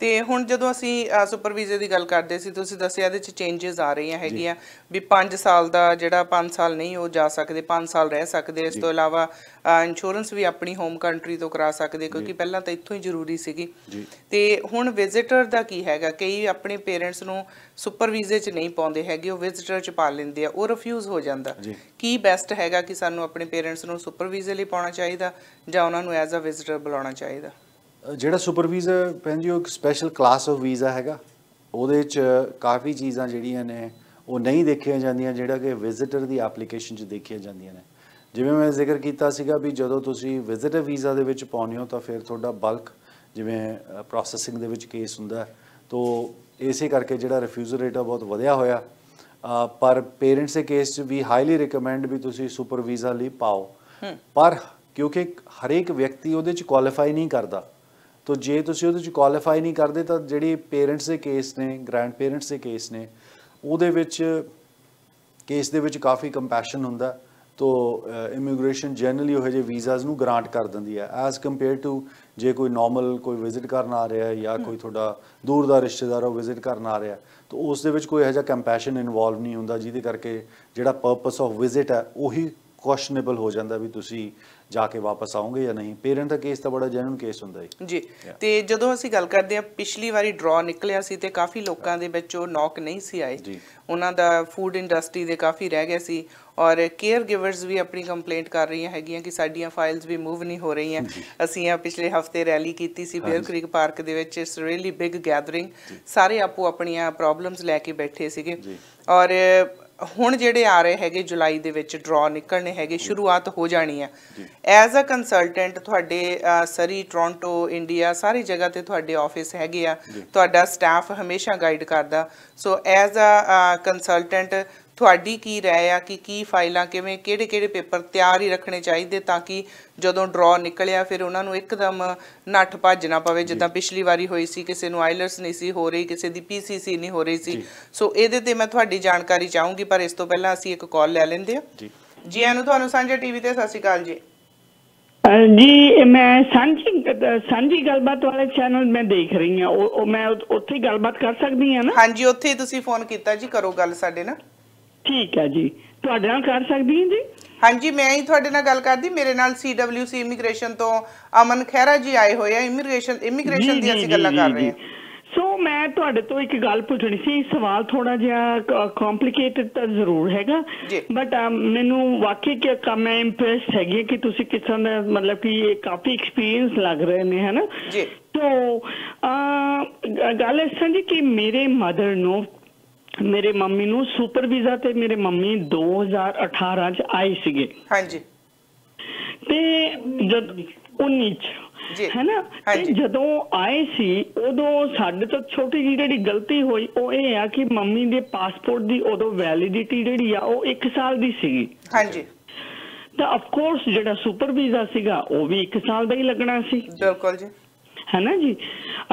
ਤੇ ਹੁਣ ਜਦੋਂ ਅਸੀਂ ਸੁਪਰਵਾਈਜ਼ਰ ਦੀ ਗੱਲ ਕਰਦੇ ਸੀ ਤੁਸੀਂ ਦੱਸਿਆ ਇਹਦੇ ਚ ਚੇਂਜਸ ਆ ਰਹੀਆਂ ਹੈਗੀਆਂ ਵੀ 5 ਸਾਲ ਦਾ ਜਿਹੜਾ 5 ਸਾਲ ਨਹੀਂ ਉਹ ਜਾ ਸਕਦੇ 5 ਸਾਲ ਰਹਿ ਸਕਦੇ ਇਸ ਤੋਂ ਇਲਾਵਾ ਇੰਸ਼ੋਰੈਂਸ ਵੀ ਆਪਣੀ ਹੋਮ ਕੰਟਰੀ ਤੋਂ ਕਰਾ ਸਕਦੇ ਕਿਉਂਕਿ ਪਹਿਲਾਂ ਤਾਂ ਇੱਥੋਂ ਹੀ ਜ਼ਰੂਰੀ ਸੀਗੀ ਤੇ ਹੁਣ ਵਿਜ਼ਿਟਰ ਦਾ ਕੀ ਹੈਗਾ ਕਈ ਆਪਣੇ ਪੇਰੈਂਟਸ ਨੂੰ ਸੁਪਰਵਾਈਜ਼ਰ ਚ ਨਹੀਂ ਪਾਉਂਦੇ ਹੈਗੇ ਉਹ ਵਿਜ਼ਿਟਰ ਚ ਪਾ ਲੈਂਦੇ ਆ ਉਹ ਰਿਫਿਊਜ਼ ਹੋ ਜਾਂਦਾ ਕੀ ਬੈਸਟ ਹੈਗਾ ਕਿ ਸਾਨੂੰ ਆਪਣੇ ਪੇਰੈਂਟਸ ਨੂੰ ਸੁਪਰਵਾਈਜ਼ਰ ਲਈ ਪਾਉਣਾ ਚਾਹੀਦਾ ਜਾਂ ਉਹਨਾਂ ਨੂੰ ਐਜ਼ ਅ ਵਿਜ਼ਿਟਰ ਬੁਲਾਉਣਾ ਚਾਹੀਦਾ ਜਿਹੜਾ ਸੁਪਰਵਾਈਜ਼ਰ ਪੈਂਦੀ ਜੀ ਉਹ ਇੱਕ ਸਪੈਸ਼ਲ ਕਲਾਸ ਆਫ ਵੀਜ਼ਾ ਹੈਗਾ ਉਹਦੇ 'ਚ ਕਾਫੀ ਚੀਜ਼ਾਂ ਜਿਹੜੀਆਂ ਨੇ ਉਹ ਨਹੀਂ ਦੇਖੀਆਂ ਜਾਂਦੀਆਂ ਜਿਹੜਾ ਕਿ ਵਿਜ਼ਿਟਰ ਦੀ ਐਪਲੀਕੇਸ਼ਨ 'ਚ ਦੇਖੀਆਂ ਜਾਂਦੀਆਂ ਨੇ ਜਿਵੇਂ ਮੈਂ ਜ਼ਿਕਰ ਕੀਤਾ ਸੀਗਾ ਵੀ ਜਦੋਂ ਤੁਸੀਂ ਵਿਜ਼ਿਟਰ ਵੀਜ਼ਾ ਦੇ ਵਿੱਚ ਪਾਉਨੇ ਹੋ ਤਾਂ ਫਿਰ ਤੁਹਾਡਾ ਬਲਕ ਜਿਵੇਂ ਪ੍ਰੋਸੈਸਿੰਗ ਦੇ ਵਿੱਚ ਕੇਸ ਹੁੰਦਾ ਤੋਂ ਇਸੇ ਕਰਕੇ ਜਿਹੜਾ ਰਿਫਿਊਜ਼ਲ ਰੇਟ ਆ ਬਹੁਤ ਵਧਿਆ ਹੋਇਆ ਪਰ ਪੇਰੈਂਟਸ ਦੇ ਕੇਸ 'ਚ ਵੀ ਹਾਈਲੀ ਰეკਮੈਂਡ ਵੀ ਤੁਸੀਂ ਸੁਪਰ ਵੀਜ਼ਾ ਲਈ ਪਾਓ ਪਰ ਕਿਉਂਕਿ ਹਰੇਕ ਵਿਅਕਤੀ ਉਹਦੇ 'ਚ ਕੁਆਲੀਫਾਈ ਨਹੀਂ ਕਰਦਾ ਤੋ ਜੇ ਤੁਸੀਂ ਉਹਦੇ 'ਚ ਕੁਆਲੀਫਾਈ ਨਹੀਂ ਕਰਦੇ ਤਾਂ ਜਿਹੜੀ ਪੇਰੈਂਟਸ ਦੇ ਕੇਸ ਨੇ ਗ੍ਰੈਂਡ ਪੇਰੈਂਟਸ ਦੇ ਕੇਸ ਨੇ ਉਹਦੇ ਵਿੱਚ ਕੇਸ ਦੇ ਵਿੱਚ ਕਾਫੀ ਕੰਪੈਸ਼ਨ ਹੁੰਦਾ ਤੋ ਇਮੀਗ੍ਰੇਸ਼ਨ ਜਨਰਲੀ ਉਹ ਜੇ ਵੀਜ਼ਾਸ ਨੂੰ ਗ੍ਰਾਂਟ ਕਰ ਦਿੰਦੀ ਹੈ ਐਸ ਕੰਪੇਅਰ ਟੂ ਜੇ ਕੋਈ ਨਾਰਮਲ ਕੋਈ ਵਿਜ਼ਿਟ ਕਰਨ ਆ ਰਿਹਾ ਹੈ ਜਾਂ ਕੋਈ ਤੁਹਾਡਾ ਦੂਰ ਦਾ ਰਿਸ਼ਤੇਦਾਰ ਉਹ ਵਿਜ਼ਿਟ ਕਰਨ ਆ ਰਿਹਾ ਤਾਂ ਉਸ ਦੇ ਵਿੱਚ ਕੋਈ ਇਹੋ ਜਿਹਾ ਕੰਪੈਸ਼ਨ ਇਨਵੋਲਵ ਨਹੀਂ ਹੁੰਦਾ ਜਿਹਦੇ ਕਰਕੇ ਜਿਹੜਾ ਪਰਪਸ ਆਫ ਵਿਜ਼ਿਟ ਹੈ ਉਹੀ ਕੁਐਸਚਨੇਬਲ ਹੋ ਜਾਂਦਾ ਵੀ ਤੁਸੀਂ ਜਾ ਕੇ ਵਾਪਸ ਆਉਂਗੇ ਜਾਂ ਨਹੀਂ ਪੇਰੈਂਟ ਦਾ ਕੇਸ ਤਾਂ ਬੜਾ ਜੈਨੂਨ ਕੇਸ ਹੁੰਦਾ ਹੈ ਜੀ ਤੇ ਜਦੋਂ ਅਸੀਂ ਗੱਲ ਕਰਦੇ ਆ ਪਿਛਲੀ ਵਾਰੀ ਡਰਾ ਨਿਕਲਿਆ ਸੀ ਤੇ ਕਾਫੀ ਲੋਕਾਂ ਦੇ ਵਿੱਚ ਉਹ ਨੌਕ ਨਹੀਂ ਸੀ ਆਏ ਉਹਨਾਂ ਦਾ ਫੂਡ ਇੰਡਸਟਰੀ ਦੇ ਕਾਫੀ ਰਹਿ ਗਿਆ ਸੀ ਔਰ ਕੇਅਰ ਗਿਵਰਸ ਵੀ ਆਪਣੀ ਕੰਪਲੇਂਟ ਕਰ ਰਹੀਆਂ ਹੈਗੀਆਂ ਕਿ ਸਾਡੀਆਂ ਫਾਈਲਸ ਵੀ ਮੂਵ ਨਹੀਂ ਹੋ ਰਹੀਆਂ ਅਸੀਂ ਆ ਪਿਛਲੇ ਹਫਤੇ ਰੈਲੀ ਕੀਤੀ ਸੀ ਬੇਅਰ ਕ੍ਰੀਕ ਪਾਰਕ ਦੇ ਵਿੱਚ ਇਟਸ ਰੀਲੀ ਬਿਗ ਗੈਦਰਿੰਗ ਸਾਰੇ ਆਪੋ ਆਪਣੀਆਂ ਪ੍ਰੋਬਲਮਸ ਲੈ ਕੇ ਬੈਠੇ ਸੀਗੇ ਔਰ ਹੁਣ ਜਿਹੜੇ ਆ ਰਹੇ ਹੈਗੇ ਜੁਲਾਈ ਦੇ ਵਿੱਚ ਡਰਾ ਨਿਕਲਣੇ ਹੈਗੇ ਸ਼ੁਰੂਆਤ ਹੋ ਜਾਣੀ ਹੈ ਐਜ਼ ਅ ਕੰਸਲਟੈਂਟ ਤੁਹਾਡੇ ਸਰੀ ਟੋਰਾਂਟੋ ਇੰਡੀਆ ਸਾਰੀ ਜਗ੍ਹਾ ਤੇ ਤੁਹਾਡੇ ਆਫਿਸ ਹੈਗੇ ਆ ਤੁਹਾਡਾ ਸਟਾਫ ਹਮੇਸ਼ਾ ਗਾਈਡ ਕਰਦਾ ਸੋ ਐਜ਼ ਅ ਕੰਸਲਟੈਂਟ ਤੁਹਾਡੀ ਕੀ رائے ਆ ਕਿ ਕੀ ਫਾਈਲਾਂ ਕਿਵੇਂ ਕਿਹੜੇ ਕਿਹੜੇ ਪੇਪਰ ਤਿਆਰ ਹੀ ਰੱਖਣੇ ਚਾਹੀਦੇ ਤਾਂ ਕਿ ਜਦੋਂ ਡਰਾ ਨਿਕਲਿਆ ਫਿਰ ਉਹਨਾਂ ਨੂੰ ਇੱਕਦਮ ਨੱਠ ਭੱਜਣਾ ਪਵੇ ਜਿੱਦਾਂ ਪਿਛਲੀ ਵਾਰੀ ਹੋਈ ਸੀ ਕਿਸੇ ਨੂੰ ਆਇਲਰਸ ਨਹੀਂ ਸੀ ਹੋ ਰਹੀ ਕਿਸੇ ਦੀ ਪੀਸੀਸੀ ਨਹੀਂ ਹੋ ਰਹੀ ਸੀ ਸੋ ਇਹਦੇ ਤੇ ਮੈਂ ਤੁਹਾਡੀ ਜਾਣਕਾਰੀ ਚਾਹੂੰਗੀ ਪਰ ਇਸ ਤੋਂ ਪਹਿਲਾਂ ਅਸੀਂ ਇੱਕ ਕਾਲ ਲੈ ਲੈਂਦੇ ਹਾਂ ਜੀ ਜੀ ਇਹਨੂੰ ਤੁਹਾਨੂੰ ਸਾਂਝਾ ਟੀਵੀ ਤੇ ਸਤਿ ਸ਼੍ਰੀ ਅਕਾਲ ਜੀ ਜੀ ਮੈਂ ਸਾਂਝੀ ਸਾਂਝੀ ਗੱਲਬਾਤ ਵਾਲੇ ਚੈਨਲ ਮੈਂ ਦੇਖ ਰਹੀ ਹਾਂ ਉਹ ਮੈਂ ਉੱਥੇ ਗੱਲਬਾਤ ਕਰ ਸਕਦੀ ਹਾਂ ਨਾ ਹਾਂਜੀ ਉੱਥੇ ਤੁਸੀਂ ਫੋਨ ਕੀਤਾ ਜੀ ਕਰੋ ਗੱਲ ਸਾਡੇ ਨਾਲ ਠੀਕ ਹੈ ਜੀ ਤੁਹਾਡੇ ਨਾਲ ਕਰ ਸਕਦੀ ਹਾਂ ਜੀ ਹਾਂਜੀ ਮੈਂ ਹੀ ਤੁਹਾਡੇ ਨਾਲ ਗੱਲ ਕਰਦੀ ਮੇਰੇ ਨਾਲ CWC ਇਮੀਗ੍ਰੇਸ਼ਨ ਤੋਂ ਅਮਨ ਖਹਿਰਾ ਜੀ ਆਏ ਹੋਏ ਆ ਇਮੀਗ੍ਰੇਸ਼ਨ ਇਮੀਗ੍ਰੇਸ਼ਨ ਦੀ ਅਸੀਂ ਗੱਲਾਂ ਕਰ ਰਹੇ ਹਾਂ ਸੋ ਮੈਂ ਤੁਹਾਡੇ ਤੋਂ ਇੱਕ ਗੱਲ ਪੁੱਛਣੀ ਸੀ ਸਵਾਲ ਥੋੜਾ ਜਿਹਾ ਕੰਪਲਿਕੇਟਡ ਤਾਂ ਜ਼ਰੂਰ ਹੈਗਾ ਬਟ ਮੈਨੂੰ ਵਾਕਈ ਕਿ ਕੰਮ ਹੈ ਇੰਪ੍ਰੈਸ ਹੈਗੀ ਕਿ ਤੁਸੀਂ ਕਿਸਾਂ ਦਾ ਮਤਲਬ ਕਿ ਇਹ ਕਾਫੀ ਐਕਸਪੀਰੀਅੰਸ ਲੱਗ ਰਹੇ ਨੇ ਹਨਾ ਜੀ ਅ ਗੱਲ ਇਸ ਤਰ੍ਹਾਂ ਦੀ ਕਿ ਮੇਰੇ ਮਦਰ ਨੂੰ ਮੇਰੇ ਮੰਮੀ ਨੂੰ ਸੁਪਰ ਵੀਜ਼ਾ ਤੇ ਮੇਰੇ ਮੰਮੀ 2018 ਚ ਆਏ ਸੀਗੇ ਹਾਂਜੀ ਤੇ ਜਦ 19 ਚ ਹੈ ਨਾ ਤੇ ਜਦੋਂ ਆਏ ਸੀ ਉਦੋਂ ਸਾਡੇ ਤੋਂ ਛੋਟੀ ਜਿਹੀ ਜਿਹੜੀ ਗਲਤੀ ਹੋਈ ਉਹ ਇਹ ਆ ਕਿ ਮੰਮੀ ਦੇ ਪਾਸਪੋਰਟ ਦੀ ਉਦੋਂ ਵੈਲਿਡਿਟੀ ਜਿਹੜੀ ਆ ਉਹ 1 ਸਾਲ ਦੀ ਸੀਗੀ ਹਾਂਜੀ ਤਾਂ ਆਫ ਕੋਰਸ ਜਿਹੜਾ ਸੁਪਰ ਵੀਜ਼ਾ ਸੀਗਾ ਉਹ ਵੀ 1 ਸਾਲ ਦਾ ਹੀ ਲੱਗਣਾ ਸੀ ਬਿਲਕੁਲ ਜੀ ਹੈ ਨਾ ਜੀ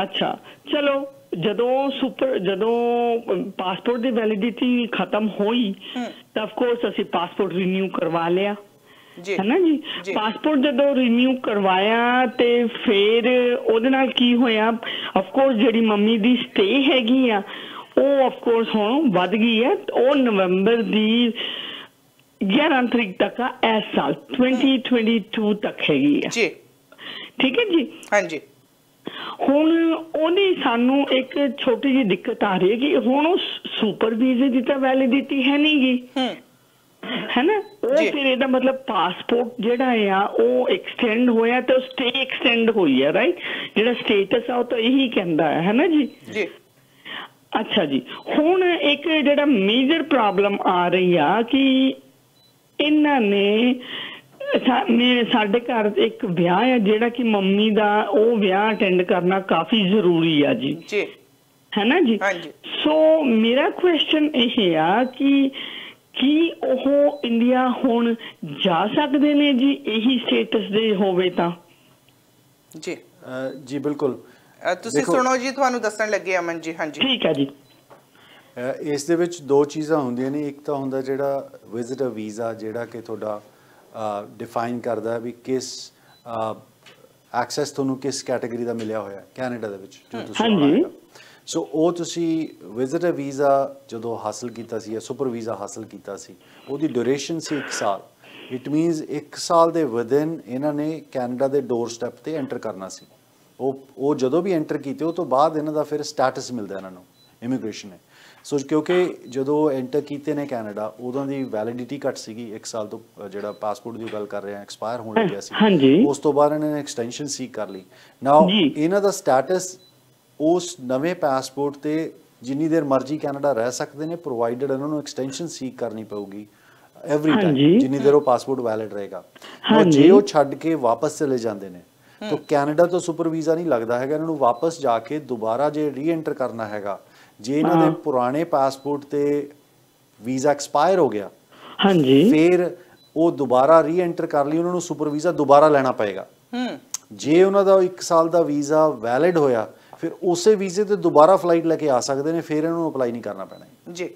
ਅੱਛਾ ਚਲੋ ਜਦੋਂ ਸੁਪਰ ਜਦੋਂ ਪਾਸਪੋਰਟ ਦੀ ਵੈਲਿਡਿਟੀ ਖਤਮ ਹੋਈ ਤਾਂ ਆਫ ਕੋਰਸ ਅਸੀਂ ਪਾਸਪੋਰਟ ਰੀਨਿਊ ਕਰਵਾ ਲਿਆ ਜੀ ਹੈ ਨਾ ਜੀ ਪਾਸਪੋਰਟ ਜਦੋਂ ਰੀਨਿਊ ਕਰਵਾਇਆ ਤੇ ਫਿਰ ਉਹਦੇ ਨਾਲ ਕੀ ਹੋਇਆ ਆਫ ਕੋਰਸ ਜਿਹੜੀ ਮੰਮੀ ਦੀ ਸਟੇ ਹੈਗੀ ਆ ਉਹ ਆਫ ਕੋਰਸ ਹੁਣ ਵੱਧ ਗਈ ਹੈ ਉਹ ਨਵੰਬਰ ਦੀ 11 ਤਰੀਕ ਤੱਕ ਇਸ ਸਾਲ 2022 ਤੱਕ ਹੈਗੀ ਆ ਜੀ ਠੀਕ ਹੈ ਜੀ ਹਾਂ ਜੀ ਹੁਣ ਉਹਨੇ ਸਾਨੂੰ ਇੱਕ ਛੋਟੀ ਜੀ ਦਿੱਕਤ ਆ ਰਹੀ ਹੈ ਕਿ ਹੁਣ ਉਹ ਸੁਪਰ ਵੀਜ਼ੇ ਦੀ ਤਾਂ ਵੈਲਿਡਿਟੀ ਹੈ ਨਹੀਂ ਗੀ ਹੈਨਾ ਉਹ ਫਿਰ ਇਹਦਾ ਮਤਲਬ ਪਾਸਪੋਰਟ ਜਿਹੜਾ ਆ ਉਹ ਐਕਸਟੈਂਡ ਹੋਇਆ ਤੇ ਸਟੇ ਐਕਸਟੈਂਡ ਹੋਈ ਹੈ ਰਾਈਟ ਜਿਹੜਾ ਸਟੇਟਸ ਆ ਉਹ ਤਾਂ ਇਹੀ ਕਹਿੰਦਾ ਹੈ ਹੈਨਾ ਜੀ ਜੀ ਅੱਛਾ ਜੀ ਹੁਣ ਇੱਕ ਜਿਹੜਾ ਮੇਜਰ ਪ੍ਰੋਬਲਮ ਆ ਰਹੀ ਆ ਕਿ ਇਹਨਾਂ ਨੇ ਮੇਰੇ ਸਾਡੇ ਘਰ ਇੱਕ ਵਿਆਹ ਹੈ ਜਿਹੜਾ ਕਿ ਮੰਮੀ ਦਾ ਉਹ ਵਿਆਹ ਅਟੈਂਡ ਕਰਨਾ ਕਾਫੀ ਜ਼ਰੂਰੀ ਆ ਜੀ ਜੀ ਹੈ ਨਾ ਜੀ ਸੋ ਮੇਰਾ ਕੁਐਸਚਨ ਇਹ ਆ ਕਿ ਕੀ ਉਹ ਇੰਡੀਆ ਹੁਣ ਜਾ ਸਕਦੇ ਨੇ ਜੀ ਇਹੀ ਸਟੇਟਸ ਦੇ ਹੋਵੇ ਤਾਂ ਜੀ ਜੀ ਬਿਲਕੁਲ ਤੁਸੀਂ ਸੁਣੋ ਜੀ ਤੁਹਾਨੂੰ ਦੱਸਣ ਲੱਗੇ ਅਮਨ ਜੀ ਹਾਂਜੀ ਠੀਕ ਹੈ ਜੀ ਇਸ ਦੇ ਵਿੱਚ ਦੋ ਚੀਜ਼ਾਂ ਹੁੰਦੀਆਂ ਨੇ ਇੱਕ ਤਾਂ ਹੁੰਦਾ ਜਿਹੜਾ ਵਿਜ਼ਿਟਰ ਵੀਜ਼ਾ ਜਿਹੜਾ ਕਿ ਤੁਹਾਡਾ ਡਿਫਾਈਨ ਕਰਦਾ ਵੀ ਕਿਸ ਐਕਸੈਸ ਤੁਹਾਨੂੰ ਕਿਸ ਕੈਟਾਗਰੀ ਦਾ ਮਿਲਿਆ ਹੋਇਆ ਕੈਨੇਡਾ ਦੇ ਵਿੱਚ ਜੋ ਤੁਸੀਂ ਹਾਂਜੀ ਸੋ ਉਹ ਤੁਸੀਂ ਵਿਜ਼ਿਟਰ ਵੀਜ਼ਾ ਜਦੋਂ ਹਾਸਲ ਕੀਤਾ ਸੀ ਜਾਂ ਸੁਪਰ ਵੀਜ਼ਾ ਹਾਸਲ ਕੀਤਾ ਸੀ ਉਹਦੀ ਡਿਊਰੇਸ਼ਨ ਸੀ 1 ਸਾਲ ਇਟ ਮੀਨਸ 1 ਸਾਲ ਦੇ ਵਿਦਨ ਇਹਨਾਂ ਨੇ ਕੈਨੇਡਾ ਦੇ ਡੋਰ ਸਟੈਪ ਤੇ ਐਂਟਰ ਕਰਨਾ ਸੀ ਉਹ ਉਹ ਜਦੋਂ ਵੀ ਐਂਟਰ ਕੀਤੇ ਉਹ ਤੋਂ ਬਾਅਦ ਇਹਨਾਂ ਦਾ ਫਿਰ ਸਟੇਟਸ ਮਿਲਦਾ ਇਹਨਾਂ ਨੂੰ ਇਮੀਗ੍ਰੇਸ਼ਨ ਹੈ ਸੋ ਕਿਉਂਕਿ ਜਦੋਂ ਐਂਟਰ ਕੀਤੇ ਨੇ ਕੈਨੇਡਾ ਉਦੋਂ ਦੀ ਵੈਲਿਡਿਟੀ ਘਟ ਸੀਗੀ 1 ਸਾਲ ਤੋਂ ਜਿਹੜਾ ਪਾਸਪੋਰਟ ਦੀ ਗੱਲ ਕਰ ਰਹੇ ਆ ਐਕਸਪਾਇਰ ਹੋਣ ਲੱਗਿਆ ਸੀ ਉਸ ਤੋਂ ਬਾਅਦ ਇਹਨਾਂ ਨੇ ਐਕਸਟੈਂਸ਼ਨ ਸੀਕ ਕਰ ਲਈ ਨਾਓ ਇਹਨਾਂ ਦਾ ਸਟੇਟਸ ਉਸ ਨਵੇਂ ਪਾਸਪੋਰਟ ਤੇ ਜਿੰਨੀ ਦੇਰ ਮਰਜ਼ੀ ਕੈਨੇਡਾ ਰਹਿ ਸਕਦੇ ਨੇ ਪ੍ਰੋਵਾਈਡਡ ਇਹਨਾਂ ਨੂੰ ਐਕਸਟੈਂਸ਼ਨ ਸੀਕ ਕਰਨੀ ਪਊਗੀ ਐਵਰੀ ਟਾਈਮ ਜਿੰਨੀ ਦੇਰ ਉਹ ਪਾਸਪੋਰਟ ਵੈਲਿਡ ਰਹੇਗਾ ਉਹ ਜੇ ਉਹ ਛੱਡ ਕੇ ਵਾਪਸ ਚਲੇ ਜਾਂਦੇ ਨੇ ਤਾਂ ਕੈਨੇਡਾ ਤੋਂ ਸੁਪਰ ਵੀਜ਼ਾ ਨਹੀਂ ਲੱਗਦਾ ਹੈਗਾ ਇਹਨਾਂ ਨੂੰ ਵਾਪਸ ਜਾ ਕੇ ਦੁਬਾਰਾ ਜੇ ਰੀਐਂਟਰ ਕਰਨਾ ਹੈਗਾ ਜੇ ਇਹਨਾਂ ਦੇ ਪੁਰਾਣੇ ਪਾਸਪੋਰਟ ਤੇ ਵੀਜ਼ਾ ਐਕਸਪਾਇਰ ਹੋ ਗਿਆ ਹਾਂਜੀ ਫਿਰ ਉਹ ਦੁਬਾਰਾ ਰੀਐਂਟਰ ਕਰ ਲਈ ਉਹਨਾਂ ਨੂੰ ਸੁਪਰ ਵੀਜ਼ਾ ਦੁਬਾਰਾ ਲੈਣਾ ਪਏਗਾ ਹੂੰ ਜੇ ਉਹਨਾਂ ਦਾ 1 ਸਾਲ ਦਾ ਵੀਜ਼ਾ ਵੈਲਿਡ ਹੋਇਆ ਫਿਰ ਉਸੇ ਵੀਜ਼ੇ ਤੇ ਦੁਬਾਰਾ ਫਲਾਈਟ ਲੈ ਕੇ ਆ ਸਕਦੇ ਨੇ ਫਿਰ ਇਹਨਾਂ ਨੂੰ ਅਪਲਾਈ ਨਹੀਂ ਕਰਨਾ ਪੈਣਾ ਜੀ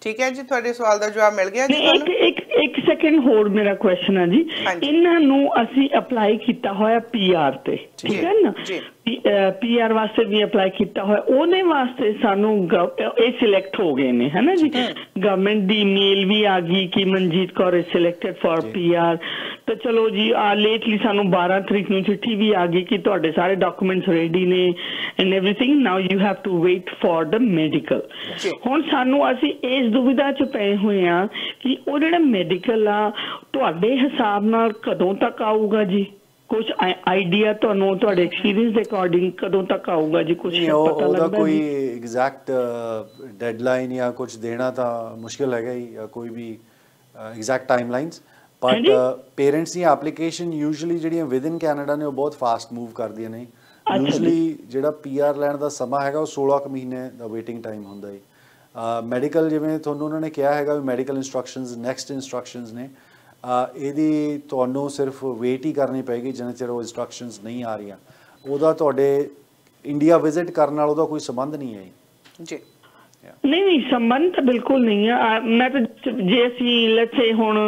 ਠੀਕ ਹੈ ਜੀ ਤੁਹਾਡੇ ਸਵਾਲ ਦਾ ਜਵਾਬ ਮਿਲ ਗਿਆ ਜੀ ਤੁਹਾਨੂੰ ਇੱਕ ਇੱਕ ਸੈਕਿੰਡ ਹੋਰ ਮੇਰਾ ਕੁਐਸਚਨ ਹੈ ਜੀ ਇਹਨਾਂ ਨੂੰ ਅਸੀਂ ਅਪਲਾਈ ਕੀਤਾ ਹੋਇਆ ਪੀਆਰ ਤੇ ਠੀਕ ਹੈ ਨਾ ਪੀਆਰ ਵਾਸਤੇ ਵੀ ਅਪਲਾਈ ਕੀਤਾ ਹੋਇਆ ਉਹਨੇ ਵਾਸਤੇ ਸਾਨੂੰ ਇਹ ਸਿਲੈਕਟ ਹੋ ਗਏ ਨੇ ਹਨਾ ਜੀ ਗਵਰਨਮੈਂਟ ਦੀ ਮੇਲ ਵੀ ਆ ਗਈ ਕਿ ਮਨਜੀਤ ਕੌਰ ਇਸ ਸਿਲੈਕਟਡ ਫॉर ਪੀਆਰ ਤਾਂ ਚਲੋ ਜੀ ਆ ਲੇਟਲੀ ਸਾਨੂੰ 12 ਤਰੀਕ ਨੂੰ ਚਿੱਠੀ ਵੀ ਆ ਗਈ ਕਿ ਤੁਹਾਡੇ ਸਾਰੇ ਡਾਕੂਮੈਂਟਸ ਰੈਡੀ ਨੇ and everything now you have to wait for the medical ਹੁਣ ਸਾਨੂੰ ਅਸੀਂ ਇਸ ਦੁਬਿਧਾ ਚ ਪਏ ਹੋਏ ਆ ਕਿ ਉਹ ਜਿਹੜਾ ਮੈਡੀਕਲ ਆ ਤੁਹਾਡੇ ਹਿਸਾਬ ਨਾਲ ਕਦੋਂ ਤੱਕ ਆਊਗਾ ਜੀ ਕੁਝ ਆਈਡੀਆ ਤੁਹਾਨੂੰ ਤੁਹਾਡੇ ਐਕਸਪੀਰੀਅੰਸ ਦੇ ਅਕੋਰਡਿੰਗ ਕਦੋਂ ਤੱਕ ਆਊਗਾ ਜੀ ਕੁਝ ਪਤਾ ਲੱਗਦਾ ਨਹੀਂ ਕੋਈ ਐਗਜ਼ੈਕਟ ਡੈਡਲਾਈਨ ਜਾਂ ਕੁਝ ਦੇਣਾ ਤਾਂ ਮੁਸ਼ਕਲ ਹੈਗਾ ਹੀ ਕੋਈ ਵੀ ਐਗਜ਼ੈਕਟ ਟਾਈਮਲਾਈਨਸ ਬਟ ਪੇਰੈਂਟਸ ਦੀ ਐਪਲੀਕੇਸ਼ਨ ਯੂਜੂਲੀ ਜਿਹੜੀਆਂ ਵਿਦਨ ਕੈਨੇਡਾ ਨੇ ਉਹ ਬਹੁਤ ਫਾਸਟ ਮੂਵ ਕਰਦੀਆਂ ਨੇ ਯੂਜੂਲੀ ਜਿਹੜਾ ਪੀਆਰ ਲੈਣ ਦਾ ਸਮਾਂ ਹੈਗਾ ਉਹ 16 ਕੁ ਮਹੀਨੇ ਦਾ ਵੇਟਿੰਗ ਟਾਈਮ ਹੁੰਦਾ ਹੈ ਮੈਡੀਕਲ ਜਿਵੇਂ ਤੁਹਾਨੂੰ ਉਹਨਾਂ ਨੇ ਕਿਹਾ ਹੈਗਾ ਵੀ ਮੈਡੀਕਲ ਇਨਸਟਰਕਸ਼ਨਸ ਨੈਕਸਟ ਇਨਸਟਰਕਸ਼ਨਸ ਨੇ ਇਹਦੀ ਤੁਹਾਨੂੰ ਸਿਰਫ ਵੇਟ ਹੀ ਕਰਨੀ ਪੈਗੀ ਜਿੰਨਾ ਚਿਰ ਉਹ ਇਨਸਟਰਕਸ਼ਨਸ ਨਹੀਂ ਆ ਰਹੀਆਂ ਉਹਦਾ ਤੁਹਾਡੇ ਇੰਡੀਆ ਵਿਜ਼ਿਟ ਕਰਨ ਨਾਲ ਉਹਦਾ ਕੋਈ ਸੰਬੰਧ ਨਹੀਂ ਹੈ ਜੀ ਨਹੀਂ ਨਹੀਂ ਸੰਬੰਧ ਤਾਂ ਬਿਲਕੁਲ ਨਹੀਂ ਆ ਮੈਂ ਤਾਂ ਜੇ ਅਸੀਂ ਲੈਟਸ ਸੇ ਹੁਣ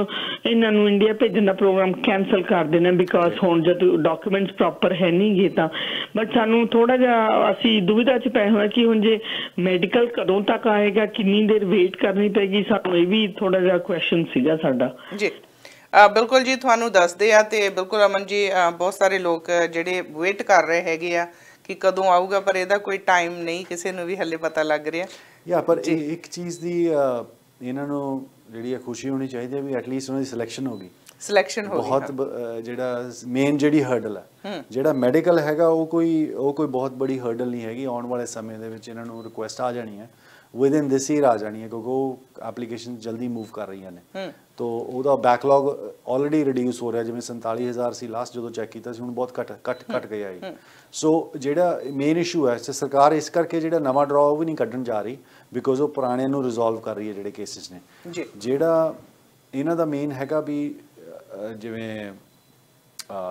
ਇਹਨਾਂ ਨੂੰ ਇੰਡੀਆ ਭੇਜਣ ਦਾ ਪ੍ਰੋਗਰਾਮ ਕੈਨਸਲ ਕਰ ਦੇਣਾ ਬਿਕਾਜ਼ ਹੁਣ ਜਦ ਡਾਕੂਮੈਂਟਸ ਪ੍ਰੋਪਰ ਹੈ ਨਹੀਂ ਤਾਂ ਬਟ ਸਾਨੂੰ ਥੋੜਾ ਜਿਹਾ ਅਸੀਂ ਦੁਵਿਧਾ 'ਚ ਪਏ ਹੋਏ ਕਿ ਹੁਣ ਜੇ ਮੈਡੀਕਲ ਕਦੋਂ ਤੱਕ ਆਏਗਾ ਕਿੰਨੀ ਦੇਰ ਵੇਟ ਕਰਨੀ ਪੈਗੀ ਸਾਨੂੰ ਇਹ ਵੀ ਥੋੜਾ ਜਿਹਾ ਕੁਐਸਚਨ ਸੀਗਾ ਸਾਡਾ ਜੀ ਬਿਲਕੁਲ ਜੀ ਤੁਹਾਨੂੰ ਦੱਸਦੇ ਆ ਤੇ ਬਿਲਕੁਲ ਅਮਨ ਜੀ ਬਹੁਤ ਸਾਰੇ ਲੋਕ ਜਿਹੜੇ ਵੇਟ ਕਰ ਰਹੇ ਹੈਗੇ ਆ ਕਿ ਕਦੋਂ ਆਊਗਾ ਪਰ ਇਹਦਾ ਕੋਈ ਟਾਈਮ ਨਹੀਂ ਕਿਸੇ ਨੂੰ ਵੀ ਹੱਲੇ ਪਤਾ ਲੱਗ ਰਿਹਾ ਯਾ ਪਰ ਇੱਕ ਚੀਜ਼ ਦੀ ਇਹਨਾਂ ਨੂੰ ਜਿਹੜੀ ਹੈ ਖੁਸ਼ੀ ਹੋਣੀ ਚਾਹੀਦੀ ਹੈ ਵੀ ਐਟਲੀਸਟ ਉਹਨਾਂ ਦੀ ਸਿਲੈਕਸ਼ਨ ਹੋ ਗਈ ਸਿਲੈਕਸ਼ਨ ਹੋ ਗਈ ਬਹੁਤ ਜਿਹੜਾ ਮੇਨ ਜਿਹੜੀ ਹਰਡਲ ਹੈ ਜਿਹੜਾ ਮੈਡੀਕਲ ਹੈਗਾ ਉਹ ਕੋਈ ਉਹ ਕੋਈ ਬਹੁਤ ਬੜੀ ਹਰਡਲ ਨਹੀਂ ਹੈਗੀ ਆਉਣ ਵਾਲੇ ਸਮੇਂ ਦੇ ਵਿੱਚ ਇਹਨਾਂ ਨੂੰ ਰਿਕੁਐਸਟ ਆ ਜਾਣੀ ਹੈ ਵਿਦ ਇਨ ਦਿਸ ਈਅਰ ਆ ਜਾਣੀ ਹੈ ਕਿਉਂਕਿ ਉਹ ਐਪਲੀਕੇਸ਼ਨ ਜਲਦੀ ਮੂਵ ਕਰ ਰਹੀਆਂ ਨੇ ਤੋ ਉਹਦਾ ਬੈਕਲੌਗ ਆਲਰੇਡੀ ਰਿਡਿਊਸ ਹੋ ਰਿਹਾ ਜਿਵੇਂ 47000 ਸੀ ਲਾਸਟ ਜਦੋਂ ਚੈੱਕ ਕੀਤਾ ਸੀ ਹੁਣ ਬਹੁਤ ਘਟ ਘਟ ਘਟ ਗਿਆ ਹੈ ਸੋ ਜਿਹੜਾ ਮੇਨ ਇਸ਼ੂ ਹੈ ਸਰਕਾਰ ਇਸ ਕਰਕੇ ਜਿਹੜਾ ਨਵਾਂ ਡਰਾਅ ਵੀ ਨਹੀਂ ਕੱਢਣ ਜਾ ਰਹੀ ਬਿਕੋਜ਼ ਉਹ ਪੁਰਾਣਿਆਂ ਨੂੰ ਰਿਜ਼ੋਲਵ ਕਰ ਰਹੀ ਹੈ ਜਿਹੜੇ ਕੇਸਿਸ ਨੇ ਜਿਹੜਾ ਇਹਨਾਂ ਦਾ ਮੇਨ ਹੈਗਾ ਵੀ ਜਿਵੇਂ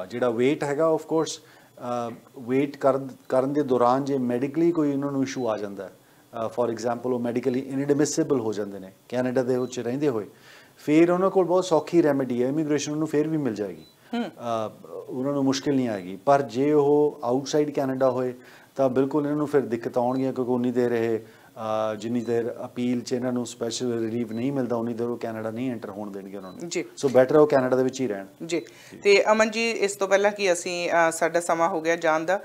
ਜਿਹੜਾ weight ਹੈਗਾ ਆਫ ਕੋਰਸ weight ਕਰਨ ਦੇ ਦੌਰਾਨ ਜੇ ਮੈਡੀਕਲੀ ਕੋਈ ਇਹਨਾਂ ਨੂੰ ਇਸ਼ੂ ਆ ਜਾਂਦਾ ਹੈ ਫੋਰ ਐਗਜ਼ਾਮਪਲ ਉਹ ਮੈਡੀਕਲੀ ਇਨਡਮਿਸਿਬਲ ਹੋ ਜਾਂਦੇ ਨੇ ਕੈਨੇਡਾ ਦੇ ਵਿੱਚ ਰਹਿੰਦੇ ਹੋਏ ਫਿਰ ਉਹਨਾਂ ਕੋਲ ਬਹੁਤ ਸੌਖੀ ਰੈਮੇਡੀ ਹੈ ਇਮੀਗ੍ਰੇਸ਼ਨ ਨੂੰ ਫਿਰ ਵੀ ਮਿਲ ਜਾਏਗੀ ਉਹਨਾਂ ਨੂੰ ਮੁਸ਼ਕਲ ਨਹੀਂ ਆਏਗੀ ਪਰ ਜੇ ਉਹ ਆਊਟਸਾਈਡ ਕੈਨੇਡਾ ਹੋਏ ਤਾਂ ਬਿਲਕੁਲ ਇਹਨਾਂ ਨੂੰ ਫਿਰ ਦਿੱਕਤ ਆਉਣਗੀਆਂ ਕਿਉਂਕਿ ਉਹ ਨਹੀਂ ਦੇ ਰਹੇ ਜਿੰਨੀ ਦੇਰ ਅਪੀਲ ਚ ਇਹਨਾਂ ਨੂੰ ਸਪੈਸ਼ਲ ਰਿਲੀਫ ਨਹੀਂ ਮਿਲਦਾ ਉਨੀ ਦੇਰ ਉਹ ਕੈਨੇਡਾ ਨਹੀਂ ਐਂਟਰ ਹੋਣ ਦੇਣਗੇ ਉਹਨਾਂ ਨੂੰ ਜੀ ਸੋ ਬੈਟਰ ਉਹ ਕੈਨੇਡਾ ਦੇ ਵਿੱਚ ਹੀ ਰਹਿਣ ਜੀ ਤੇ ਅਮਨ ਜੀ ਇਸ ਤੋਂ ਪਹਿਲਾਂ ਕਿ ਅਸੀਂ ਸਾਡਾ ਸਮਾਂ ਹੋ ਗਿਆ ਜਾਣ ਦਾ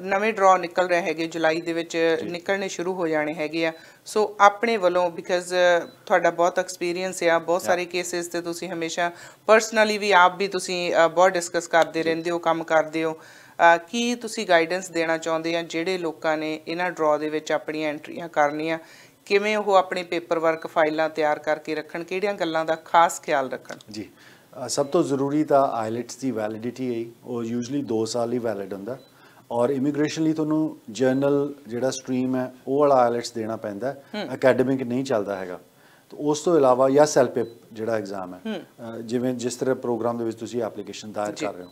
ਨਵੇਂ ਡਰਾ ਨਿਕਲ ਰਹੇ ਹੈਗੇ ਜੁਲਾਈ ਦੇ ਵਿੱਚ ਨਿਕਲਣੇ ਸ਼ੁਰੂ ਹੋ ਜਾਣੇ ਹੈਗੇ ਆ ਸੋ ਆਪਣੇ ਵੱਲੋਂ ਬਿਕਾਜ਼ ਤੁਹਾਡਾ ਬਹੁਤ ਐਕਸਪੀਰੀਅੰਸ ਆ ਬਹੁਤ ਸਾਰੇ ਕੇਸਿਸ ਤੇ ਤੁਸੀਂ ਹਮੇਸ਼ਾ ਪਰਸਨਲੀ ਵੀ ਆਪ ਵੀ ਤੁਸੀਂ ਬਹੁਤ ਡਿਸਕਸ ਕਰਦੇ ਰਹਿੰਦੇ ਹੋ ਕੰਮ ਕਰਦੇ ਹੋ ਕੀ ਤੁਸੀਂ ਗਾਈਡੈਂਸ ਦੇਣਾ ਚਾਹੁੰਦੇ ਆ ਜਿਹੜੇ ਲੋਕਾਂ ਨੇ ਇਹਨਾਂ ਡਰਾ ਦੇ ਵਿੱਚ ਆਪਣੀਆਂ ਐਂਟਰੀਆਂ ਕਰਨੀਆਂ ਕਿਵੇਂ ਉਹ ਆਪਣੇ ਪੇਪਰ ਵਰਕ ਫਾਈਲਾਂ ਤਿਆਰ ਕਰਕੇ ਰੱਖਣ ਕਿਹੜੀਆਂ ਗੱਲਾਂ ਦਾ ਖਾਸ ਖਿਆਲ ਰੱਖਣ ਜੀ ਸਭ ਤੋਂ ਜ਼ਰੂਰੀ ਤਾਂ ਆਇਲਟਸ ਦੀ ਵੈਲਿਡਿਟੀ ਹੈ ਉਹ ਯੂਜੂਲੀ 2 ਸਾਲ ਹੀ ਵੈਲਿਡ ਹੁੰਦਾ ਔਰ ਇਮੀਗ੍ਰੇਸ਼ਨ ਲਈ ਤੁਹਾਨੂੰ ਜਰਨਲ ਜਿਹੜਾ ਸਟ੍ਰੀਮ ਹੈ ਉਹ ਵਾਲਾ ਆਇਲਟਸ ਦੇਣਾ ਪੈਂਦਾ ਅਕੈਡਮਿਕ ਨਹੀਂ ਚੱਲਦਾ ਹੈਗਾ ਉਸ ਤੋਂ ਇਲਾਵਾ ਜਾਂ ਸੈਲਫ ਜਿਹੜਾ ਐਗਜ਼ਾਮ ਹੈ ਜਿਵੇਂ ਜਿਸ ਤਰ੍ਹਾਂ ਪ੍ਰੋਗਰਾਮ ਦੇ ਵਿੱਚ ਤੁਸੀਂ ਐਪਲੀਕੇਸ਼ਨ ਦਾਇਰ ਕਰ ਰਹੇ ਹੋ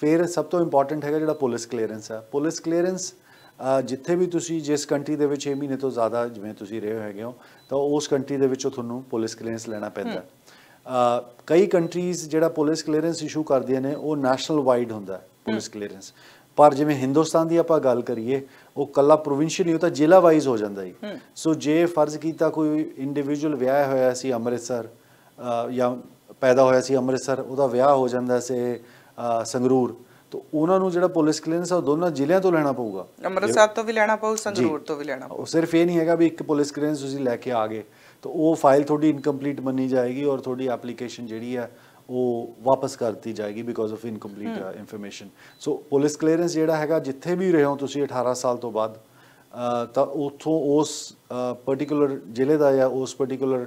ਫਿਰ ਸਭ ਤੋਂ ਇੰਪੋਰਟੈਂਟ ਹੈਗਾ ਜਿਹੜਾ ਪੁਲਿਸ ਕਲੀਅਰੈਂਸ ਆ ਪੁਲਿਸ ਕਲੀਅਰੈਂਸ ਜਿੱਥੇ ਵੀ ਤੁਸੀਂ ਜਿਸ ਕੰਟਰੀ ਦੇ ਵਿੱਚ 6 ਮਹੀਨੇ ਤੋਂ ਜ਼ਿਆਦਾ ਜਿਵੇਂ ਤੁਸੀਂ ਰਹੇ ਹੈਗੇ ਹੋ ਤਾਂ ਉਸ ਕੰਟਰੀ ਦੇ ਵਿੱਚੋਂ ਤੁਹਾਨੂੰ ਪੁਲਿਸ ਕਲੀਅਰੈਂਸ ਲੈਣਾ ਪੈਂਦਾ ਕਈ ਕੰਟਰੀਜ਼ ਜਿਹੜਾ ਪੁਲਿਸ ਕਲੀਅਰੈਂਸ ਇਸ਼ੂ ਕਰਦੀਆਂ ਨੇ ਉਹ ਨੈਸ਼ਨਲ ਵਾਈਡ ਹੁੰਦਾ ਪੁਲਿਸ ਕਲੀਅਰੈਂਸ ਪਰ ਜਿਵੇਂ ਹਿੰਦੁਸਤਾਨ ਦੀ ਆਪਾਂ ਗੱਲ ਕਰੀਏ ਉਹ ਕੱਲਾ ਪ੍ਰੋਵਿੰਸ਼ੀਅਲ ਹੀ ਉਹ ਤਾਂ ਜ਼ਿਲ੍ਹਾ ਵਾਈਜ਼ ਹੋ ਜਾਂਦਾ ਹੀ ਸੋ ਜੇ ਫਰਜ਼ ਕੀਤਾ ਕੋਈ ਇੰਡੀਵਿਜੂਅਲ ਵਿਆਹ ਹੋਇਆ ਸੀ ਅੰਮ੍ਰਿਤਸਰ ਜਾਂ ਪੈਦਾ ਹੋਇਆ ਸੀ ਅੰਮ੍ਰਿਤਸਰ ਉਹਦਾ ਵਿਆਹ ਹੋ ਜਾਂਦਾ ਸੀ ਸੰਗਰੂਰ ਤੋਂ ਉਹਨਾਂ ਨੂੰ ਜਿਹੜਾ ਪੁਲਿਸ ਕਲੀਅਰੈਂਸ ਆ ਦੋਨਾਂ ਜ਼ਿਲ੍ਹਿਆਂ ਤੋਂ ਲੈਣਾ ਪਊਗਾ ਅੰਮ੍ਰਿਤਸਰ ਤੋਂ ਵੀ ਲੈਣਾ ਪਊ ਸੰਗਰੂਰ ਤੋਂ ਵੀ ਲੈਣਾ ਪਊ ਸਿਰਫ ਇਹ ਨਹੀਂ ਹੈਗਾ ਵੀ ਇੱਕ ਪੁਲਿਸ ਕਲੀਅਰੈਂਸ ਤੁਸੀਂ ਲੈ ਕੇ ਆ ਗਏ ਤਾਂ ਉਹ ਫਾਈਲ ਤੁਹਾਡੀ ਇਨਕੰਪਲੀਟ ਮੰਨੀ ਜਾਏਗੀ ਔਰ ਤੁਹਾਡੀ ਐਪਲੀਕੇਸ਼ਨ ਜਿਹੜੀ ਹੈ ਉਹ ਵਾਪਸ ਕਰਤੀ ਜਾਏਗੀ because of incomplete information so police clearance ਜਿਹੜਾ ਹੈਗਾ ਜਿੱਥੇ ਵੀ ਰਹੇ ਹੋ ਤੁਸੀਂ 18 ਸਾਲ ਤੋਂ ਬਾਅਦ ਤਾਂ ਉਥੋਂ ਉਸ ਪਾਰਟਿਕੂਲਰ ਜ਼ਿਲ੍ਹੇ ਦਾ ਜਾਂ ਉਸ ਪਾਰਟਿਕੂਲਰ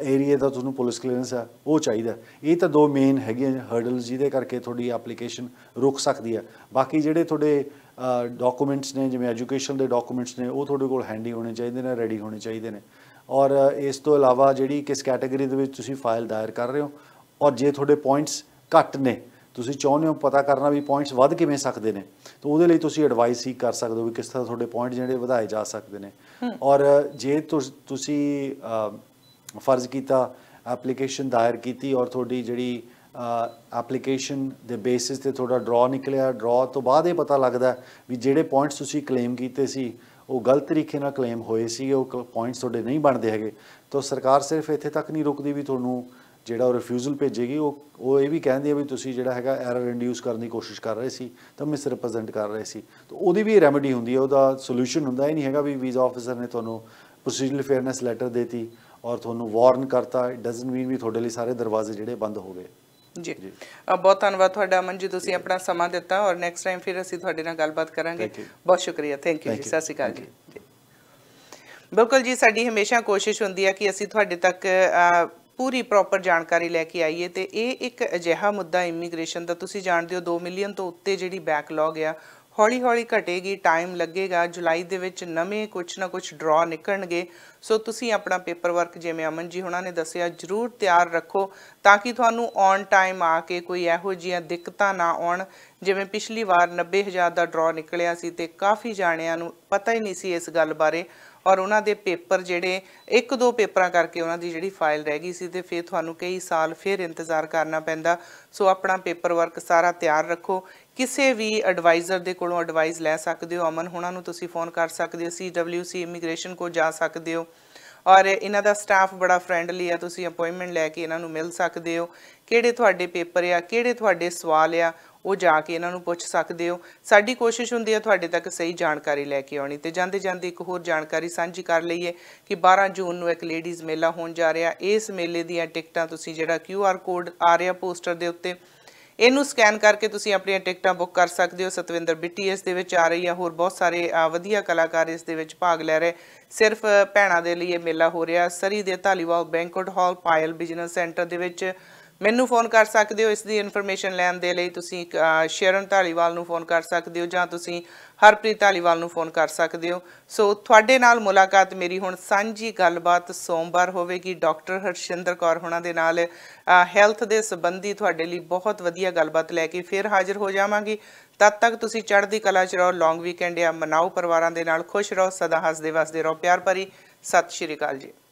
ਏਰੀਆ ਦਾ ਤੁਹਾਨੂੰ ਪੁਲਿਸ ਕਲੀਅਰੈਂਸ ਆ ਉਹ ਚਾਹੀਦਾ ਇਹ ਤਾਂ ਦੋ ਮੇਨ ਹੈਗੇ ਹਰਡਲਸ ਜਿਹਦੇ ਕਰਕੇ ਤੁਹਾਡੀ ਐਪਲੀਕੇਸ਼ਨ ਰੁਕ ਸਕਦੀ ਹੈ ਬਾਕੀ ਜਿਹੜੇ ਤੁਹਾਡੇ ਡਾਕੂਮੈਂਟਸ ਨੇ ਜਿਵੇਂ ਐਜੂਕੇਸ਼ਨ ਦੇ ਡਾਕੂਮੈਂਟਸ ਨੇ ਉਹ ਤੁਹਾਡੇ ਕੋਲ ਹੈਂਡੀ ਹੋਣੇ ਚਾਹੀਦੇ ਨੇ ਰੈਡੀ ਹੋਣੇ ਚਾਹੀਦੇ ਨੇ ਔਰ ਇਸ ਤੋਂ ਇਲਾਵਾ ਜਿਹੜੀ ਕਿਸ ਕੈਟਾਗਰੀ ਦੇ ਵਿੱਚ ਤੁਸੀਂ ਫਾਈਲ ਦਾਇਰ ਕਰ ਰਹੇ ਹੋ ਔਰ ਜੇ ਤੁਹਾਡੇ ਪੁਆਇੰਟਸ ਘੱਟ ਨੇ ਤੁਸੀਂ ਚਾਹੁੰਦੇ ਹੋ ਪਤਾ ਕਰਨਾ ਵੀ ਪੁਆਇੰਟਸ ਵੱਧ ਕਿਵੇਂ ਸਕਦੇ ਨੇ ਤਾਂ ਉਹਦੇ ਲਈ ਤੁਸੀਂ ਐਡਵਾਈਸ ਹੀ ਕਰ ਸਕਦੇ ਹੋ ਵੀ ਕਿਸ ਤਰ੍ਹਾਂ ਤੁਹਾਡੇ ਪੁਆਇੰਟ ਜਿਹੜੇ ਵਧਾਏ ਜਾ ਸਕਦੇ ਨੇ ਔਰ ਜੇ ਤੁਸੀਂ ਫਰਜ਼ ਕੀਤਾ ਐਪਲੀਕੇਸ਼ਨ ਦਾਇਰ ਕੀਤੀ ਔਰ ਤੁਹਾਡੀ ਜਿਹੜੀ ਐਪਲੀਕੇਸ਼ਨ ਦੇ ਬੇਸਿਸ ਤੇ ਤੁਹਾਡਾ ਡਰਾ ਨਿਕਲਿਆ ਡਰਾ ਤੋਂ ਬਾਅਦ ਇਹ ਪਤਾ ਲੱਗਦਾ ਵੀ ਜਿਹੜੇ ਪੁਆਇੰਟਸ ਤੁਸੀਂ ਕਲੇਮ ਕੀਤੇ ਸੀ ਉਹ ਗਲਤ ਤਰੀਕੇ ਨਾਲ ਕਲੇਮ ਹੋਏ ਸੀ ਉਹ ਪੁਆਇੰਟਸ ਤੁਹਾਡੇ ਨਹੀਂ ਬਣਦੇ ਹੈਗੇ ਤਾਂ ਸਰਕਾਰ ਸਿਰਫ ਇੱਥੇ ਤੱਕ ਨਹੀਂ ਰੁਕਦੀ ਵੀ ਤੁਹਾਨੂੰ ਜਿਹੜਾ ਉਹ ਰਿਫਿਊਜ਼ਲ ਭੇਜੇਗੀ ਉਹ ਉਹ ਇਹ ਵੀ ਕਹਿੰਦੀ ਹੈ ਵੀ ਤੁਸੀਂ ਜਿਹੜਾ ਹੈਗਾ ਐਰਰ ਇੰਡਿਊਸ ਕਰਨ ਦੀ ਕੋਸ਼ਿਸ਼ ਕਰ ਰਹੇ ਸੀ ਤਾਂ ਮਿਸ ਰਿਪਰੈਜ਼ੈਂਟ ਕਰ ਰਹੇ ਸੀ ਤਾਂ ਉਹਦੀ ਵੀ ਰੈਮੇਡੀ ਹੁੰਦੀ ਹੈ ਉਹਦਾ ਸੋਲੂਸ਼ਨ ਹੁੰਦਾ ਇਹ ਨਹੀਂ ਹੈਗਾ ਵੀ ਵੀਜ਼ਾ ਆਫੀਸਰ ਨੇ ਤੁਹਾਨੂੰ ਪ੍ਰੋਸੀਜਰਲ ਫੇਅਰਨੈਸ ਲੈਟਰ ਦੇਤੀ ਔਰ ਤੁਹਾਨੂੰ ਵਾਰਨ ਕਰਤਾ ਇਟ ਡਸਨਟ ਮੀਨ ਵੀ ਤੁਹਾਡੇ ਲਈ ਸਾਰੇ ਦਰਵਾਜ਼ੇ ਜਿਹੜੇ ਬੰਦ ਹੋ ਗਏ ਜੀ ਬਹੁਤ ਧੰਨਵਾਦ ਤੁਹਾਡਾ ਅਮਨ ਜੀ ਤੁਸੀਂ ਆਪਣਾ ਸਮਾਂ ਦਿੱਤਾ ਔਰ ਨੈਕਸਟ ਟਾਈਮ ਫਿਰ ਅਸੀਂ ਤੁਹਾਡੇ ਨਾਲ ਗੱਲਬਾਤ ਕਰਾਂਗੇ ਬਹੁਤ ਸ਼ੁਕਰੀਆ ਥੈਂਕ ਯੂ ਜੀ ਸਤਿ ਸ਼੍ਰੀ ਅਕਾਲ ਜੀ ਬਿਲਕੁਲ ਜੀ ਸਾਡੀ ਹਮੇਸ਼ਾ ਕੋਸ਼ਿਸ਼ ਹੁੰਦੀ ਹੈ ਕਿ ਅਸੀਂ ਤੁਹਾਡੇ ਤੱਕ ਪੂਰੀ ਪ੍ਰੋਪਰ ਜਾਣਕਾਰੀ ਲੈ ਕੇ ਆਈਏ ਤੇ ਇਹ ਇੱਕ ਅਜਿਹਾ ਮੁੱਦਾ ਇਮੀਗ੍ਰੇਸ਼ਨ ਦਾ ਤੁਸੀਂ ਜਾਣਦੇ ਹੋ 2 ਮਿਲੀਅਨ ਤੋਂ ਉੱਤੇ ਜਿਹੜੀ ਬੈਕਲੌਗ ਆ ਹੌਲੀ-ਹੌਲੀ ਘਟੇਗੀ ਟਾਈਮ ਲੱਗੇਗਾ ਜੁਲਾਈ ਦੇ ਵਿੱਚ ਨਵੇਂ ਕੁਝ ਨਾ ਕੁਝ ਡਰਾ ਨਿਕਲਣਗੇ ਸੋ ਤੁਸੀਂ ਆਪਣਾ ਪੇਪਰ ਵਰਕ ਜਿਵੇਂ ਅਮਨ ਜੀ ਹੁਣਾਂ ਨੇ ਦੱਸਿਆ ਜਰੂਰ ਤਿਆਰ ਰੱਖੋ ਤਾਂ ਕਿ ਤੁਹਾਨੂੰ ਔਨ ਟਾਈਮ ਆ ਕੇ ਕੋਈ ਇਹੋ ਜੀਆਂ ਦਿੱਕਤਾਂ ਨਾ ਆਉਣ ਜਿਵੇਂ ਪਿਛਲੀ ਵਾਰ 90000 ਦਾ ਡਰਾ ਨਿਕਲਿਆ ਸੀ ਤੇ ਕਾਫੀ ਜਾਣਿਆਂ ਨੂੰ ਪਤਾ ਹੀ ਨਹੀਂ ਸੀ ਇਸ ਗੱਲ ਬਾਰੇ ਔਰ ਉਹਨਾਂ ਦੇ ਪੇਪਰ ਜਿਹੜੇ ਇੱਕ ਦੋ ਪੇਪਰਾਂ ਕਰਕੇ ਉਹਨਾਂ ਦੀ ਜਿਹੜੀ ਫਾਈਲ ਰਹਿ ਗਈ ਸੀ ਤੇ ਫਿਰ ਤੁਹਾਨੂੰ ਕਈ ਸਾਲ ਫਿਰ ਇੰਤਜ਼ਾਰ ਕਰਨਾ ਪੈਂਦਾ ਸੋ ਆਪਣਾ ਪੇਪਰ ਵਰਕ ਸਾਰਾ ਤਿਆਰ ਰੱਖੋ ਕਿਸੇ ਵੀ ਐਡਵਾਈਜ਼ਰ ਦੇ ਕੋਲੋਂ ਐਡਵਾਈਸ ਲੈ ਸਕਦੇ ਹੋ ਅਮਨ ਹੁਣਾਂ ਨੂੰ ਤੁਸੀਂ ਫੋਨ ਕਰ ਸਕਦੇ ਹੋ ਸੀਡਬਲਯੂਸੀ ਇਮੀਗ੍ਰੇਸ਼ਨ ਕੋ ਜਾ ਸਕਦੇ ਹੋ ਔਰ ਇਹਨਾਂ ਦਾ ਸਟਾਫ ਬੜਾ ਫ੍ਰੈਂਡਲੀ ਆ ਤੁਸੀਂ ਅਪਾਇੰਟਮੈਂਟ ਲੈ ਕੇ ਇਹਨਾਂ ਨੂੰ ਮਿਲ ਸਕਦੇ ਹੋ ਕਿਹੜੇ ਤੁਹਾਡੇ ਪੇਪਰ ਆ ਕਿਹੜੇ ਤੁਹਾਡੇ ਸਵਾਲ ਆ ਉਹ ਜਾ ਕੇ ਇਹਨਾਂ ਨੂੰ ਪੁੱਛ ਸਕਦੇ ਹੋ ਸਾਡੀ ਕੋਸ਼ਿਸ਼ ਹੁੰਦੀ ਆ ਤੁਹਾਡੇ ਤੱਕ ਸਹੀ ਜਾਣਕਾਰੀ ਲੈ ਕੇ ਆਉਣੀ ਤੇ ਜਾਂਦੇ ਜਾਂਦੇ ਇੱਕ ਹੋਰ ਜਾਣਕਾਰੀ ਸਾਂਝੀ ਕਰ ਲਈਏ ਕਿ 12 ਜੂਨ ਨੂੰ ਇੱਕ ਲੇਡੀਜ਼ ਮੇਲਾ ਹੋਣ ਜਾ ਰਿਹਾ ਇਸ ਮੇਲੇ ਦੀਆਂ ਟਿਕਟਾਂ ਤੁਸੀਂ ਜਿਹੜਾ QR ਕੋਡ ਆ ਰਿਹਾ ਪੋਸਟਰ ਦੇ ਉੱਤੇ ਇਹਨੂੰ ਸਕੈਨ ਕਰਕੇ ਤੁਸੀਂ ਆਪਣੀਆਂ ਟਿਕਟਾਂ ਬੁੱਕ ਕਰ ਸਕਦੇ ਹੋ ਸਤਵਿੰਦਰ ਬਿੱਟੀਐਸ ਦੇ ਵਿੱਚ ਆ ਰਹੀ ਆ ਹੋਰ ਬਹੁਤ ਸਾਰੇ ਵਧੀਆ ਕਲਾਕਾਰ ਇਸ ਦੇ ਵਿੱਚ ਭਾਗ ਲੈ ਰਹੇ ਸਿਰਫ ਭੈਣਾ ਦੇ ਲਈ ਇਹ ਮੇਲਾ ਹੋ ਰਿਹਾ ਸਰੀ ਦੇ Dhaliwal banquet hall Payal business centre ਦੇ ਵਿੱਚ ਮੈਨੂੰ ਫੋਨ ਕਰ ਸਕਦੇ ਹੋ ਇਸ ਦੀ ਇਨਫੋਰਮੇਸ਼ਨ ਲੈਣ ਦੇ ਲਈ ਤੁਸੀਂ ਸ਼ੇਰਨ ਧਾਲੀਵਾਲ ਨੂੰ ਫੋਨ ਕਰ ਸਕਦੇ ਹੋ ਜਾਂ ਤੁਸੀਂ ਹਰਪ੍ਰੀਤ ਧਾਲੀਵਾਲ ਨੂੰ ਫੋਨ ਕਰ ਸਕਦੇ ਹੋ ਸੋ ਤੁਹਾਡੇ ਨਾਲ ਮੁਲਾਕਾਤ ਮੇਰੀ ਹੁਣ ਸਾਂਝੀ ਗੱਲਬਾਤ ਸੋਮਵਾਰ ਹੋਵੇਗੀ ਡਾਕਟਰ ਹਰਸ਼ਿੰਦਰ ਕੌਰ ਹੁਣਾਂ ਦੇ ਨਾਲ ਹੈਲਥ ਦੇ ਸੰਬੰਧੀ ਤੁਹਾਡੇ ਲਈ ਬਹੁਤ ਵਧੀਆ ਗੱਲਬਾਤ ਲੈ ਕੇ ਫਿਰ ਹਾਜ਼ਰ ਹੋ ਜਾਵਾਂਗੀ ਤਦ ਤੱਕ ਤੁਸੀਂ ਚੜ੍ਹਦੀ ਕਲਾ 'ਚ ਰਹੋ ਲੌਂਗ ਵੀਕਐਂਡ ਆ ਮਨਾਓ ਪਰਿਵਾਰਾਂ ਦੇ ਨਾਲ ਖੁਸ਼ ਰਹੋ ਸਦਾ ਹੱਸਦੇ ਵਸਦੇ ਰਹੋ ਪਿਆਰ ਭਰੀ ਸਤਿ ਸ਼੍ਰੀ ਅਕਾਲ ਜੀ